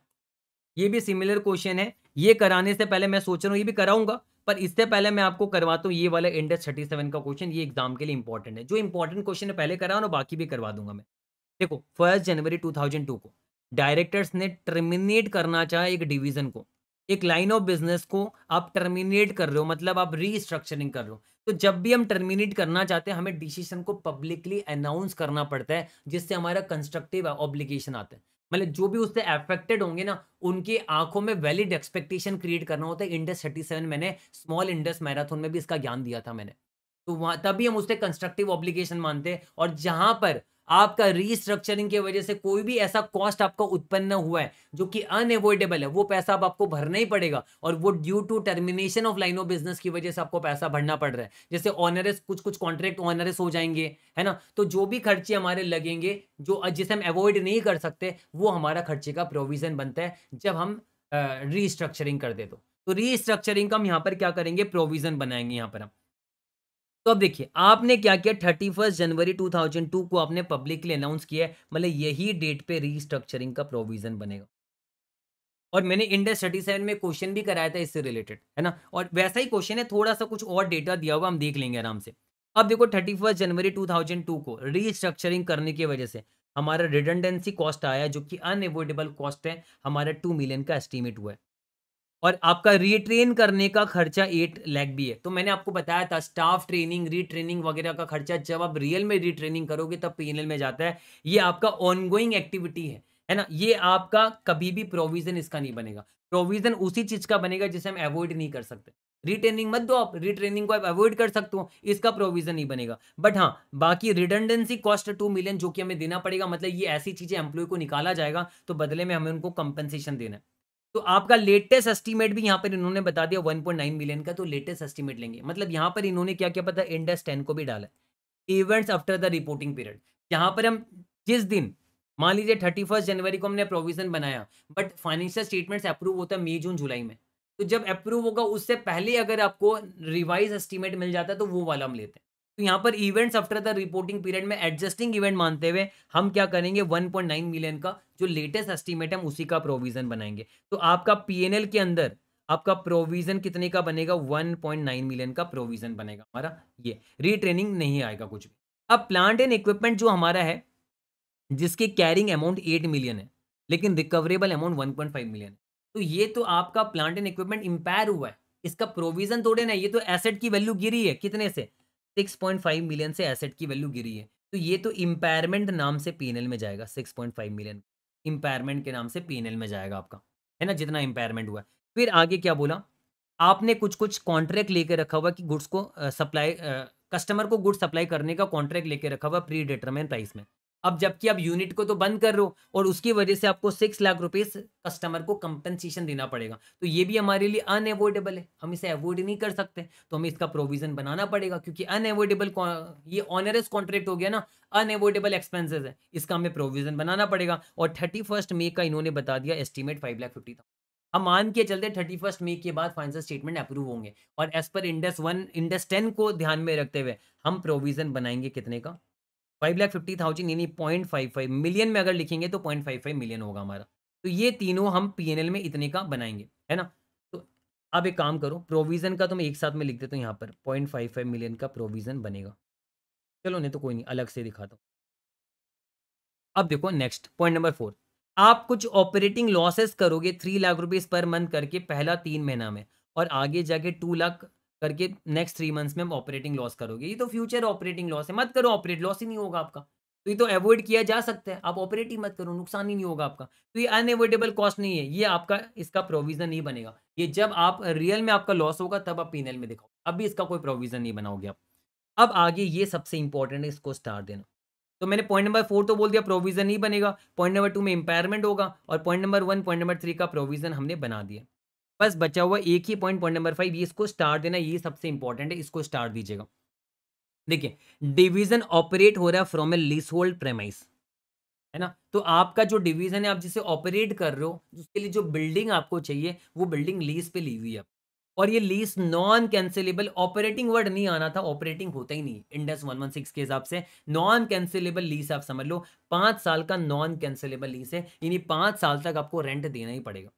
ये भी सिमिलर क्वेश्चन है ये कराने से पहले मैं सोच रहा हूँ ये भी कराऊंगा पर इससे पहले मैं आपको करवाता तो हूँ ये वाला इंडेक्स थर्टी सेवन का क्वेश्चन ये एग्जाम के लिए इंपॉर्टेंट है जो इंपॉर्टेंट क्वेश्चन है पहले करा और बाकी भी करवा दूंगा मैं देखो first January two thousand two को डायरेक्टर्स ने टर्मिनेट करना चाहा एक डिवीजन को एक लाइन ऑफ बिजनेस को आप टर्मिनेट कर रहे हो मतलब आप रीस्ट्रक्चरिंग कर रहे हो तो जब भी हम टर्मिनेट करना चाहते हैं हमें डिसीजन को पब्लिकली अनाउंस करना पड़ता है जिससे हमारा कंस्ट्रक्टिव ऑब्लिगेशन आता है मतलब जो भी उससे अफेक्टेड होंगे ना उनकी आंखों में वैलिड एक्सपेक्टेशन क्रिएट करना होता है इंडस थर्टी मैंने स्मॉल इंडस मैराथन में भी इसका ज्ञान दिया था मैंने तो वहां तभी हम उसे कंस्ट्रक्टिव ऑब्लिगेशन मानते हैं और जहां पर आपका रीस्ट्रक्चरिंग की वजह से कोई भी ऐसा कॉस्ट आपका उत्पन्न हुआ है जो कि अनएवॉइडेबल है वो पैसा अब आपको भरना ही पड़ेगा और वो due to termination of line of business की वजह से आपको पैसा भरना पड़ रहा है जैसे ऑनरस कुछ कुछ कॉन्ट्रैक्ट ऑनरस हो जाएंगे है ना तो जो भी खर्चे हमारे लगेंगे जो जिसे हम अवॉइड नहीं कर सकते वो हमारा खर्चे का प्रोविजन बनता है जब हम रीस्ट्रक्चरिंग कर दे तो रीस्ट्रक्चरिंग तो का हम यहाँ पर क्या करेंगे प्रोविजन बनाएंगे यहाँ पर हम तो अब देखिए आपने क्या किया थर्टी फर्स्ट जनवरी 2002 को आपने पब्लिकली अनाउंस किया है मतलब यही डेट पे रीस्ट्रक्चरिंग का प्रोविजन बनेगा और मैंने इंडेस थर्टी सेवन में क्वेश्चन भी कराया था इससे रिलेटेड है ना और वैसा ही क्वेश्चन है थोड़ा सा कुछ और डेटा दिया हुआ हम देख लेंगे आराम से अब देखो thirty first January two thousand two को रीस्ट्रक्चरिंग करने की वजह से हमारा रिडेंडेंसी कॉस्ट आया जो कि अनएवोइडेबल कॉस्ट है हमारा टू मिलियन का एस्टिमेट हुआ है और आपका रिट्रेन करने का खर्चा एट लैक भी है तो मैंने आपको बताया था स्टाफ ट्रेनिंग रीट्रेनिंग वगैरह का खर्चा जब आप रियल में रीट्रेनिंग करोगे तब पीएनएल में जाता है ये आपका ऑनगोइंग एक्टिविटी है है ना ये आपका कभी भी प्रोविजन इसका नहीं बनेगा प्रोविजन उसी चीज का बनेगा जिसे हम अवॉइड नहीं कर सकते रिट्रेनिंग मत दो आप रिट्रेनिंग को आप अवॉइड कर सकते हो इसका प्रोविजन नहीं बनेगा बट हाँ बाकी रिडंडेंसी कॉस्ट टू मिलियन जो कि हमें देना पड़ेगा मतलब ये ऐसी चीजें एम्प्लॉय को निकाला जाएगा तो बदले में हमें उनको कंपनसेशन देना है तो आपका लेटेस्ट एस्टीमेट भी यहाँ पर इन्होंने बता दिया 1.9 मिलियन का तो लेटेस्ट एस्टीमेट लेंगे मतलब यहाँ पर इन्होंने क्या क्या पता इंडेस टेन को भी डाला events after the reporting period यहाँ पर हम जिस दिन मान लीजिए थर्टी फर्स्ट जनवरी को हमने प्रोविजन बनाया बट फाइनेंशियल स्टेटमेंट्स अप्रूव होता है मई जून जुलाई में तो जब अप्रूव होगा उससे पहले अगर आपको रिवाइज एस्टीमेट मिल जाता है तो वो वाला हम लेते हैं तो यहाँ पर events after the reporting period में एडजस्टिंग इवेंट मानते हुए हम क्या करेंगे 1.9 मिलियन का जो लेटेस्ट एस्टिमेट है उसी का प्रोविजन बनाएंगे तो आपका पीएनएल के अंदर आपका प्रोविजन कितने का बनेगा 1.9 मिलियन का प्रोविजन बनेगा हमारा ये रीट्रेनिंग नहीं आएगा कुछ भी अब प्लांट एंड इक्विपमेंट जो हमारा है जिसके कैरिंग अमाउंट एट मिलियन है लेकिन रिकवरेबल अमाउंट वन मिलियन है तो ये तो आपका प्लांट एंड इक्विपमेंट इंपायर हुआ है इसका प्रोविजन तोड़े ना ये तो एसेट की वैल्यू गिरी है कितने से 6.5 मिलियन से एसेट की वैल्यू गिरी है तो ये तो इम्पेयरमेंट नाम से पीएनएल में जाएगा 6.5 मिलियन इम्पेयरमेंट के नाम से पीएनएल में जाएगा आपका है ना जितना इम्पेयरमेंट हुआ फिर आगे क्या बोला आपने कुछ कुछ कॉन्ट्रैक्ट लेकर रखा हुआ कि गुड्स को सप्लाई कस्टमर को गुड्स सप्लाई करने का कॉन्ट्रैक्ट लेकर रखा हुआ प्री डिटरमेंट प्राइस में अब जबकि आप यूनिट को तो बंद कर रहे हो और उसकी वजह से आपको सिक्स लाख रुपए कस्टमर को कंपनसेशन देना पड़ेगा तो ये भी हमारे लिए अनएवोइडेबल है हम इसे अवॉइड नहीं कर सकते तो हमें इसका प्रोविजन बनाना पड़ेगा क्योंकि अनएवोइडेबल ये ऑनरस कॉन्ट्रैक्ट हो गया ना अनएवोइडेबल एक्सपेंसेज है इसका हमें प्रोविजन बनाना पड़ेगा और थर्टी फर्स्ट मे का इन्होंने बता दिया एस्टिमेट फाइव लाख फिफ्टी हम मान के चलते थर्टी फर्स्ट मे के बाद फाइनेंशियल स्टेटमेंट अप्रूव होंगे और as per Ind AS one Indus ten को ध्यान में रखते हुए हम प्रोविजन बनाएंगे कितने का फाइव लाख फिफ्टी थाउजेंड यानी पॉइंट फाइव फाइव मिलियन में अगर लिखेंगे तो पॉइंट फाइव फाइव मिलियन होगा हमारा तो ये तीनों हम पीएनएल में इतने का बनाएंगे है ना तो अब एक काम करो प्रोविज़न का तो मैं एक साथ में लिख देता हूँ यहाँ पर पॉइंट फाइव फाइव मिलियन का प्रोविज़न बनेगा चलो नहीं तो कोई नहीं अलग से दिखाता हूँ अब देखो नेक्स्ट पॉइंट नंबर फोर आप कुछ ऑपरेटिंग लॉसेस करोगे three lakh rupees per month करके पहला तीन महीना में और आगे जाके टू लाख करके नेक्स्ट थ्री मंथ्स में हम ऑपरेटिंग लॉस करोगे ये तो फ्यूचर ऑपरेटिंग लॉस है मत करो ऑपरेट लॉस ही नहीं होगा आपका तो ये तो अवॉइड किया जा सकता है आप ऑपरेट ही मत करो नुकसान ही नहीं होगा आपका तो ये अनएवॉइडेबल कॉस्ट नहीं है ये आपका इसका प्रोविजन नहीं बनेगा ये जब आप रियल में आपका लॉस होगा तब आप पीनल में दिखाओ अभी इसका कोई प्रोविजन नहीं बनाओगे आप अब आगे ये सबसे इंपॉर्टेंट है इसको स्टार देना तो मैंने पॉइंट नंबर फोर तो बोल दिया प्रोविजन नहीं बनेगा पॉइंट नंबर टू में इंपायरमेंट होगा और point number one point number three का प्रोविजन हमने बना दिया बस बचा हुआ एक ही पॉइंट पॉइंट नंबर फाइव ये इसको स्टार देना ये सबसे इंपॉर्टेंट है इसको स्टार दीजिएगा देखिए डिवीजन ऑपरेट हो रहा है from a leasehold premise है ना तो आपका जो डिवीजन है आप जिसे ऑपरेट कर रहे हो उसके लिए जो बिल्डिंग आपको चाहिए वो बिल्डिंग लीज पे ली हुई है और ये lease non cancellable operating word नहीं आना था ऑपरेटिंग होता ही नहीं इंडस सिक्स के हिसाब से नॉन कैंसिलेबल लीज आप समझ लो पांच साल का नॉन कैंसिलेबल लीज है यानी पांच साल तक आपको रेंट देना ही पड़ेगा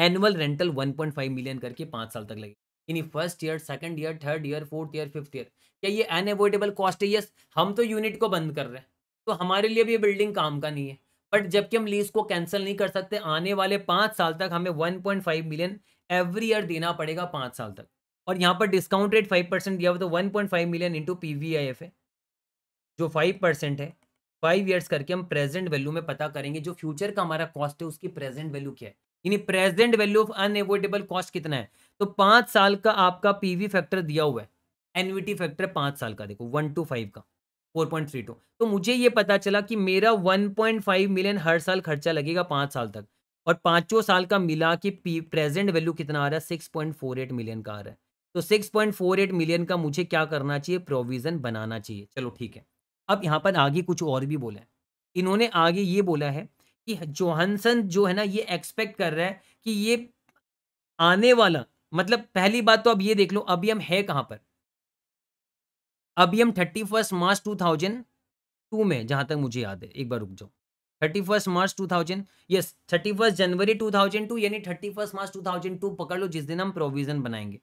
एनुअल रेंटल 1.5 मिलियन करके पाँच साल तक लगे यानी first year second year third year fourth year fifth year क्या ये अनएवोइडेबल कॉस्ट है यस हम तो यूनिट को बंद कर रहे हैं तो हमारे लिए भी ये बिल्डिंग काम का नहीं है बट जबकि हम लीज को कैंसिल नहीं कर सकते आने वाले पाँच साल तक हमें फाइव मिलियन एवरी ईयर देना पड़ेगा पाँच साल तक और यहाँ पर डिस्काउंट रेट फाइव परसेंट दिया हुआ तो one point five million into P V I F है जो फाइव परसेंट है फाइव ईयर्स करके हम प्रेजेंट वैल्यू में पता करेंगे जो फ्यूचर का हमारा कॉस्ट है उसकी प्रेजेंट वैल्यू क्या है यानी present value of unavoidable cost कितना है तो पांच साल का आपका पीवी फैक्टर दिया हुआ है एनविटी फैक्टर पांच साल का देखो वन टू फाइव का फोर पॉइंट थ्री टू तो मुझे ये पता चला कि मेरा वन पॉइंट फाइव मिलियन हर साल खर्चा लगेगा पांच साल तक और पांचों साल का मिला कि प्रेजेंट वैल्यू कितना आ रहा है six point four eight million का आ रहा है तो six point four eight million का मुझे क्या करना चाहिए प्रोविज़न बनाना चाहिए चलो ठीक है अब यहाँ पर आगे कुछ और भी बोला है इन्होंने आगे ये बोला है कि जोहनसन जो है ना ये एक्सपेक्ट कर रहा है कि ये आने वाला मतलब पहली बात तो अब ये देख लो अभी हम है कहां पर अभी हम thirty first March two thousand two में जहां तक मुझे याद है एक बार रुक जाओ thirty first March two thousand yes thirty first January two thousand two यानी thirty first March two thousand two पकड़ लो जिस दिन हम प्रोविजन बनाएंगे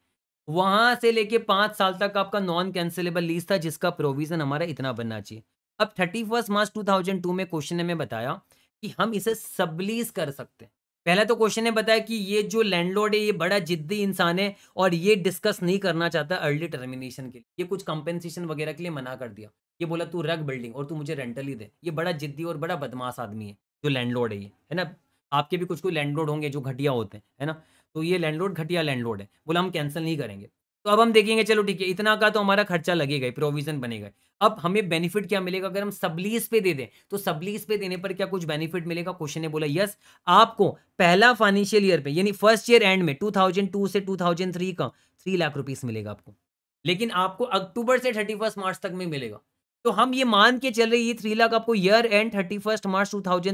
वहां से लेके पांच साल तक आपका नॉन कैंसिलेबल लीज था जिसका प्रोविजन हमारा इतना बनना चाहिए अब thirty first March two thousand two में क्वेश्चन ने मैं बताया कि हम इसे सबलीज कर सकते हैं पहला तो क्वेश्चन ने बताया कि ये जो लैंडलॉर्ड है ये बड़ा जिद्दी इंसान है और ये डिस्कस नहीं करना चाहता अर्ली टर्मिनेशन के लिए ये कुछ कंपेंसेशन वगैरह के लिए मना कर दिया ये बोला तू रख बिल्डिंग और तू मुझे रेंटल ही दे ये बड़ा जिद्दी और बड़ा बदमाश आदमी है जो लैंडलॉर्ड है ये है ना आपके भी कुछ कोई लैंडलॉर्ड होंगे जो घटिया होते हैं है ना तो ये लैंडलॉर्ड घटिया लैंडलॉर्ड है बोला हम कैंसिल नहीं करेंगे तो अब हम देखेंगे चलो ठीक है इतना का तो हमारा खर्चा लगेगा प्रोविजन बनेगा अब हमें बेनिफिट क्या मिलेगा अगर हम सबलीस पे दे दें तो सबलीस पे देने पर क्या कुछ बेनिफिट मिलेगा क्वेश्चन ने बोला यस आपको पहला फाइनेंशियल ईयर पे यानी फर्स्ट ईयर एंड में 2002 से 2003 का थ्री लाख रुपीस मिलेगा आपको लेकिन आपको अक्टूबर से थर्टी मार्च तक में मिलेगा तो हम ये मान के चल रहे ये थ्री लाख आपको year end thirty March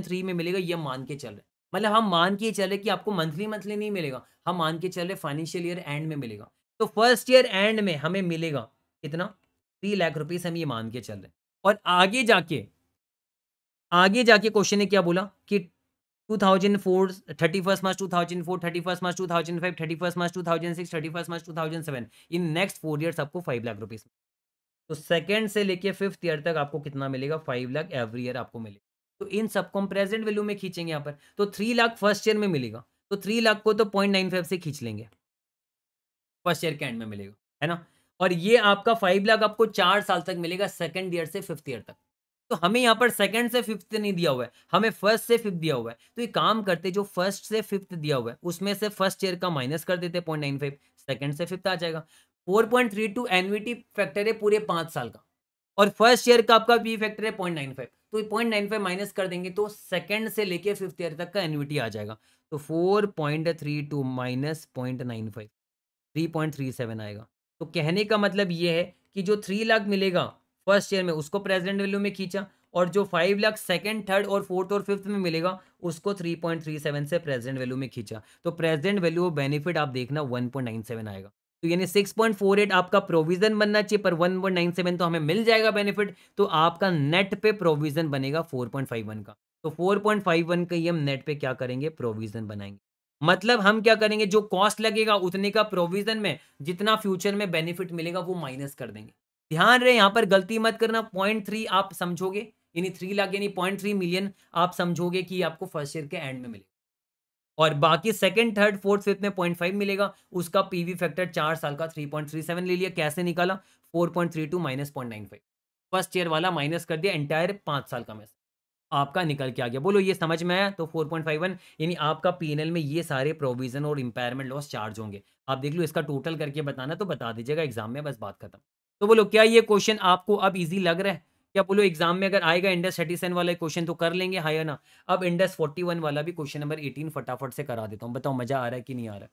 two में मिलेगा ये मान के चल रहे मतलब हम मान के चल रहे कि आपको मंथली मंथली नहीं मिलेगा हम मान के चल रहे फाइनेंशियल ईयर एंड में मिलेगा तो फर्स्ट ईयर एंड में हमें मिलेगा कितना थ्री लाख रुपीज हम ये मान के चल रहे हैं और आगे जाके आगे जाके क्वेश्चन ने क्या बोला कि 2004 thirty first March 2004 thirty first March five thirty first March 2006 thirty first March seven in next four year आपको फाइव लाख रुपीस तो सेकेंड से लेके फिफ्थ ईयर तक आपको कितना मिलेगा फाइव लाख एवरी ईयर आपको मिलेगा तो इन सबको हम प्रेजेंट वैल्यू में खींचेंगे यहाँ पर तो थ्री लाख फर्स्ट ईयर में मिलेगा तो थ्री लाख को तो पॉइंट नाइन फाइव से खींच लेंगे फर्स्ट ईयर के एंड में मिलेगा है ना और ये आपका फाइव लाख आपको चार साल तक मिलेगा सेकेंड ईयर से फिफ्थ ईयर तक तो हमें यहाँ पर सेकेंड से फिफ्थ नहीं दिया हुआ है हमें फर्स्ट से फिफ्थ दिया हुआ है तो ये काम करते जो फर्स्ट से फिफ्थ दिया हुआ है उसमें से फर्स्ट ईयर का माइनस कर देते पॉइंट नाइन फाइव सेकेंड से फिफ्थ आ जाएगा four point three two annuity factor है पूरे पांच साल का और फर्स्ट ईयर का आपका पी फैक्टर है पॉइंट नाइन फाइव तो पॉइंट नाइन फाइव माइनस कर देंगे तो सेकेंड से लेके फिफ्थ ईयर तक का एनविटी आ जाएगा तो four point three two minus point nine five three point three seven आएगा तो कहने का मतलब ये है कि जो थ्री लाख मिलेगा फर्स्ट ईयर में उसको प्रेजेंट वैल्यू में खींचा और जो फाइव लाख सेकेंड थर्ड और फोर्थ और फिफ्थ में मिलेगा उसको थ्री पॉइंट थ्री सेवन से प्रेजेंट वैल्यू में खींचा तो प्रेजेंट वैल्यू ऑफ बेनिफिट आप देखना वन पॉइंट नाइन सेवन आएगा तो यानी 6.48 आपका प्रोविजन बनना चाहिए पर 1.97 तो हमें मिल जाएगा बेनिफिट तो आपका नेट पे प्रोविजन बनेगा 4.51 का तो 4.51 का ही हम नेट पे क्या करेंगे प्रोविजन बनाएंगे मतलब हम क्या करेंगे जो कॉस्ट लगेगा उतने का प्रोविजन में जितना फ्यूचर में बेनिफिट मिलेगा वो माइनस कर देंगे ध्यान रहे यहाँ पर गलती मत करना पॉइंट थ्री आप समझोगे यानी थ्री लाख यानी पॉइंट थ्री मिलियन आप समझोगे कि आपको फर्स्ट ईयर के एंड में मिलेगा और बाकी सेकंड थर्ड फोर्थ फिफ्थ में पॉइंट फाइव मिलेगा उसका पीवी फैक्टर चार साल का थ्री पॉइंट थ्री सेवन ले लिया कैसे निकाला four point three two minus point nine five first year वाला माइनस कर दिया एंटायर पाँच साल का मैं आपका निकल के आ गया बोलो ये समझ में आया तो 4.51 यानी आपका एल में ये सारे प्रोविजन और इंपायरमेंट लॉस चार्ज होंगे आप देख लो इसका टोटल करके बताना तो बता दीजिएगा एग्जाम में बस बात खत्म तो बोलो क्या ये क्वेश्चन आपको अब ईजी लग रहा है क्या बोलो एग्जाम में अगर आएगा इंडस थर्टी सेवन वाला क्वेश्चन तो कर लेंगे हाई ना अब इंडस फोर्टी वन वाला भी क्वेश्चन नंबर एटीन फटाफट से करा देता हूँ बताओ मजा आ रहा है कि नहीं आ रहा है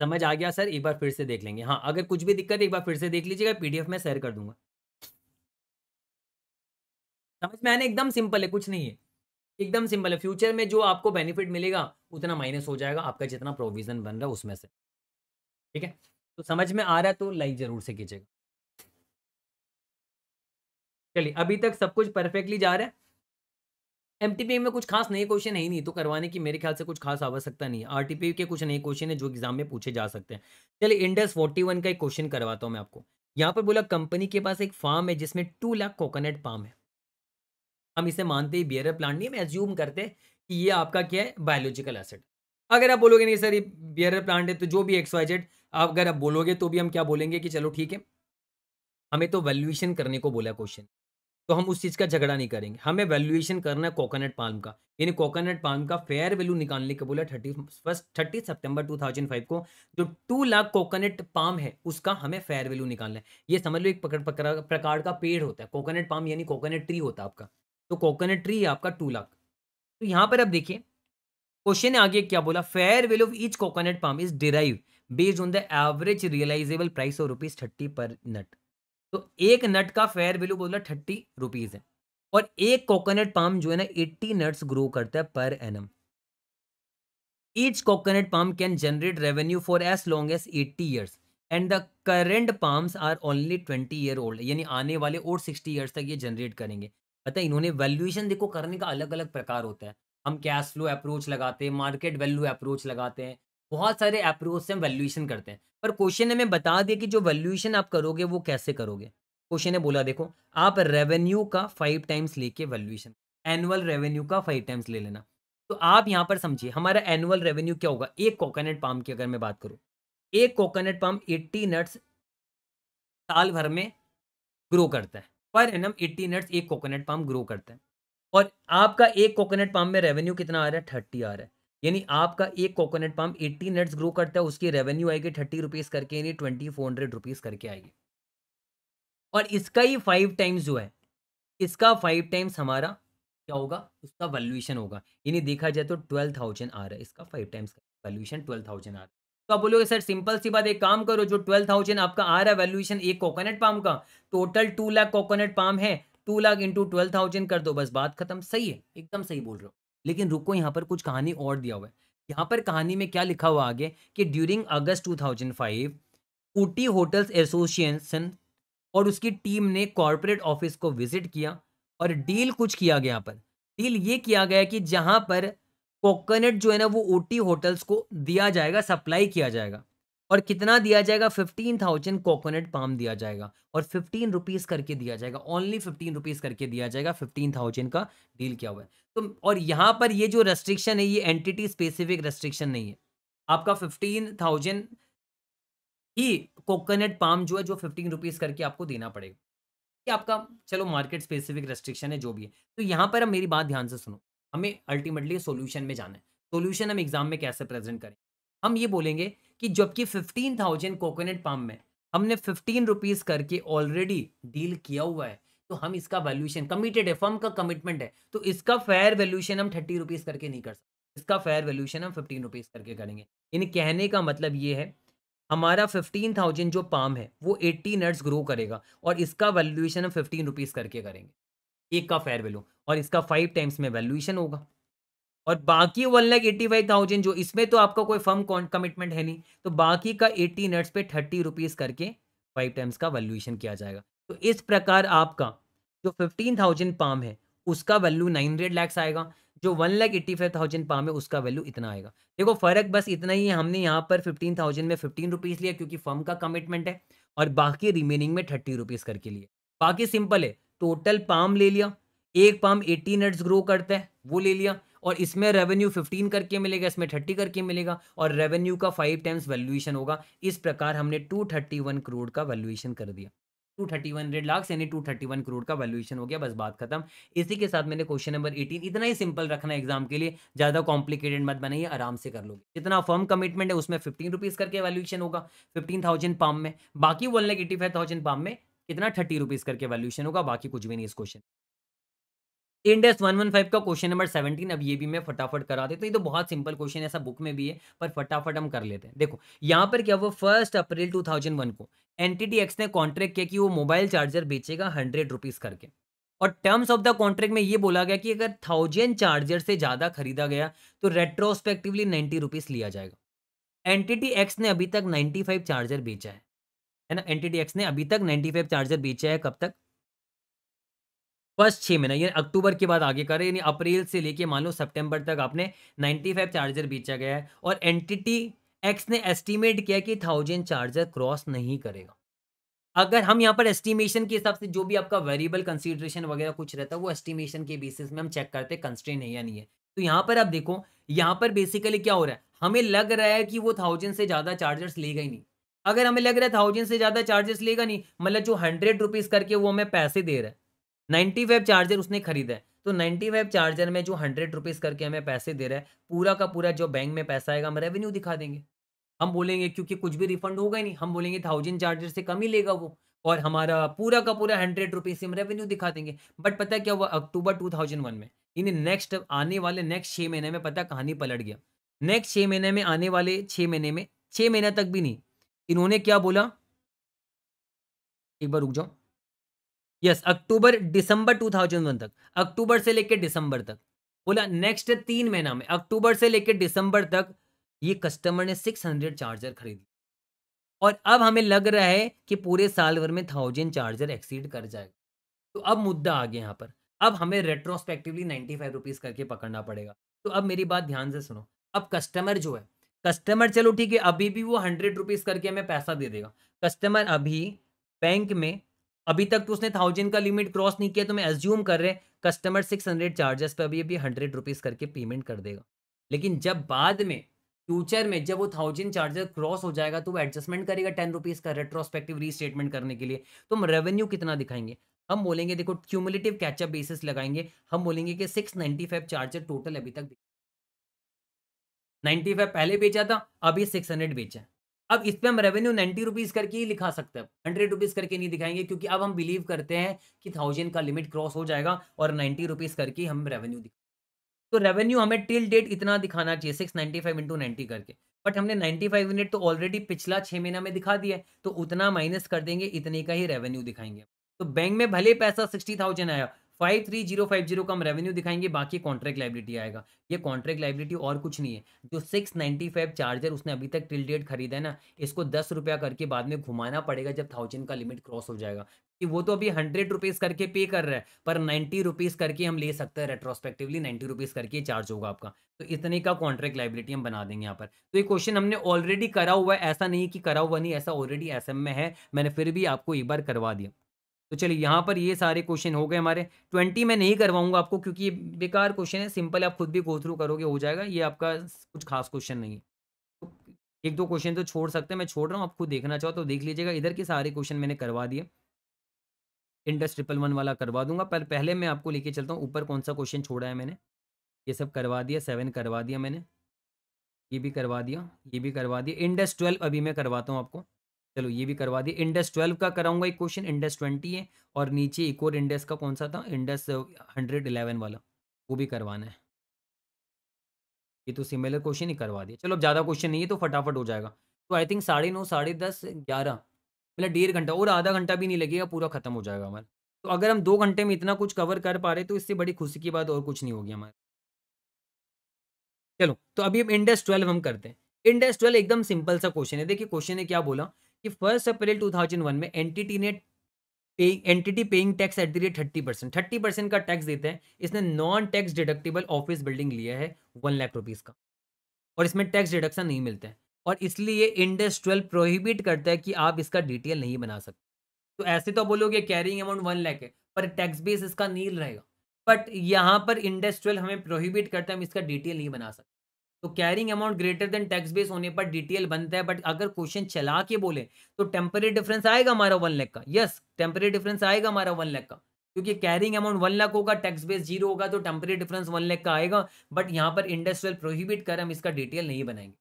समझ आ गया सर एक बार फिर से देख लेंगे हाँ अगर कुछ भी दिक्कत एक बार फिर से देख लीजिएगा पीडीएफ में शेयर कर दूंगा समझ में आने एकदम सिंपल है कुछ नहीं है एकदम सिंपल है फ्यूचर में जो आपको बेनिफिट मिलेगा उतना माइनस हो जाएगा आपका जितना प्रोविजन बन रहा है उसमें से ठीक है तो समझ में आ रहा है तो लाइक जरूर से कीजिएगा चलिए अभी तक सब कुछ परफेक्टली जा रहा है एम में कुछ खास नए क्वेश्चन है ही नहीं तो करवाने की मेरे ख्याल से कुछ खास आवश्यकता नहीं है आर के कुछ नए क्वेश्चन है जो एग्जाम में पूछे जा सकते हैं चलिए इंडस फोर्टी वन का एक क्वेश्चन करवाता हूँ मैं आपको यहाँ पर बोला कंपनी के पास एक फार्म है जिसमें टू लाख कोकोनट पाम है हम इसे मानते ही बियर प्लांट नहीं हम एज्यूम करते कि ये आपका क्या है बायोलॉजिकल एसेट अगर आप बोलोगे नहीं सर ये बियर प्लांट है तो जो भी एक्सवाइजेड अगर आप बोलोगे तो भी हम क्या बोलेंगे कि चलो ठीक है हमें तो वैल्यूएशन करने को बोला क्वेश्चन तो हम उस चीज़ का झगड़ा नहीं करेंगे हमें वैल्यूएशन करना है कोकोनट पाल्म का यानी कोकोनट पाल्म का फेयर वैल्यू निकालने का बोला थर्टी फर्स्ट थर्टी सितंबर फाइव को जो टू लाख कोकोनट पाम है उसका हमें फेयर वैल्यू निकालना है ये समझ लो एक पकड़ प्रकार का पेड़ होता है कोकोनट पाम यानी कोकोनट ट्री होता है आपका तो कोकोनट ट्री है आपका टू लाख तो यहाँ पर अब देखिए क्वेश्चन आगे क्या बोला fair value of each coconut palm is derive based on the average realisable price of rupees thirty per nut तो एक नट का फेयर वैल्यू बोल रहा थर्टी रुपीज़ है और एक कोकोनट पाम जो है ना एट्टी नट्स ग्रो करता है per annum each coconut palm can generate revenue for as long as eighty years and the current palms are only twenty year old यानी आने वाले और सिक्सटी ईयर्स तक ये जनरेट करेंगे पता है इन्होंने वैल्यूएशन देखो करने का अलग अलग प्रकार होता है हम कैश फ्लो अप्रोच लगाते हैं मार्केट वैल्यू अप्रोच लगाते हैं बहुत सारे अप्रोच से हम वैल्यूएशन करते हैं पर क्वेश्चन ने हमें बता दिया कि जो वैल्यूएशन आप करोगे वो कैसे करोगे क्वेश्चन ने बोला देखो आप रेवेन्यू का फाइव टाइम्स लेके वैल्यूएशन एनुअल रेवेन्यू का फाइव टाइम्स ले लेना तो आप यहाँ पर समझिए हमारा एनुअल रेवेन्यू क्या होगा एक कोकोनट पाम की अगर मैं बात करूँ एक कोकोनट पाम एट्टी नट्स साल भर में ग्रो करता है पर एम एट्टी नट्स एक कोकोनट पाम ग्रो करता है और आपका एक कोकोनट पाम में रेवेन्यू कितना आ रहा है थर्टी आ रहा है यानी आपका एक coconut palm eighty nuts grow करता है उसकी रेवेन्यू आएगी थर्टी रुपीज़ करके यानी ट्वेंटी फोर हंड्रेड रुपीज़ करके आएगी और इसका ही फाइव टाइम्स जो है इसका फाइव टाइम्स हमारा क्या होगा उसका वैल्यूएशन होगा यानी देखा जाए तो ट्वेल्व थाउजेंड आ रहा है इसका five times valuation twelve thousand आ रहा है तो आप बोलोगे सर सिंपल सी बात एक काम करो जो ट्वेल्व थाउजेंड आपका आ रहा है वैल्यूएशन एक कोकोनट पाम का total two lakh coconut palm है two lakh into twelve thousand कर दो बस बात खत्म सही है एकदम सही बोल रहे हो लेकिन रुको यहाँ पर कुछ कहानी और दिया हुआ है यहाँ पर कहानी में क्या लिखा हुआ आगे कि during August 2005 Ooty hotels association और उसकी टीम ने कॉरपोरेट ऑफिस को विजिट किया और डील कुछ किया गया यहाँ पर डील ये किया गया कि जहाँ पर कोकोनट जो है ना वो ऊटी होटल्स को दिया जाएगा सप्लाई किया जाएगा और कितना दिया जाएगा फिफ्टीन थाउजेंड कोकोनट पाम दिया जाएगा और फिफ्टीन रुपीज़ करके दिया जाएगा ओनली फिफ्टीन रुपीज़ करके दिया जाएगा फिफ्टीन थाउजेंड का डील किया हुआ है तो और यहाँ पर ये जो रेस्ट्रिक्शन है ये एंटिटी स्पेसिफिक रेस्ट्रिक्शन नहीं है आपका फिफ्टीन थाउजेंड ही कोकोनट पाम जो है जो फिफ्टीन रुपीज़ करके आपको देना पड़ेगा ये आपका चलो मार्केट स्पेसिफिक रेस्ट्रिक्शन है जो भी है तो यहाँ पर हम मेरी बात ध्यान से सुनो हमें अल्टीमेटली सोल्यूशन में जाना है सोल्यूशन हम एग्जाम में कैसे प्रेजेंट करें हम ये बोलेंगे कि जबकि फिफ्टीन थाउजेंड कोकोनट पाम में हमने फिफ्टीन रुपीज़ करके ऑलरेडी डील किया हुआ है तो हम इसका वैल्यूशन कमिटेड है फर्म का कमिटमेंट है तो इसका फेयर वैल्यूशन हम थर्टी रुपीज़ करके नहीं कर सकते इसका फेयर वैल्यूशन हम फिफ्टीन रुपीज़ करके करेंगे इन कहने का मतलब ये है हमारा फिफ्टीन थाउजेंड जो पाम है वो एट्टी नट्स ग्रो करेगा और इसका वैल्यूएशन हम फिफ्टीन रुपीज़ करके करेंगे एक का फेयर वैल्यू और इसका फाइव टाइम्स में वैल्यूएशन होगा और बाकी one lakh eighty five thousand जो इसमें तो आपका कोई फर्म कमिटमेंट है नहीं तो बाकी का एट्टी नट्स पे थर्टी रुपीज़ करके फाइव टाइम्स का वैल्यूएशन किया जाएगा तो इस प्रकार आपका जो फिफ्टीन थाउजेंड पाम है उसका वैल्यू नाइन हंड्रेड लैक्स आएगा जो one lakh eighty five thousand palm है उसका वैल्यू इतना आएगा देखो फर्क बस इतना ही है हमने यहाँ पर फिफ्टीन थाउजेंड में फिफ्टीन रुपीज़ लिया क्योंकि फर्म का कमिटमेंट है और बाकी रिमेनिंग में थर्टी रुपीज़ करके लिए बाकी सिंपल है टोटल पाम ले लिया एक पाम एट्टी नट्स ग्रो करता है वो ले लिया और इसमें रेवेन्यू 15 करके मिलेगा इसमें 30 करके मिलेगा और रेवेन्यू का फाइव टाइम्स वैल्यूएशन होगा इस प्रकार हमने 231 करोड़ का वैल्यूएशन कर दिया टू थर्टी वन लाख यानी टू थर्टी वन करोड़ का वैल्यूएशन हो गया बस बात खत्म इसी के साथ मैंने क्वेश्चन नंबर एटीन इतना ही सिंपल रखना एग्जाम के लिए ज्यादा कॉम्प्लिकेटेड मत बनाइए आराम से कर लोगे जितना फर्म कमिटमेंट है उसमें फिफ्टीन रुपीज करके वैल्यूएशन होगा फिफ्टीन थाउजेंड पाम में बाकी one lakh eighty five thousand palm में कितना थर्टी रुपीज करके वैल्यूएशन होगा बाकी कुछ भी नहीं इस क्वेश्चन इंडेस 115 का क्वेश्चन नंबर 17 अब ये भी मैं फटाफट करा देता हूँ ये तो बहुत सिंपल क्वेश्चन ऐसा बुक में भी है पर फटाफट हम कर लेते हैं देखो यहाँ पर क्या हुआ फर्स्ट अप्रैल 2001 को एनटीटी एक्स ने कॉन्ट्रैक्ट किया कि वो मोबाइल चार्जर बेचेगा हंड्रेड रुपीज़ करके और टर्म्स ऑफ द कॉन्ट्रैक्ट में ये बोला गया कि अगर थाउजेंड चार्जर से ज़्यादा खरीदा गया तो रेट्रोस्पेक्टिवली नाइन्टी रुपीज़ लिया जाएगा एनटीटी एक्स ने अभी तक नाइन्टी फाइव चार्जर बेचा है है ना एनटीटी एक्स ने अभी तक नाइन्टी फाइव चार्जर बेचा है कब तक फर्स्ट छः महीना यानी अक्टूबर के बाद आगे करें यानी अप्रैल से लेके मान लो सितंबर तक आपने फाइव चार्जर बेचा गया है और एंटिटी एक्स ने एस्टिमेट किया कि थाउजेंड चार्जर क्रॉस नहीं करेगा अगर हम यहाँ पर एस्टिमेशन के हिसाब से जो भी आपका वेरिएबल कंसिडरेशन वगैरह कुछ रहता है वो एस्टिमेशन के बेसिस में हम चेक करते हैं कंस्ट्रेन है या नहीं है तो यहाँ पर आप देखो यहाँ पर बेसिकली क्या हो रहा है हमें लग रहा है कि वो थाउजेंड से ज़्यादा चार्जर्स लेगा ही नहीं अगर हमें लग रहा है थाउजेंड से ज़्यादा चार्जेस लेगा नहीं मतलब जो हंड्रेड रुपीज़ करके वो हमें पैसे दे रहा है नाइन्टी वेब चार्जर उसने खरीदा है तो नाइन्टी वेब चार्जर में जो हंड्रेड रुपीज़ करके हमें पैसे दे रहा है पूरा का पूरा जो बैंक में पैसा आएगा हम रेवेन्यू दिखा देंगे हम बोलेंगे क्योंकि कुछ भी रिफंड होगा ही नहीं हम बोलेंगे थाउजेंड चार्जर से कम ही लेगा वो और हमारा पूरा का पूरा हंड्रेड रुपीज़ हम रेवेन्यू दिखा देंगे बट पता क्या हुआ अक्टूबर टू थाउजेंड वन में इन्हें नेक्स्ट आने वाले नेक्स्ट छः महीने में पता कहानी पलट गया नेक्स्ट छः महीने में आने वाले छः महीने में छः महीना तक भी नहीं इन्होंने क्या बोला एक बार रुक जाओ यस अक्टूबर दिसंबर 2001 तक अक्टूबर से लेकर दिसंबर तक बोला नेक्स्ट तीन महीना में अक्टूबर से लेकर दिसंबर तक ये कस्टमर ने 600 चार्जर खरीदी और अब हमें लग रहा है कि पूरे साल भर में थाउजेंड चार्जर एक्सीड कर जाएगा तो अब मुद्दा आ गया यहाँ पर अब हमें रेट्रोस्पेक्टिवली नाइन्टी फाइव रुपीज़ करके पकड़ना पड़ेगा तो अब मेरी बात ध्यान से सुनो अब कस्टमर जो है कस्टमर चलो ठीक है अभी भी वो हंड्रेड रुपीज़ करके हमें पैसा दे देगा कस्टमर अभी बैंक में अभी तक तो उसने थाउजेंड का लिमिट क्रॉस नहीं किया तो मैं एज्यूम कर रहे कस्टमर सिक्स हंड्रेड चार्जेस पर अभी अभी हंड्रेड रुपीज़ करके पेमेंट कर देगा लेकिन जब बाद में फ्यूचर में जब वो थाउजेंड चार्जर क्रॉस हो जाएगा तो वो एडजस्टमेंट करेगा टेन रुपीज़ का रेट्रोस्पेक्टिव रीस्टेटमेंट करने के लिए तो हम रेवेन्यू कितना दिखाएंगे हम बोलेंगे देखो क्यूमुलेटिव कैचअप बेसिस लगाएंगे हम बोलेंगे कि six ninety five charger total अभी तक नाइन्टी फाइव पहले बेचा था अभी सिक्स हंड्रेड बेचा अब इस पर हम रेवेन्यू नाइन्टी रुपीज़ करके ही लिखा सकते हैं हंड्रेड रुपीज़ करके नहीं दिखाएंगे क्योंकि अब हम बिलीव करते हैं कि थाउजेंड का लिमिट क्रॉस हो जाएगा और नाइन्टी रुपीज़ करके हम रेवेन्यू दिखा तो रेवेन्यू हमें टिल डेट इतना दिखाना चाहिए six ninety five into ninety करके बट हमने नाइन्टी फाइव यूनिट तो ऑलरेडी पिछला छः महीना में दिखा दिया तो उतना माइनस कर देंगे इतने का ही रेवेन्यू दिखाएंगे तो बैंक में भले पैसा सिक्सटी थाउजेंड आया five three zero five zero का हम रेवेन्यू दिखाएंगे बाकी कॉन्ट्रैक्ट लाइबिलिटी आएगा ये कॉन्ट्रैक्ट लाइबिलिटी और कुछ नहीं है जो सिक्स नाइन्टी फाइव चार्जर उसने अभी तक टिल डेट खरीदा है ना इसको दस रुपया करके बाद में घुमाना पड़ेगा जब थाउजेंड का लिमिट क्रॉस हो जाएगा कि वो तो अभी हंड्रेड रुपीज़ करके पे कर रहा है पर नाइन्टी रुपीज़ करके हम ले सकते हैं रेट्रोस्पेक्टिवली नाइन्टी रुपीज़ करके चार्ज होगा आपका तो इतने का कॉन्ट्रैक्ट लाइबिलिटी हम बना देंगे यहाँ पर तो ये क्वेश्चन हमने ऑलरेडी करा हुआ है ऐसा नहीं कि करा हुआ नहीं ऐसा ऑलरेडी एस में है मैंने फिर भी आपको एक बार करवा दिया तो चलिए यहाँ पर ये सारे क्वेश्चन हो गए हमारे ट्वेंटी मैं नहीं करवाऊंगा आपको क्योंकि ये बेकार क्वेश्चन है सिंपल आप खुद भी गो थ्रू करोगे हो जाएगा ये आपका कुछ खास क्वेश्चन नहीं है तो एक दो क्वेश्चन तो छोड़ सकते हैं मैं छोड़ रहा हूँ आप खुद देखना चाहो तो देख लीजिएगा इधर के सारे क्वेश्चन मैंने करवा दिए इंडस ट्रिपल वन वाला करवा दूंगा पर पहले मैं आपको लेके चलता हूँ ऊपर कौन सा क्वेश्चन छोड़ा है मैंने ये सब करवा दिया सेवन करवा दिया मैंने ये भी करवा दिया ये भी करवा दिया इंडस ट्वेल्व अभी मैं करवाता हूँ आपको चलो ये भी करवा दिए इंडेस ट्वेल्व का कराऊंगा एक क्वेश्चन इंडेस ट्वेंटी है और नीचे एक और इंडेस का कौन सा था इंडेस हंड्रेड इलेवन वाला वो भी करवाना है ये तो सिमिलर क्वेश्चन ही करवा दिए चलो अब ज़्यादा क्वेश्चन नहीं है तो फटाफट हो जाएगा तो आई थिंक साढ़े नौ साढ़े दस ग्यारह मतलब डेढ़ घंटा और आधा घंटा भी नहीं लगेगा पूरा खत्म हो जाएगा हमारा तो अगर हम दो घंटे में इतना कुछ कवर कर पा रहे तो इससे बड़ी खुशी की बात और कुछ नहीं होगी हमारे चलो तो अभी हम इंडेस ट्वेल्व हम करते हैं इंडेस ट्वेल्व एकदम सिंपल सा क्वेश्चन है देखिए क्वेश्चन ने क्या बोला कि फर्स्ट अप्रैल 2001 में एनटीटी ने entity paying tax at the rate thirty percent thirty percent का टैक्स देते हैं इसने non tax deductible office building लिया है वन लाख रुपीज़ का और इसमें टैक्स डिडक्शन नहीं मिलते हैं और इसलिए इंडस ट्वेल्व प्रोहिबिट करता है कि आप इसका डिटेल नहीं बना सकते तो ऐसे तो बोलोगे कैरिंग अमाउंट वन लाख है पर टैक्स बेस इसका नील रहेगा बट यहाँ पर इंडस ट्वेल्व हमें प्रोहिबिट करता है हम इसका डिटेल नहीं बना सकते तो carrying amount greater than tax base होने पर डिटेल बनता है बट अगर क्वेश्चन चला के बोले तो टेम्परेरी डिफरेंस आएगा हमारा वन लैख का यस टेम्परेरी डिफरेंस आएगा हमारा वन लैख का क्योंकि कैरिंग अमाउंट वन लाख होगा टैक्स बेस जीरो होगा तो टेम्परेरी डिफरेंस वन लैख का आएगा बट यहाँ पर इंडस्ट्रियल प्रोहिबिट कर हम इसका डिटेल नहीं बनाएंगे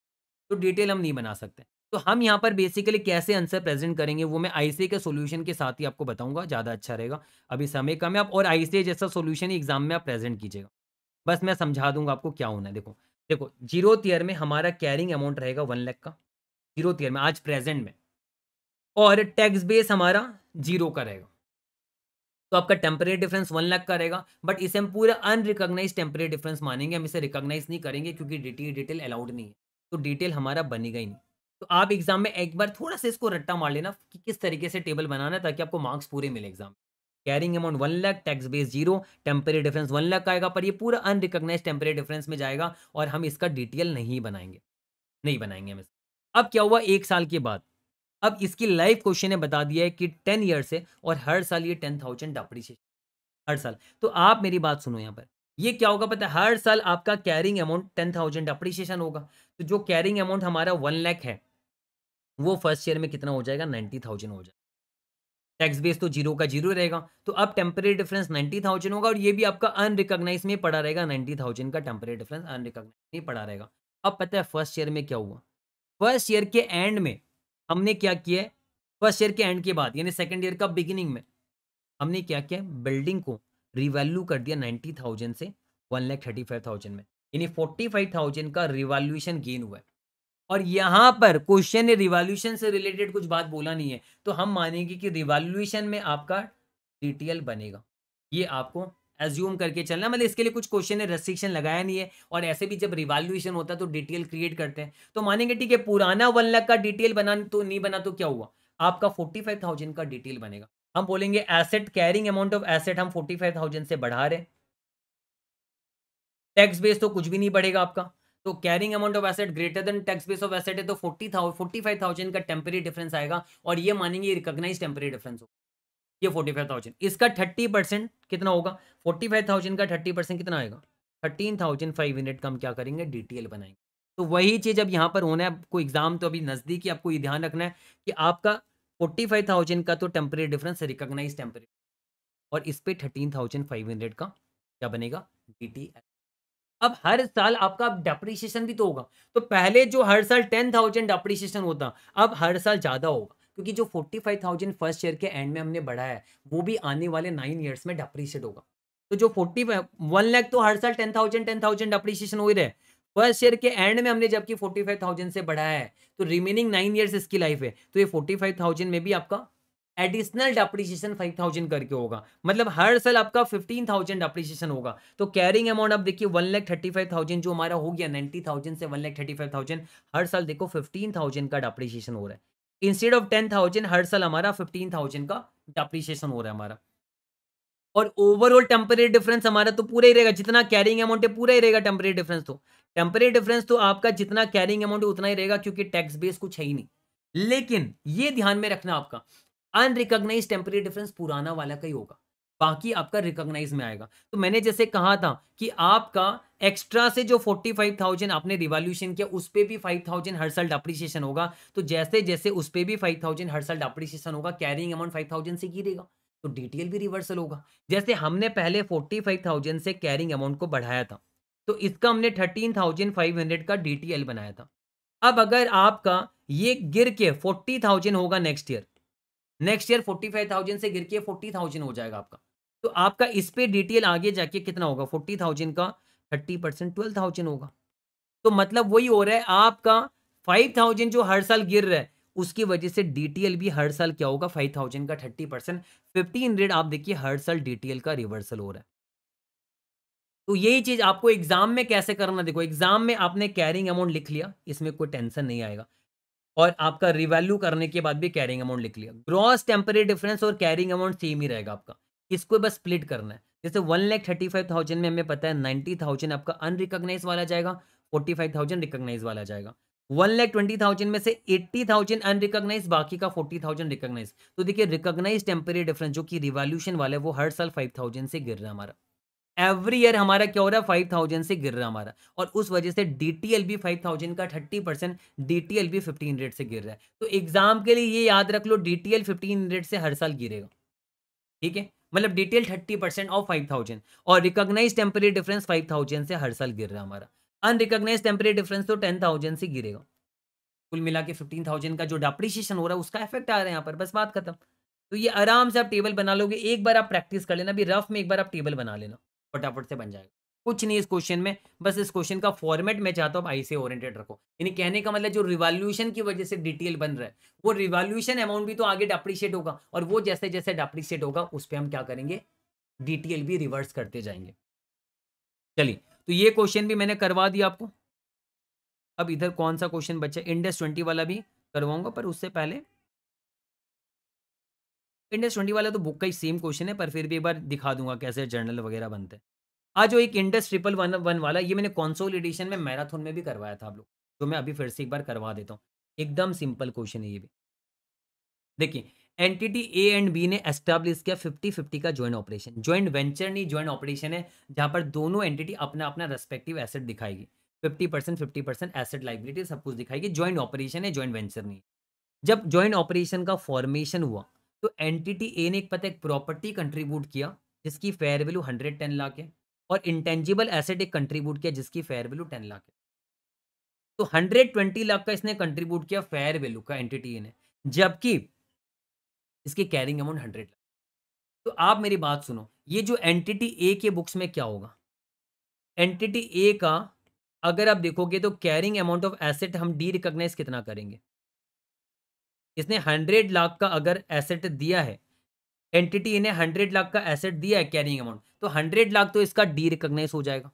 तो डिटेल हम नहीं बना सकते तो हम यहाँ पर बेसिकली कैसे आंसर प्रेजेंट करेंगे वो मैं आईसीए के सॉल्यूशन के साथ ही आपको बताऊंगा ज़्यादा अच्छा रहेगा अभी समय कम है आप और आईसीए जैसा सॉल्यूशन एग्जाम में आप प्रेजेंट कीजिएगा बस मैं समझा दूंगा आपको क्या होना है देखो देखो जीरो ईयर में हमारा कैरिंग अमाउंट रहेगा वन लैख का जीरो ईयर में आज प्रेजेंट में और टैक्स बेस हमारा जीरो का रहेगा तो आपका टेम्परेरी डिफरेंस वन लाख का रहेगा बट इसे हम पूरा अनरिकॉग्नाइज टेम्परेरी डिफरेंस मानेंगे हम इसे रिकॉग्नाइज नहीं करेंगे क्योंकि डिटेल डिटेल अलाउड नहीं है तो डिटेल हमारा बनेगा ही नहीं तो आप एग्जाम में एक बार थोड़ा सा इसको रट्टा मार लेना कि किस तरीके से टेबल बनाना है ताकि आपको मार्क्स पूरे मिले exam carrying amount one lakh tax base zero temporary difference one lakh आएगा पर ये पूरा अनरिकग्नाइज टेम्परेरी डिफरेंस में जाएगा और हम इसका डिटेल नहीं बनाएंगे नहीं बनाएंगे हम इसका अब क्या हुआ एक साल के बाद अब इसकी लाइफ क्वेश्चन ने बता दिया है कि टेन ईयर से और हर साल ये टेन थाउजेंड अप्रिसिएशन हर साल तो आप मेरी बात सुनो यहाँ पर ये क्या होगा पता है हर साल आपका carrying amount ten thousand appreciation होगा तो जो कैरिंग अमाउंट हमारा वन लैख है वो फर्स्ट ईयर में कितना हो जाएगा नाइन्टी थाउजेंड हो जाएगा टैक्स बेस तो जीरो का जीरो रहेगा तो अब टेम्परेरी डिफरेंस नाइन्टी थाउजेंड होगा और ये भी आपका अनरिकॉग्नाइज में पड़ा रहेगा नाइन्टी थाउजेंड का टेम्परेरी डिफरेंस अनरिकोगनाइज में पड़ा रहेगा अब पता है फर्स्ट ईयर में क्या हुआ फर्स्ट ईयर के एंड में हमने क्या किया है फर्स्ट ईयर के एंड के बाद यानी सेकेंड ईयर का बिगिनिंग में हमने क्या किया बिल्डिंग को रिवैल्यू कर दिया नाइन्टी थाउजेंड से one lakh thirty five thousand में यानी फोर्टी फाइव थाउजेंड का रिवॉल्यूशन गेन हुआ है और यहां पर क्वेश्चन ने रिवॉल्यूशन से रिलेटेड कुछ बात बोला नहीं है तो हम मानेंगे कि रिवॉल्यूशन में आपका डिटेल बनेगा ये आपको एज्यूम करके चलना मतलब इसके लिए कुछ क्वेश्चन ने रेस्ट्रिक्शन लगाया नहीं है और ऐसे भी जब रिवॉल्यूशन होता है तो डिटेल क्रिएट करते हैं तो मानेंगे ठीक है पुराना वन लाख का डिटेल बना तो नहीं बना तो क्या हुआ आपका फोर्टी फाइव थाउजेंड का डिटेल बनेगा हम बोलेंगे asset carrying amount of asset हम फोर्टी फाइव थाउजेंड से बढ़ा रहे टैक्स बेस तो कुछ भी नहीं बढ़ेगा आपका तो carrying amount of asset greater than tax base of asset है तो forty thousand forty five thousand का टेम्परी डिफरेंस आएगा और ये मानेंगे रिकोगनाइज टेम्परी डिफरेंस होगा ये फोर्टी फाइव थाउजेंड इसका थर्टी परसेंट कितना होगा फोर्टी फाइव थाउजेंड का थर्टी परसेंट कितना आएगा थर्टीन थाउजेंड फाइव हंड्रेड का हम क्या करेंगे एल बनाएंगे तो वही चीज़ अब यहाँ पर होना है आपको एग्जाम तो अभी नज़दीक ही आपको ये ध्यान रखना है कि आपका फोर्टी फाइव थाउजेंड का तो टेम्परेरी डिफरेंस रिकोगनाइज टेम्परेरी और इस पर थर्टीन थाउजेंड फाइव हंड्रेड का क्या बनेगा डी टी एल अब हर साल आपका डेप्रिसिएशन भी तो होगा तो पहले जो हर साल टेन थाउजेंड डेप्रिसिएशन होता अब हर साल ज़्यादा होगा क्योंकि जो forty five thousand first year के एंड में हमने बढ़ाया है वो भी आने वाले नाइन ईयर्स में डेप्रिशिएट होगा तो जो फोर्टी वन लाख तो हर साल ten thousand ten thousand depreciation हो ही रहे फर्स्ट ईयर के एंड में हमने जबकि फोर्टी फाइव थाउजेंड से बढ़ाया है तो रिमेनिंग नाइन ईयर्स इसकी लाइफ है तो ये फोर्टी फाइव थाउजेंड में भी आपका एडिशनल डेप्रिसिएशन फाइव थाउजेंड करके होगा मतलब हर साल आपका फिफ्टीन थाउजेंड डेप्रिसिएशन होगा तो कैरिंग अमाउंट आप देखिए one lakh thirty five thousand जो हमारा हो गया नाइन्टी थाउजेंड से one lakh thirty five thousand हर साल देखो फिफ्टीन थाउजेंड का डेप्रिसिएशन हो रहा है इंस्टेड ऑफ टेन थाउजेंड हर साल हमारा फिफ्टीन थाउजेंड का डेप्रिसिएशन हो रहा है हमारा और ओवरऑल टेम्परेरी डिफरेंस हमारा तो पूरा ही रहेगा जितना कैरिंग अमाउंट है पूरा ही रहेगा टेम्परेरी डिफरेंस तो टेम्परेरी डिफरेंस तो आपका जितना कैरिंग अमाउंट उतना ही रहेगा क्योंकि टैक्स बेस कुछ है ही नहीं लेकिन ये ध्यान में रखना आपका अनरिकोगनाइज टेम्परेरी डिफरेंस पुराना वाला का ही होगा बाकी आपका रिकॉग्नाइज में आएगा तो मैंने जैसे कहा था कि आपका एक्स्ट्रा से जो 45,000 आपने रिवॉल्यूशन किया उस पर भी 5,000 हर साल डप्रिसिएशन होगा तो जैसे जैसे उस पर भी 5,000 हर साल डप्रिसिएशन होगा कैरिंग अमाउंट 5,000 से गिरेगा तो डिटेल भी रिवर्सल होगा जैसे हमने पहले 45,000 से कैरिंग अमाउंट को बढ़ाया था तो इसका हमने हंड्रेड का डीटीएल बनाया था अब अगर आपका ये गिर के थाउजेंड होगा next year next year forty five thousand से गिर के फोर्टी थाउजेंड हो जाएगा आपका तो आपका इस पे डिटेल आगे जाके कितना होगा फोर्टी थाउजेंड का थर्टी परसेंट ट्वेल्व थाउजेंड होगा तो मतलब वही हो रहा है आपका फाइव थाउजेंड जो हर साल गिर रहा है उसकी वजह से डिटेल भी हर साल क्या होगा फाइव थाउजेंड का थर्टी परसेंट फिफ्टीन हंड्रेड आप देखिए हर साल डिटेल का रिवर्सल हो रहा है तो यही चीज आपको एग्जाम में कैसे करना देखो एग्जाम में आपने कैरिंग अमाउंट लिख लिया इसमें कोई टेंशन नहीं आएगा और आपका रिवैल्यू करने के बाद भी कैरिंग अमाउंट लिख लिया ग्रॉस टेम्परेरी डिफरेंस और कैरिंग अमाउंट सेम ही रहेगा आपका इसको बस स्प्लिट करना है जैसे one lakh thirty five thousand में हमें पता है नाइन्टी थाउजेंड आपका अनरिकॉग्नाइज वाला जाएगा फोर्टी फाइव थाउजेंड रिकग्नाइज वाला जाएगा वन लैख ट्वेंटी थाउजेंड में से एट्टी थाउजेंड अनरिकग्नाइज बाकी का फोर्टी थाउजेंड रिकॉग्नाइज तो देखिए रिकॉग्नाइज टेम्परेरी डिफरेंस जो कि रिवॉल्यूशन वाला है वो हर साल फाइव थाउजेंड से गिर रहा है हमारा एवरी ईयर हमारा क्या हो रहा है फाइव थाउजेंड से गिर रहा है हमारा और उस वजह से D T L B five thousand का thirty percent D T L B fifteen hundred से गिर रहा है तो एग्जाम के लिए ये याद रख लो D T L fifteen hundred से हर साल गिरेगा ठीक है मतलब D T L thirty percent of five thousand और recognise temporary difference five thousand से हर साल गिर रहा है हमारा अनरिकोगनाइज टेम्परेरी डिफरेंस तो टेन थाउजेंड से गिरेगा कुल मिला के फिफ्टीन थाउजेंड का जो डेप्रिशिएशन हो रहा है उसका इफेक्ट आ रहा है यहाँ पर बस बात खत्म तो ये आराम से आप टेबल बना लोगे एक बार आप प्रैक्टिस कर लेना अभी रफ में एक बार आप टेबल बना लेना फटाफट से बन जाएगा कुछ नहीं इस क्वेश्चन में बस इस क्वेश्चन का फॉर्मेट मैं चाहता हूँ आई से ओरिएंटेड रखो यानी कहने का मतलब जो रिवॉल्यूशन की वजह से डिटेल बन रहा है वो रिवॉल्यूशन अमाउंट भी तो आगे डेप्रिशिएट होगा और वो जैसे जैसे डेप्रिशिएट होगा उस पर हम क्या करेंगे डिटेल भी रिवर्स करते जाएंगे चलिए तो ये क्वेश्चन भी मैंने करवा दिया आपको अब इधर कौन सा क्वेश्चन बचा इंडस ट्वेंटी वाला भी करवाऊंगा पर उससे पहले इंडेक्स ट्वेंटी वाला तो बुक का ही सेम क्वेश्चन है पर फिर भी एक बार दिखा दूंगा कैसे जर्नल वगैरह बनते हैं आज हाँ, जो एक इंडेक्स ट्रिपल वन वन वाला ये मैंने कॉन्सोल एडिशन में मैराथन में भी करवाया था आप लोग तो मैं अभी फिर से एक बार करवा देता हूँ एकदम सिंपल क्वेश्चन है ये भी देखिए एंटिटी ए एंड बी ने एस्टेब्लिश किया फिफ्टी फिफ्टी का ज्वाइंट ऑपरेशन ज्वाइंट वेंचर नहीं ज्वाइंट ऑपरेशन है जहाँ पर दोनों एंटिटी अपना अपना रेस्पेक्टिव एसेट दिखाएगी fifty percent fifty percent asset liability सब कुछ दिखाएगी ज्वाइंट ऑपरेशन है ज्वाइंट वेंचर नहीं जब ज्वाइंट ऑपरेशन का फॉर्मेशन हुआ तो एंटिटी ए ने एक पता एक प्रॉपर्टी कंट्रीब्यूट किया जिसकी fair value hundred ten lakh है और इंटेंजिबल एसेट एक कंट्रीब्यूट किया जिसकी फेयर वैल्यू टेन लाख है तो हंड्रेड ट्वेंटी लाख का इसने कंट्रीब्यूट किया फेयर वैल्यू का एंटिटी ए ने जबकि इसकी कैरिंग अमाउंट हंड्रेड लाख तो आप मेरी बात सुनो ये जो एंटिटी ए के बुक्स में क्या होगा एंटिटी ए का अगर आप देखोगे तो कैरिंग अमाउंट ऑफ एसेट हम डी रिकॉग्नाइज कितना करेंगे इसने हंड्रेड लाख का अगर एसेट दिया है एंटिटी इन्हें हंड्रेड लाख का एसेट दिया है कैरिंग अमाउंट तो हंड्रेड लाख तो इसका डी रिकग्नाइज हो जाएगा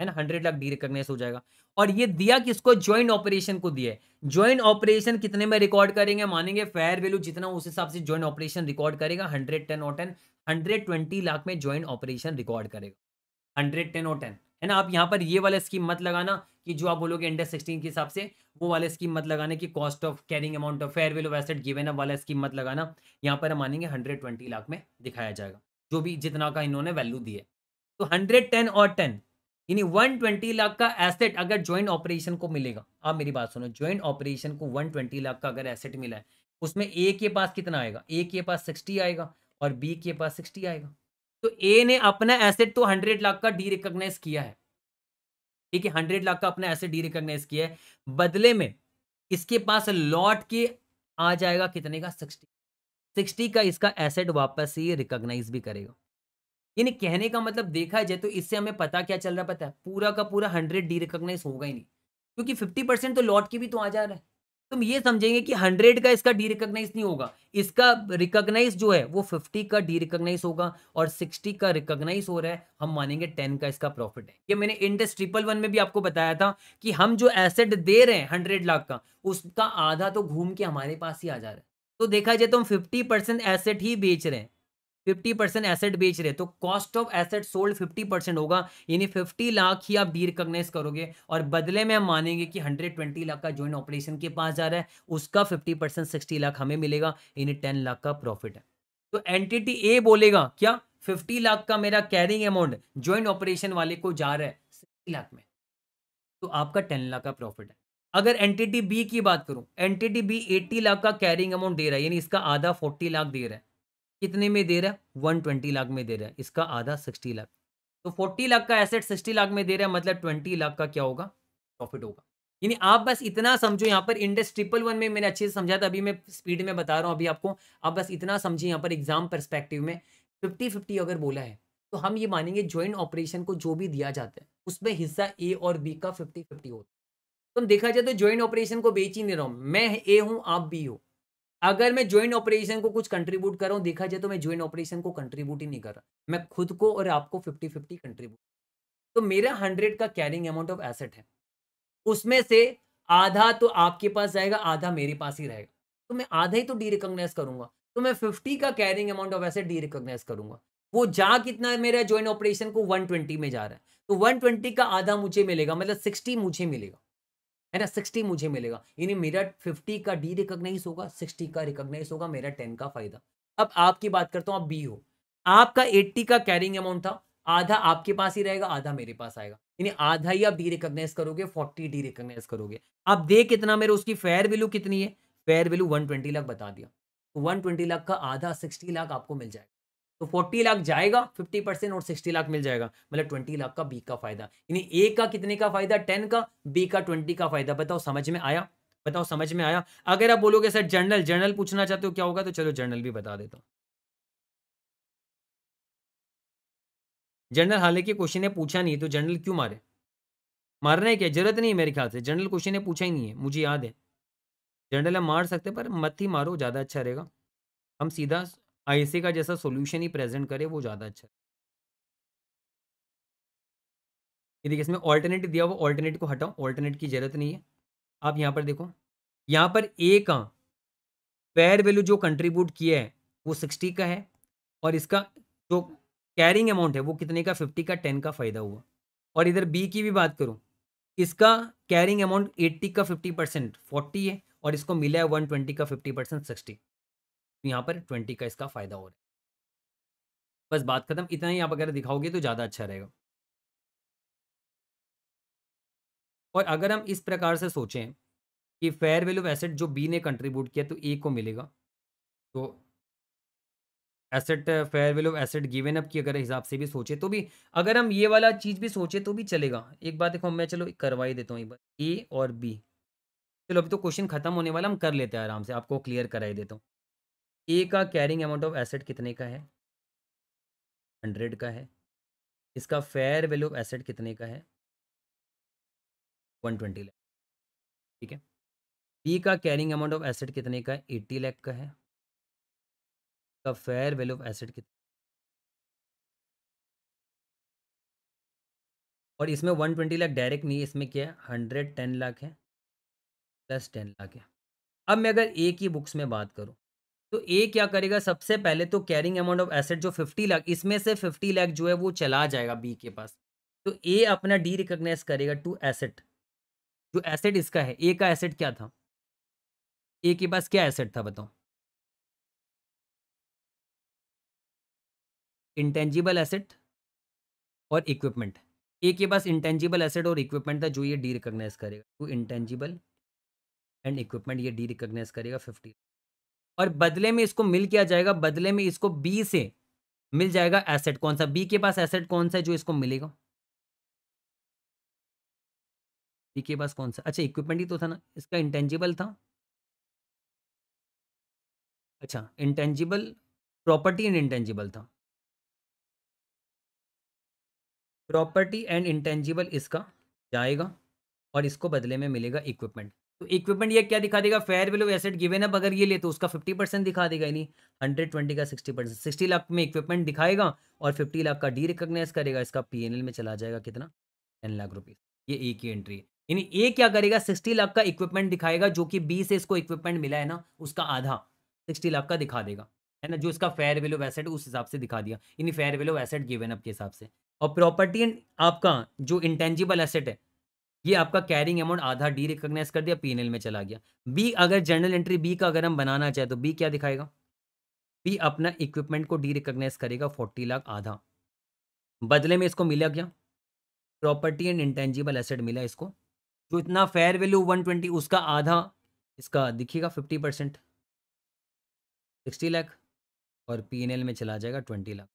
है ना हंड्रेड लाख डी रिकग्नाइज हो जाएगा और ये दिया किसको ज्वाइंट ऑपरेशन को दिया है ज्वाइंट ऑपरेशन कितने में रिकॉर्ड करेंगे मानेंगे फेयर वैल्यू जितना उस हिसाब से ज्वाइंट ऑपरेशन रिकॉर्ड करेगा हंड्रेड टेन और टेन हंड्रेड ट्वेंटी लाख में ज्वाइंट ऑपरेशन रिकॉर्ड करेगा हंड्रेड टेन और टेन है ना आप यहाँ पर ये वाला स्कीम मत लगाना कि जो आप बोलोगे अंडर सिक्सटीन के हिसाब से वो वाले स्कीम मत लगाने की cost of carrying amount of fair value of asset given up वाला स्कीम मत लगाना यहाँ पर हम मानेंगे हंड्रेड ट्वेंटी लाख में दिखाया जाएगा जो भी जितना का इन्होंने वैल्यू दी है तो हंड्रेड टेन और टेन यानी वन ट्वेंटी लाख का एसेट अगर ज्वाइंट ऑपरेशन को मिलेगा आप मेरी बात सुनो ज्वाइंट ऑपरेशन को वन ट्वेंटी लाख का अगर एसेट मिला है उसमें ए के पास कितना आएगा ए के पास सिक्सटी आएगा और बी के पास सिक्सटी आएगा तो ए ने अपना एसेट तो हंड्रेड लाख का डी रिकग्नाइज किया है ठीक है हंड्रेड लाख का अपना एसेट डी रिकॉग्नाइज किया है बदले में इसके पास लौट के आ जाएगा कितने का सिक्सटी सिक्सटी का इसका एसेट वापस ही रिकॉग्नाइज भी करेगा यानी कहने का मतलब देखा जाए तो इससे हमें पता क्या चल रहा पता है पूरा का पूरा हंड्रेड डी रिकॉग्नाइज होगा ही नहीं क्योंकि फिफ्टी परसेंट तो लॉट के भी तो आ जा रहा है तुम ये समझेंगे कि हंड्रेड का इसका डी रिकोगनाइज नहीं होगा इसका रिकग्नाइज जो है वो फिफ्टी का डी रिकोगनाइज होगा और सिक्सटी का रिकग्नाइज हो रहा है हम मानेंगे टेन का इसका प्रॉफिट है ये मैंने इंडस ट्रिपल वन में भी आपको बताया था कि हम जो एसेट दे रहे हैं हंड्रेड लाख का उसका आधा तो घूम के हमारे पास ही आ जा रहा है तो देखा जाए तो हम फिफ्टी परसेंट एसेट ही बेच रहे हैं फिफ्टी परसेंट एसेट बेच रहे तो cost of asset sold fifty percent होगा यानी फिफ्टी लाख ही आप डी रिकॉग्नाइज करोगे और बदले में हम मानेंगे कि हंड्रेड ट्वेंटी लाख का ज्वाइंट ऑपरेशन के पास जा रहा है उसका फिफ्टी परसेंट सिक्सटी लाख हमें मिलेगा यानी टेन लाख का प्रॉफिट है तो एंटिटी ए बोलेगा क्या फिफ्टी लाख का मेरा कैरिंग अमाउंट ज्वाइंट ऑपरेशन वाले को जा रहा है सिक्सटी लाख में तो आपका टेन लाख का प्रॉफिट है अगर एंटिटी बी की बात करूं एंटिटी बी एट्टी लाख का कैरिंग अमाउंट दे रहा है यानी इसका आधा फोर्टी लाख दे रहा है कितने में दे रहा है वन ट्वेंटी लाख में दे रहा है इसका आधा सिक्सटी लाख तो फोर्टी लाख का एसेट सिक्सटी लाख में दे रहा है मतलब ट्वेंटी लाख का क्या होगा प्रॉफिट होगा यानी आप बस इतना समझो यहाँ पर इंडेक्स ट्रिपल वन में मैंने अच्छे से समझा था अभी मैं स्पीड में बता रहा हूँ अभी आपको आप बस इतना समझिए यहाँ पर एग्जाम परस्पेक्टिव में फिफ्टी फिफ्टी अगर बोला है तो हम ये मानेंगे ज्वाइंट ऑपरेशन को जो भी दिया जाता है उसमें हिस्सा ए और बी का फिफ्टी फिफ्टी होता है तो देखा जाए तो ज्वाइंट ऑपरेशन को बेच ही नहीं रहा हूँ मैं ए हूँ आप बी हो अगर मैं ज्वाइंट ऑपरेशन को कुछ कंट्रीब्यूट कर रहा हूँ देखा जाए तो मैं ज्वाइंट ऑपरेशन को कंट्रीब्यूट ही नहीं कर रहा मैं खुद को और आपको फिफ्टी फिफ्टी कंट्रीब्यूट तो मेरा हंड्रेड का कैरिंग अमाउंट ऑफ एसेट है उसमें से आधा तो आपके पास जाएगा आधा मेरे पास ही रहेगा तो मैं आधा ही तो डी रिकोगनाइज करूंगा तो मैं फिफ्टी का carrying amount of asset derecognize करूंगा वो जा कितना है मेरा ज्वाइंट ऑपरेशन को वन में जा रहा है तो वन का आधा मुझे मिलेगा मतलब सिक्सटी मुझे मिलेगा है ना सिक्सटी मुझे मिलेगा यानी मेरा फिफ्टी का डी रिकोगनाइज होगा सिक्सटी का रिकोगनाइज होगा मेरा टेन का फायदा अब आपकी बात करता हूँ आप बी हो आपका एट्टी का कैरिंग अमाउंट था आधा आपके पास ही रहेगा आधा मेरे पास आएगा यानी आधा ही आप डी रिकोगनाइज करोगे फोर्टी डी रिकोगनाइज करोगे आप दे कितना मेरे उसकी फेयर वैल्यू कितनी है fair value one twenty lakh बता दिया तो वन ट्वेंटी लाख का आधा सिक्सटी लाख आपको मिल जाएगा तो 40 लाख जाएगा 50 परसेंट और 60 लाख मिल जाएगा मतलब 20 लाख का बी का फायदा यानी ए का कितने का फायदा 10 का बी का 20 का फायदा बताओ समझ में आया बताओ समझ में आया अगर आप बोलोगे सर जर्नल जर्नल पूछना चाहते हो क्या होगा तो चलो जर्नल भी बता देता हूँ जनरल हालांकि क्वेश्चन ने पूछा नहीं तो जनरल क्यों मारे मारना है क्या जरूरत नहीं मेरे ख्याल से जनरल क्वेश्चन ने पूछा ही नहीं है मुझे याद है जनरल हम मार सकते पर मत ही मारो ज़्यादा अच्छा रहेगा हम सीधा आईएसए का जैसा सॉल्यूशन ही प्रेजेंट करे वो ज़्यादा अच्छा ये देखिए इसमें ऑल्टरनेट दिया वो ऑल्टरनेट को हटाओ ऑल्टरनेट की जरूरत नहीं है आप यहाँ पर देखो यहाँ पर ए का फेयर वैल्यू जो कंट्रीब्यूट किया है वो सिक्सटी का है और इसका जो कैरिंग अमाउंट है वो कितने का फिफ्टी का टेन का फ़ायदा हुआ और इधर बी की भी बात करूँ इसका कैरिंग अमाउंट एट्टी का फिफ्टी परसेंट फोर्टी है और इसको मिला है वन ट्वेंटी का फिफ्टी परसेंट सिक्सटी तो यहाँ पर ट्वेंटी का इसका फ़ायदा हो रहा है बस बात खत्म इतना ही आप अगर दिखाओगे तो ज़्यादा अच्छा रहेगा और अगर हम इस प्रकार से सोचें कि फेयर वैल्यू ऑफ एसेट जो बी ने कंट्रीब्यूट किया तो ए को मिलेगा तो asset fair value of asset given up की अगर हिसाब से भी सोचे तो भी अगर हम ये वाला चीज़ भी सोचे तो भी चलेगा एक बात देखो मैं चलो करवा ही देता हूँ एक बार ए और बी चलो अभी तो क्वेश्चन खत्म होने वाला हम कर लेते हैं आराम से आपको क्लियर कराई देता हूँ ए का कैरिंग अमाउंट ऑफ एसेट कितने का है हंड्रेड का है इसका फेयर वैल्यू ऑफ एसेट कितने का है वन ट्वेंटी लैख ठीक है बी का कैरिंग अमाउंट ऑफ एसेट कितने का है एट्टी लैख का है इसका फेयर वैल्यू ऑफ एसेट कितने और इसमें वन ट्वेंटी लाख डायरेक्ट नहीं है इसमें क्या है हंड्रेड टेन लाख है प्लस टेन लाख है अब मैं अगर ए की बुक्स में बात करूँ तो ए क्या करेगा सबसे पहले तो कैरिंग अमाउंट ऑफ एसेट जो फिफ्टी लाख इसमें से फिफ्टी लाख जो है वो चला जाएगा बी के पास तो ए अपना डी रिकॉग्नाइज करेगा टू एसेट जो एसेट इसका है ए का एसेट क्या था ए के पास क्या एसेट था बताओ इंटेंजिबल एसेट और इक्विपमेंट ए के पास इंटेंजिबल एसेट और इक्विपमेंट था जो ये डी रिकोगनाइज करेगा टू इंटेंजिबल एंड इक्विपमेंट ये डी रिकोगनाइज करेगा फिफ्टी और बदले में इसको मिल किया जाएगा बदले में इसको बी से मिल जाएगा एसेट कौन सा बी के पास एसेट कौन सा है जो इसको मिलेगा बी के पास कौन सा अच्छा इक्विपमेंट ही तो था ना इसका इंटेंजिबल था अच्छा इंटेंजिबल प्रॉपर्टी एंड इंटेंजिबल था प्रॉपर्टी एंड इंटेंजिबल इसका जाएगा और इसको बदले में मिलेगा इक्विपमेंट तो इक्विपमेंट ये क्या दिखा देगा fair value asset given up अगर ये ले तो उसका फिफ्टी परसेंट दिखा देगा यानी हंड्रेड ट्वेंटी का सिक्सटी परसेंट सिक्सटी लाख में इक्विपमेंट दिखाएगा और फिफ्टी लाख का डी रिकोगनाइज करेगा इसका पी में चला जाएगा कितना टेन लाख रुपीज़ ये ए की एंट्री है यानी ए क्या करेगा सिक्सटी लाख का इक्विपमेंट दिखाएगा जो कि बी से इसको इक्विपमेंट मिला है ना उसका आधा सिक्सटी लाख का दिखा देगा है ना जो इसका फेयर वैल्यू एसेट उस हिसाब से दिखा दिया यानी fair value asset given up के हिसाब से और प्रॉपर्टी आपका जो इंटेंजिबल एसेट है ये आपका कैरिंग अमाउंट आधा डी रिकोगनाइज कर दिया पीएनएल में चला गया बी अगर जनरल एंट्री बी का अगर हम बनाना चाहे तो बी क्या दिखाएगा बी अपना इक्विपमेंट को डी रिकोगनाइज करेगा फोर्टी लाख आधा बदले में इसको मिला क्या प्रॉपर्टी एंड इंटेंजिबल एसेट मिला इसको जो इतना फेयर वैल्यू वन ट्वेंटी उसका आधा इसका दिखेगा फिफ्टी परसेंट सिक्सटी लाख और पी में चला जाएगा ट्वेंटी लाख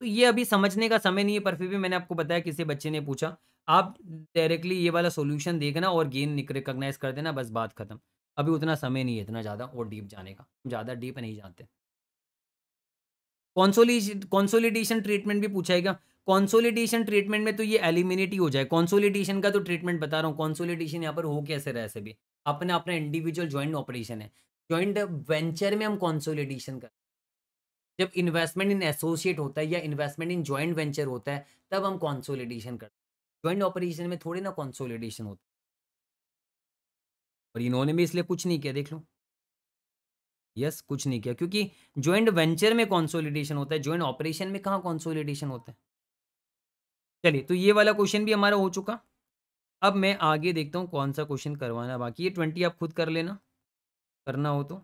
तो ये अभी समझने का समय नहीं है पर फिर भी मैंने आपको बताया किसी बच्चे ने पूछा आप डायरेक्टली ये वाला सोल्यूशन देखना और गेन रिकोगनाइज कर देना बस बात खत्म अभी उतना समय नहीं है इतना ज़्यादा और डीप जाने का ज़्यादा डीप नहीं जाते कॉन्सोलिडेशन ट्रीटमेंट भी पूछा है कॉन्सोलिडेशन ट्रीटमेंट में तो ये एलिमिनेट ही हो जाए कॉन्सोलिडेशन का तो ट्रीटमेंट बता रहा हूँ कॉन्सोलिडेशन यहाँ पर हो कैसे रहे से भी अपना अपना इंडिविजुअल ज्वाइंट ऑपरेशन है ज्वाइंट वेंचर में हम कॉन्सोलिडेशन कर जब इन्वेस्टमेंट इन एसोसिएट होता है या इन्वेस्टमेंट इन ज्वाइंट वेंचर होता है तब हम कॉन्सोलिडेशन करते हैं ज्वाइंट ऑपरेशन में थोड़े ना कंसोलिडेशन होता और इन्होंने भी इसलिए कुछ नहीं किया देख लो यस yes, कुछ नहीं किया क्योंकि ज्वाइंट वेंचर में कंसोलिडेशन होता है ज्वाइंट ऑपरेशन में कहाँ कंसोलिडेशन होता है चलिए तो ये वाला क्वेश्चन भी हमारा हो चुका अब मैं आगे देखता हूँ कौन सा क्वेश्चन करवाना बाकी ये ट्वेंटी आप खुद कर लेना करना हो तो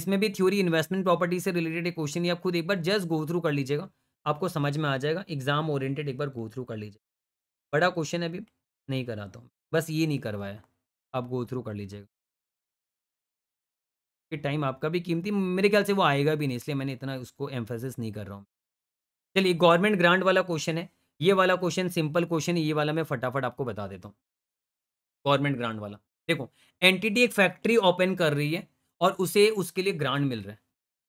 इसमें भी थ्योरी इन्वेस्टमेंट प्रॉपर्टी से रिलेटेड एक क्वेश्चन आप खुद एक बार जस्ट गो थ्रू कर लीजिएगा आपको समझ में आ जाएगा एग्जाम ओरिएंटेड एक बार गो थ्रू कर लीजिएगा बड़ा क्वेश्चन अभी नहीं कराता तो। हूँ बस ये नहीं करवाया आप गो थ्रू कर लीजिएगा कि टाइम आपका भी कीमती मेरे ख्याल से वो आएगा भी नहीं इसलिए मैंने इतना उसको एम्फोसिस नहीं कर रहा हूँ चलिए गवर्नमेंट ग्रांट वाला क्वेश्चन है ये वाला क्वेश्चन सिंपल क्वेश्चन ये वाला मैं फटाफट आपको बता देता हूँ गवर्नमेंट ग्रांट वाला देखो एनटीटी एक फैक्ट्री ओपन कर रही है और उसे उसके लिए ग्रांट मिल रहा है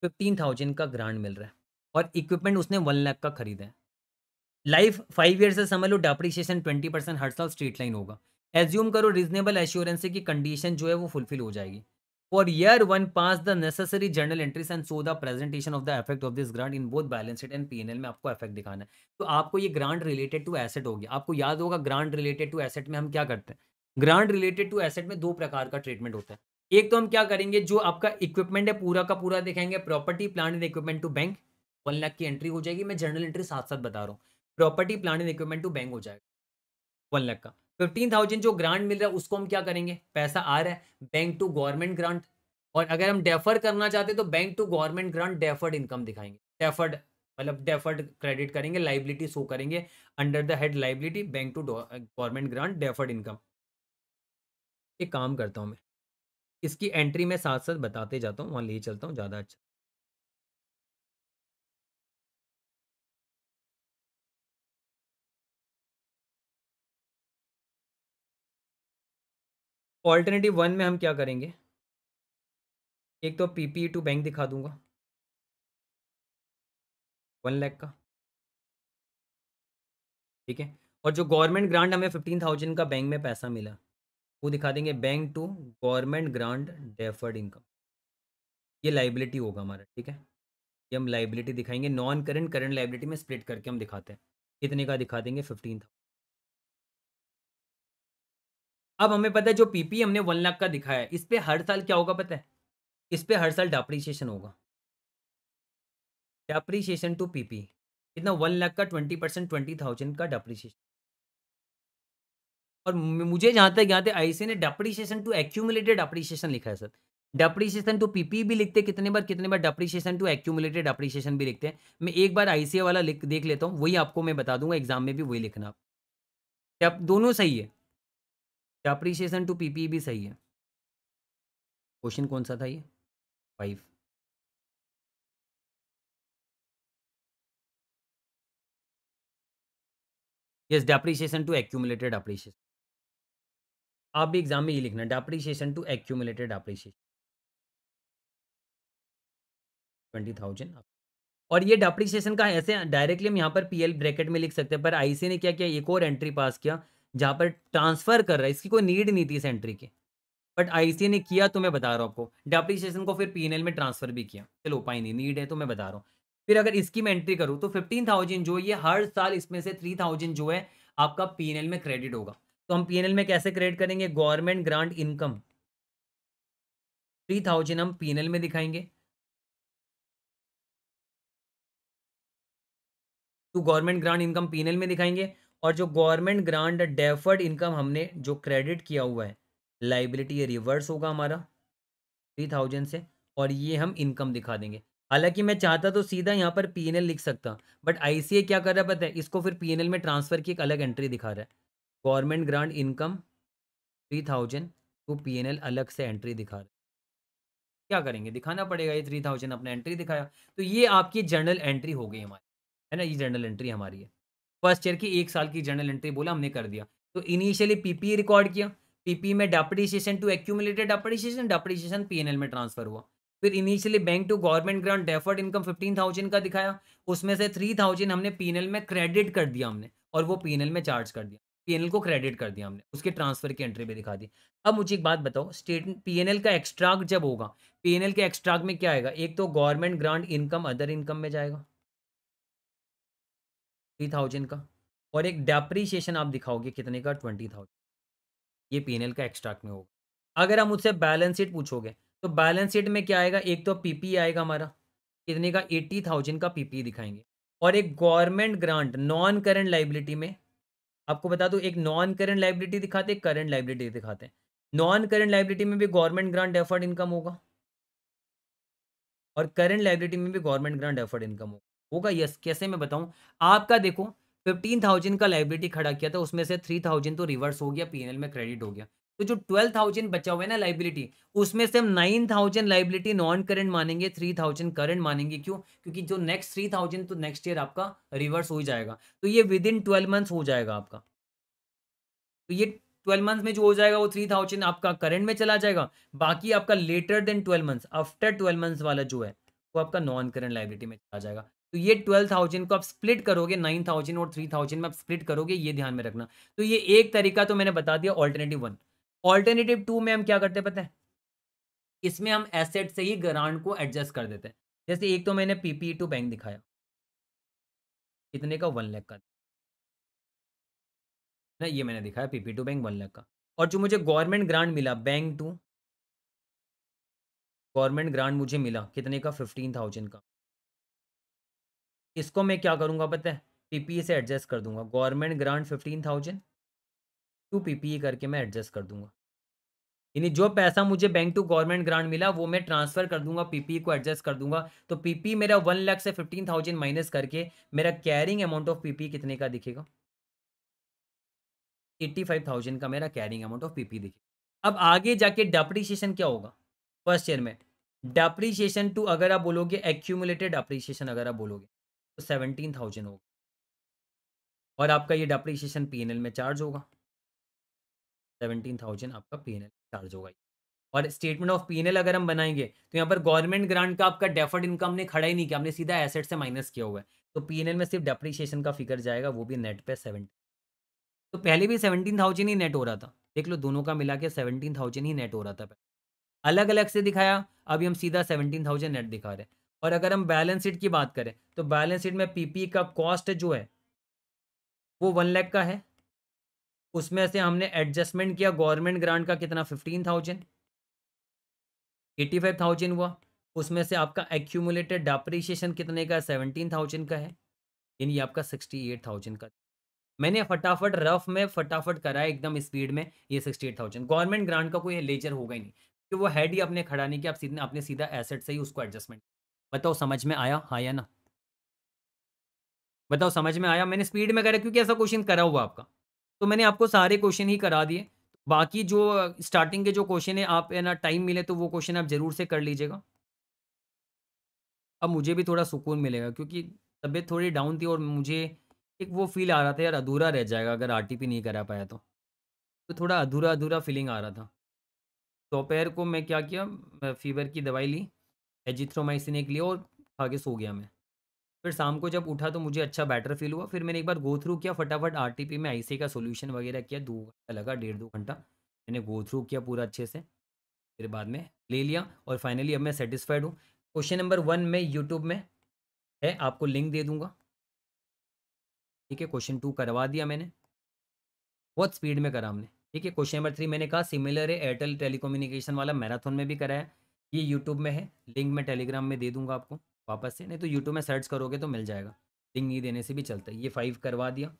फिफ्टीन थाउजेंड का ग्रांट मिल रहा है और इक्विपमेंट उसने वन लाख का खरीदा है लाइफ फाइव ईयर से समझ लो डेप्रिशिएशन ट्वेंटी परसेंट हर साल स्ट्रेट लाइन होगा एज्यूम करो रीजनेबल एश्योरेंस की कंडीशन जो है वो फुलफिल हो जाएगी for year one pass the necessary journal entries and so the presentation of the effect of this grant in both balance sheet and L में आपको इफेक्ट दिखाना है तो आपको ये ग्रांट रिलेटेड टू एसेट होगी आपको याद होगा ग्रांट रिलेटेड टू एसेट में हम क्या करते हैं ग्रांट रिलेटेड टू एसेट में दो प्रकार का ट्रीटमेंट होता है एक तो हम क्या करेंगे जो आपका इक्विपमेंट है पूरा का पूरा दिखाएंगे property plan and equipment to bank one lakh की एंट्री हो जाएगी मैं जर्नल एंट्री साथ साथ बता रहा हूँ property plan and equipment to bank हो जाएगा वन लाख का फिफ्टीन थाउजेंड जो ग्रांट मिल रहा है उसको हम क्या करेंगे पैसा आ रहा है बैंक टू गवर्नमेंट ग्रांट और अगर हम डेफर करना चाहते हैं तो bank to government grant deferred income दिखाएंगे डेफर्ड मतलब डेफर्ड क्रेडिट करेंगे लाइबिलिटी शो करेंगे under the head liability bank to government grant deferred income एक काम करता हूँ मैं इसकी एंट्री मैं साथ साथ बताते जाता हूँ वहाँ ले चलता हूँ ज़्यादा अच्छा ऑल्टरनेटिव वन में हम क्या करेंगे एक तो पीपीई टू बैंक दिखा दूंगा वन लैख का ठीक है और जो गवर्नमेंट ग्रांट हमें फिफ्टीन थाउजेंड का बैंक में पैसा मिला वो दिखा देंगे bank to government grant deferred income ये लाइबिलिटी होगा हमारा ठीक है ये हम लाइबिलिटी दिखाएंगे नॉन करंट करंट लाइबिलिटी में स्प्लिट करके हम दिखाते हैं कितने का दिखा देंगे फिफ्टीन अब हमें पता है जो पीपी हमने वन लाख का दिखाया है इस पर हर साल क्या होगा पता है इस पर हर साल डेप्रीशिएशन होगा डेप्रीशिएशन टू पीपी कितना वन लाख का ट्वेंटी परसेंट ट्वेंटी थाउजेंड का डेप्रीशिएशन और मुझे जहाँ तक याद है आईसी ने डेप्रीशिएशन टू एक्यूमुलेटेड डेप्रीशिएशन लिखा है सर डेप्रीशिएशन टू पीपी भी लिखते कितने बार कितने बार डेप्रीशिएशन टू एक्यूमुलेटेड डेप्रीशिएशन भी लिखते हैं मैं एक बार आईसीए वाला लिख देख लेता हूँ वही आपको मैं बता दूंगा एग्जाम में भी वही लिखना आप दोनों सही है अप्रिशिएशन टू पीपी भी सही है क्वेश्चन कौन सा था ये five yes depreciation to accumulated appreciation आप भी एग्जाम में ये लिखना depreciation to accumulated appreciation twenty thousand और ये डेप्रीशिएशन का ऐसे डायरेक्टली हम यहाँ पर पीएल ब्रैकेट में लिख सकते हैं पर आईसी ने क्या किया एक और एंट्री पास किया जहाँ पर ट्रांसफर कर रहा है इसकी कोई नीड नहीं थी इस एंट्री की बट आईसीए ने किया तो मैं बता रहा हूँ आपको डेप्रीशिएशन को फिर पीएनएल में ट्रांसफर भी किया चलो उपाय नहीं नीड है तो मैं बता रहा हूँ फिर अगर इसकी मैं एंट्री करूँ तो फिफ्टीन थाउजेंड जो ये हर साल इसमें से थ्री थाउजेंड जो है आपका पीएनएल में क्रेडिट होगा तो हम पीएनएल में कैसे क्रेडिट करेंगे government grant income three thousand हम पीएनएल में दिखाएंगे तो गवर्नमेंट ग्रांट इनकम पीएनएल में दिखाएंगे और जो गवर्नमेंट ग्रांट डेफर्ड इनकम हमने जो क्रेडिट किया हुआ है लाइबिलिटी ये रिवर्स होगा हमारा थ्री थाउजेंड से और ये हम इनकम दिखा देंगे हालांकि मैं चाहता तो सीधा यहाँ पर पी लिख सकता बट आई क्या कर रहा है पता है इसको फिर पी में ट्रांसफ़र की एक अलग एंट्री दिखा रहा है government grant income three thousand to P अलग से एंट्री दिखा रहा है क्या करेंगे दिखाना पड़ेगा ये थ्री थाउजेंड अपने एंट्री दिखाया तो ये आपकी जर्नल एंट्री हो गई हमारी है ना ये जर्नल एंट्री हमारी है फर्स्ट ईयर की एक साल की जर्नल एंट्री बोला हमने कर दिया तो इनिशियली पीपी रिकॉर्ड किया पीपी e में depreciation to accumulated depreciation depreciation PNL में ट्रांसफर हुआ फिर initially bank to government grant deferred income fifteen thousand का दिखाया उसमें से थ्री थाउजेंड हमने पी में क्रेडिट कर दिया हमने और वो पी में चार्ज कर दिया पी को क्रेडिट कर दिया हमने उसके ट्रांसफर की एंट्री भी दिखा दी अब मुझे एक बात बताओ स्टेट पी का एक्स्ट्राक जब होगा पी के एक्स्ट्राक में क्या आएगा एक तो government grant income other income में जाएगा थ्री थाउजेंड का और एक डेप्रीशिएशन आप दिखाओगे कितने का ट्वेंटी थाउजेंड ये पी का एक्स्ट्रैक्ट में होगा अगर हम उससे बैलेंस शीट पूछोगे तो बैलेंस शीट में क्या आएगा एक तो पी आएगा हमारा कितने का एट्टी थाउजेंड का पी दिखाएंगे और एक government grant non current liability में आपको बता दो एक नॉन करंट लाइबिलिटी दिखाते हैं करंट लाइबिलिटी दिखाते हैं नॉन करंट लाइबिलिटी में भी गवर्नमेंट ग्रांट एफर्ड इनकम होगा और करंट लाइबिलिटी में भी गवर्नमेंट ग्रांट एफर्ड इनकम होगा होगा यस कैसे मैं बताऊं आपका देखो फिफ्टीन थाउजेंड का लाइब्रेटी खड़ा किया था उसमें से थ्री थाउजेंड तो रिवर्स हो गया पीएनएल में क्रेडिट हो गया तो जो ट्वेल्व थाउजेंड बचा हुआ है ना लाइबिलिटी उसमें से हम nine thousand liability non current मानेंगे थ्री थाउजेंड करेंट मानेंगे क्यों क्योंकि जो नेक्स्ट थ्री थाउजेंड तो नेक्स्ट ईयर आपका रिवर्स हो जाएगा तो ये विद इन ट्वेल्व मंथ हो जाएगा आपका तो ये ट्वेल्व मंथ में जो हो जाएगा वो थ्री थाउजेंड आपका करेंट में चला जाएगा बाकी आपका later than twelve month after twelve month वाला जो है वो आपका नॉन करेंट लाइबिलिटी में चला जाएगा तो ये ट्वेल्व थाउजेंड को आप स्प्लिट करोगे नाइन थाउजेंड और थ्री थाउजेंड में आप स्प्लिट करोगे ये ध्यान में रखना तो ये एक तरीका तो मैंने बता दिया ऑल्टरनेटिव वन ऑल्टरनेटिव टू में हम क्या करते हैं पता है इसमें हम एसेट से ही ग्रांट को एडजस्ट कर देते हैं जैसे एक तो मैंने पीपी टू बैंक दिखाया कितने का वन लैख का ना ये मैंने दिखाया PP to bank one lakh का और जो मुझे गवर्नमेंट ग्रांट मिला बैंक टू गवर्नमेंट ग्रांट मुझे मिला कितने का फिफ्टीन थाउजेंड का इसको मैं क्या करूँगा पता है पीपीई e से एडजस्ट कर दूंगा government grant fifteen thousand to PPE करके मैं एडजस्ट कर दूंगा यानी जो पैसा मुझे बैंक टू गवर्नमेंट ग्रांट मिला वो मैं ट्रांसफर कर दूंगा पीपी e को एडजस्ट कर दूंगा तो पीपी e मेरा वन लाख से फिफ्टीन थाउजेंड माइनस करके मेरा कैरिंग अमाउंट ऑफ पीपी कितने का दिखेगा एट्टी फाइव थाउजेंड का मेरा कैरिंग अमाउंट ऑफ पीपी दिखेगा अब आगे जाके डेप्रीशिएशन क्या होगा फर्स्ट ईयर में डेप्रीशिएशन टू अगर आप बोलोगे एक्यूमुलेटेड डेप्रीशिएशन अगर आप बोलोगे तो सेवनटीन थाउजेंड होगा और आपका ये डेप्रीशिएशन पी में चार्ज होगा सेवनटीन थाउजेंड आपका पी चार्ज होगा और स्टेटमेंट ऑफ पी अगर हम बनाएंगे तो यहाँ पर गवर्नमेंट ग्रांट का आपका डेफर्ड इनकम ने खड़ा ही नहीं किया हमने सीधा एसेट से माइनस किया हुआ है तो पी में सिर्फ डेप्रीशिएशन का फिगर जाएगा वो भी नेट पे सेवनटीन तो पहले भी सेवनटीन थाउजेंड ही नेट हो रहा था देख लो दोनों का मिला के सेवनटीन थाउजेंड ही नेट हो रहा था अलग अलग से दिखाया अभी हम सीधा सेवनटीन थाउजेंड नेट दिखा रहे हैं और अगर हम बैलेंस शीट की बात करें तो बैलेंस शीट में पीपी का कॉस्ट जो है वो वन लैख का है उसमें से हमने एडजस्टमेंट किया गवर्नमेंट ग्रांट का कितना fifteen thousand eighty five thousand हुआ उसमें से आपका एक्यूमुलेटेड डेप्रिसिएशन कितने का सेवनटीन थाउजेंड का है यानी आपका सिक्सटी एट थाउजेंड का मैंने फटाफट रफ में फटाफट करा एकदम स्पीड में ये sixty eight thousand government grant का कोई लेजर होगा ही नहीं क्योंकि वो हैड ही अपने खड़ा नहीं कि आप सीधे अपने सीधा एसेट से ही उसको एडजस्टमेंट बताओ समझ में आया हाँ या ना बताओ समझ में आया मैंने स्पीड में करा क्योंकि ऐसा क्वेश्चन करा हुआ आपका तो मैंने आपको सारे क्वेश्चन ही करा दिए बाकी जो स्टार्टिंग के जो क्वेश्चन है आप ना टाइम मिले तो वो क्वेश्चन आप ज़रूर से कर लीजिएगा अब मुझे भी थोड़ा सुकून मिलेगा क्योंकि तबीयत थोड़ी डाउन थी और मुझे एक वो फील आ रहा था यार अधूरा रह जाएगा अगर आर नहीं करा पाया तो तो थोड़ा अधूरा अधूरा फीलिंग आ रहा था दोपहर को मैं क्या किया फीवर की दवाई ली एजिथ्रोमाइसिन एक लिया और खा के सो गया मैं फिर शाम को जब उठा तो मुझे अच्छा बेटर फील हुआ फिर मैंने एक बार गो थ्रू किया फटाफट पी में सी का सोल्यूशन वगैरह किया दो घंटा लगा डेढ़ दो घंटा मैंने गो थ्रू किया पूरा अच्छे से फिर बाद में ले लिया और फाइनली अब मैं सेटिस्फाइड हूँ क्वेश्चन नंबर वन में यूट्यूब में है आपको लिंक दे दूंगा ठीक है क्वेश्चन टू करवा दिया मैंने बहुत स्पीड में करा हमने ठीक है क्वेश्चन नंबर थ्री मैंने कहा सिमिलर है एयरटेल टेलीकोम्युनिकेशन वाला मैराथन में भी कराया ये यूट्यूब में है लिंक मैं टेलीग्राम में दे दूंगा आपको वापस से नहीं तो यूट्यूब में सर्च करोगे तो मिल जाएगा लिंक नहीं देने से भी चलता है ये फाइव करवा दिया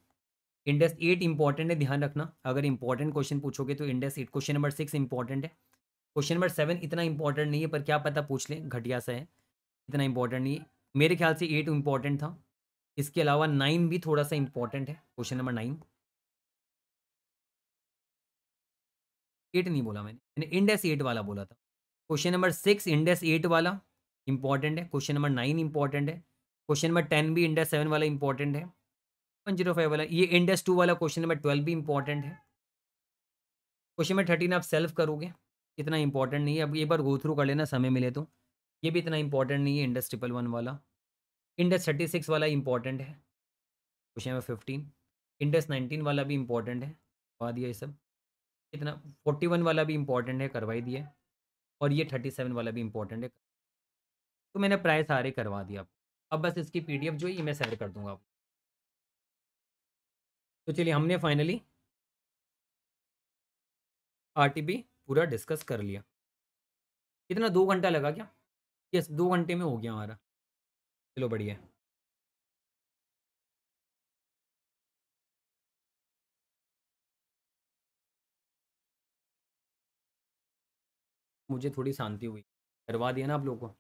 इंडेस एट इंपॉर्टेंट है ध्यान रखना अगर इंपॉर्टेंट क्वेश्चन पूछोगे तो Ind AS eight question number six important है क्वेश्चन नंबर सेवन इतना इंपॉर्टेंट नहीं है पर क्या पता पूछ लें घटिया सा है इतना इंपॉर्टेंट नहीं है मेरे ख्याल से एट इंपॉर्टेंट था इसके अलावा नाइन भी थोड़ा सा इंपॉर्टेंट है क्वेश्चन नंबर नाइन एट नहीं बोला मैंने मैंने इंडेस एट वाला बोला था question number six Ind AS eight वाला इंपॉर्टेंट है क्वेश्चन नंबर नाइन इंपॉर्टेंट है क्वेश्चन नंबर टेन भी इंडेस सेवन वाला इंपॉर्टेंट है वन जीरो फाइव वाला ये इंडेस टू वाला क्वेश्चन नंबर ट्वेल्व भी इंपॉर्टेंट है क्वेश्चन नंबर थर्टीन आप सेल्फ करोगे इतना इंपॉर्टेंट नहीं है अब एक बार गो थ्रू कर लेना समय मिले तो ये भी इतना इंपॉर्टेंट नहीं है इंडस ट्रिपल वन वाला इंडस थर्टी सिक्स वाला इंपॉर्टेंट है question number fifteen Ind AS nineteen वाला भी इंपॉर्टेंट है करवा दिया ये सब इतना फोर्टी वन वाला भी इंपॉर्टेंट है करवाई दिया और ये थर्टी सेवन वाला भी इंपॉर्टेंट है तो मैंने प्राय सारे करवा दिया अब बस इसकी पीडीएफ जो है मैं सेंड कर दूंगा आपको तो चलिए हमने फाइनली आरटीपी पूरा डिस्कस कर लिया कितना दो घंटा लगा क्या यस दो घंटे में हो गया हमारा चलो बढ़िया मुझे थोड़ी शांति हुई करवा दिया ना आप लोगों को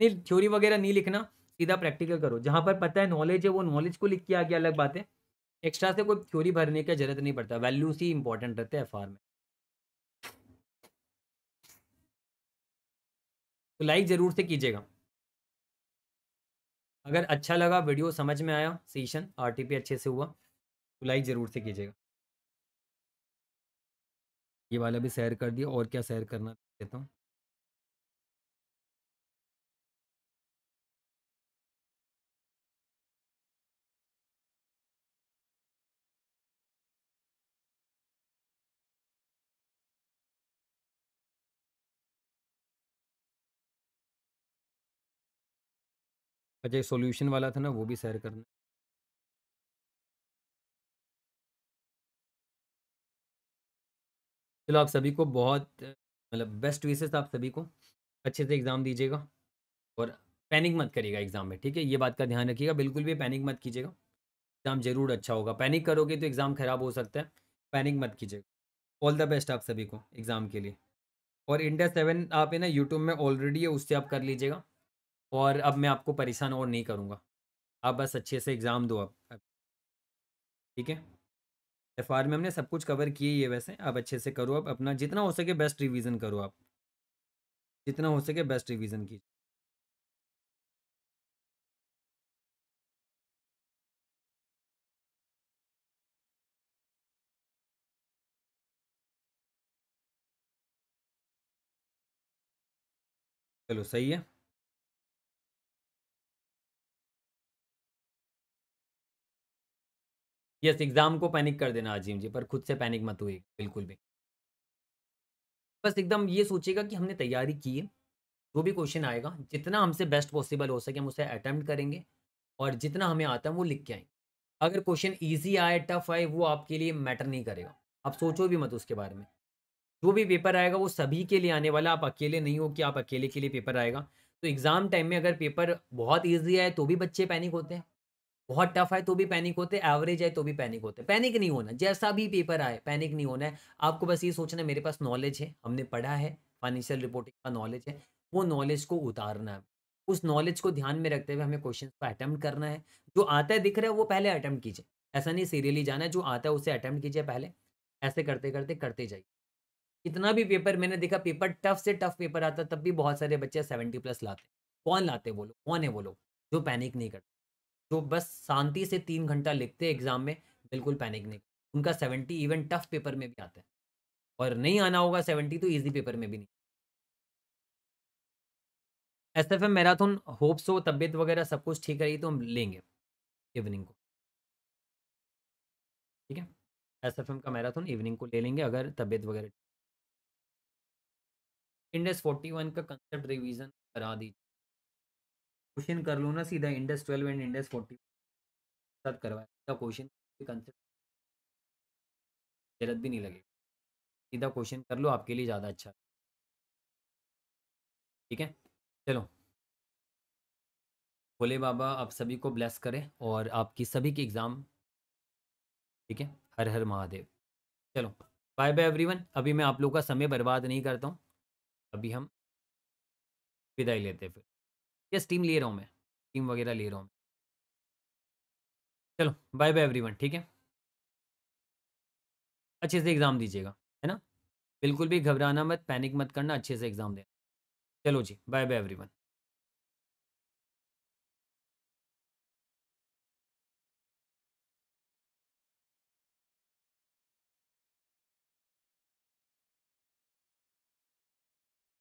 नहीं थ्योरी वगैरह नहीं लिखना सीधा प्रैक्टिकल करो जहाँ पर पता है नॉलेज है वो नॉलेज को लिख के आगे अलग बात है एक्स्ट्रा से कोई थ्योरी भरने की जरूरत नहीं पड़ता वैल्यूज ही इंपॉर्टेंट रहते हैं एफ में तो लाइक ज़रूर से कीजिएगा अगर अच्छा लगा वीडियो समझ में आया सीशन आरटीपी अच्छे से हुआ तो लाइक ज़रूर से कीजिएगा ये वाला भी सैर कर दिया और क्या सैर करना देता हूँ अच्छा सॉल्यूशन वाला था ना वो भी सैर करना चलो आप सभी को बहुत मतलब बेस्ट विशेष आप सभी को अच्छे से एग्ज़ाम दीजिएगा और पैनिक मत करिएगा एग्ज़ाम में ठीक है ये बात का ध्यान रखिएगा बिल्कुल भी पैनिक मत कीजिएगा एग्ज़ाम ज़रूर अच्छा होगा पैनिक करोगे तो एग्ज़ाम ख़राब हो सकता है पैनिक मत कीजिएगा ऑल द बेस्ट आप सभी को एग्ज़ाम के लिए और इंडिया सेवन आप है ना यूट्यूब में ऑलरेडी है उससे आप कर लीजिएगा और अब मैं आपको परेशान और नहीं करूँगा आप बस अच्छे से एग्ज़ाम दो आप ठीक है एफ में हमने सब कुछ कवर किए ये वैसे आप अच्छे से करो आप अपना जितना हो सके बेस्ट रिवीजन करो आप जितना हो सके बेस्ट रिवीजन कीजिए चलो सही है यस एग्ज़ाम को पैनिक कर देना अजीम जी पर खुद से पैनिक मत हुए बिल्कुल भी बस एकदम ये सोचेगा कि हमने तैयारी की है जो भी क्वेश्चन आएगा जितना हमसे बेस्ट पॉसिबल हो सके हम उसे अटैम्प्ट करेंगे और जितना हमें आता है वो लिख के आएंगे अगर क्वेश्चन ईजी आए टफ आए वो आपके लिए मैटर नहीं करेगा आप सोचो भी मत उसके बारे में जो भी पेपर आएगा वो सभी के लिए आने वाला आप अकेले नहीं हो कि आप अकेले के लिए पेपर आएगा तो एग्ज़ाम टाइम में अगर पेपर बहुत ईजी आए तो भी बच्चे पैनिक होते हैं बहुत टफ है तो भी पैनिक होते एवरेज है तो भी पैनिक होते पैनिक नहीं होना जैसा भी पेपर आए पैनिक नहीं होना है आपको बस ये सोचना है मेरे पास नॉलेज है हमने पढ़ा है फाइनेंशियल रिपोर्टिंग का नॉलेज है वो नॉलेज को उतारना है उस नॉलेज को ध्यान में रखते हुए हमें क्वेश्चन को अटैम्प्ट करना है जो आता है दिख रहा है वो पहले अटैम्प्ट कीजिए ऐसा नहीं सीरियली जाना है जो आता है उसे अटैम्प्ट कीजिए पहले ऐसे करते करते करते जाइए कितना भी पेपर मैंने देखा पेपर टफ से टफ पेपर आता तब भी बहुत सारे बच्चे सेवेंटी प्लस लाते कौन लाते वो लोग कौन है वो लोग जो पैनिक नहीं करते जो तो बस शांति से तीन घंटा लिखते हैं एग्जाम में बिल्कुल पैनिक नहीं उनका सेवेंटी इवन टफ पेपर में भी आता है और नहीं आना होगा सेवेंटी तो ईजी पेपर में भी नहीं एस एफ एम मैराथन होप्स हो तबियत वगैरह सब कुछ ठीक रही तो हम लेंगे इवनिंग को ठीक है एस एफ एम का मैराथन इवनिंग को ले लेंगे अगर तबियत वगैरह इंडेस फोर्टी वन का कंसेप्ट रिवीजन करा दीजिए क्वेश्चन कर लो ना सीधा Ind AS twelve and Ind AS forty साथ करवाया क्वेश्चन जरूरत भी नहीं लगेगी सीधा क्वेश्चन कर लो आपके लिए ज़्यादा अच्छा ठीक है चलो भोले बाबा आप सभी को ब्लेस करें और आपकी सभी की एग्ज़ाम ठीक है हर हर महादेव चलो बाय बाय एवरीवन अभी मैं आप लोग का समय बर्बाद नहीं करता हूँ अभी हम विदाई लेते फिर यस स्टीम ले रहा हूँ मैं स्टीम वगैरह ले रहा हूँ चलो बाय बाय एवरीवन ठीक है अच्छे से एग्ज़ाम दीजिएगा है ना बिल्कुल भी घबराना मत पैनिक मत करना अच्छे से एग्ज़ाम देना चलो जी बाय बाय एवरीवन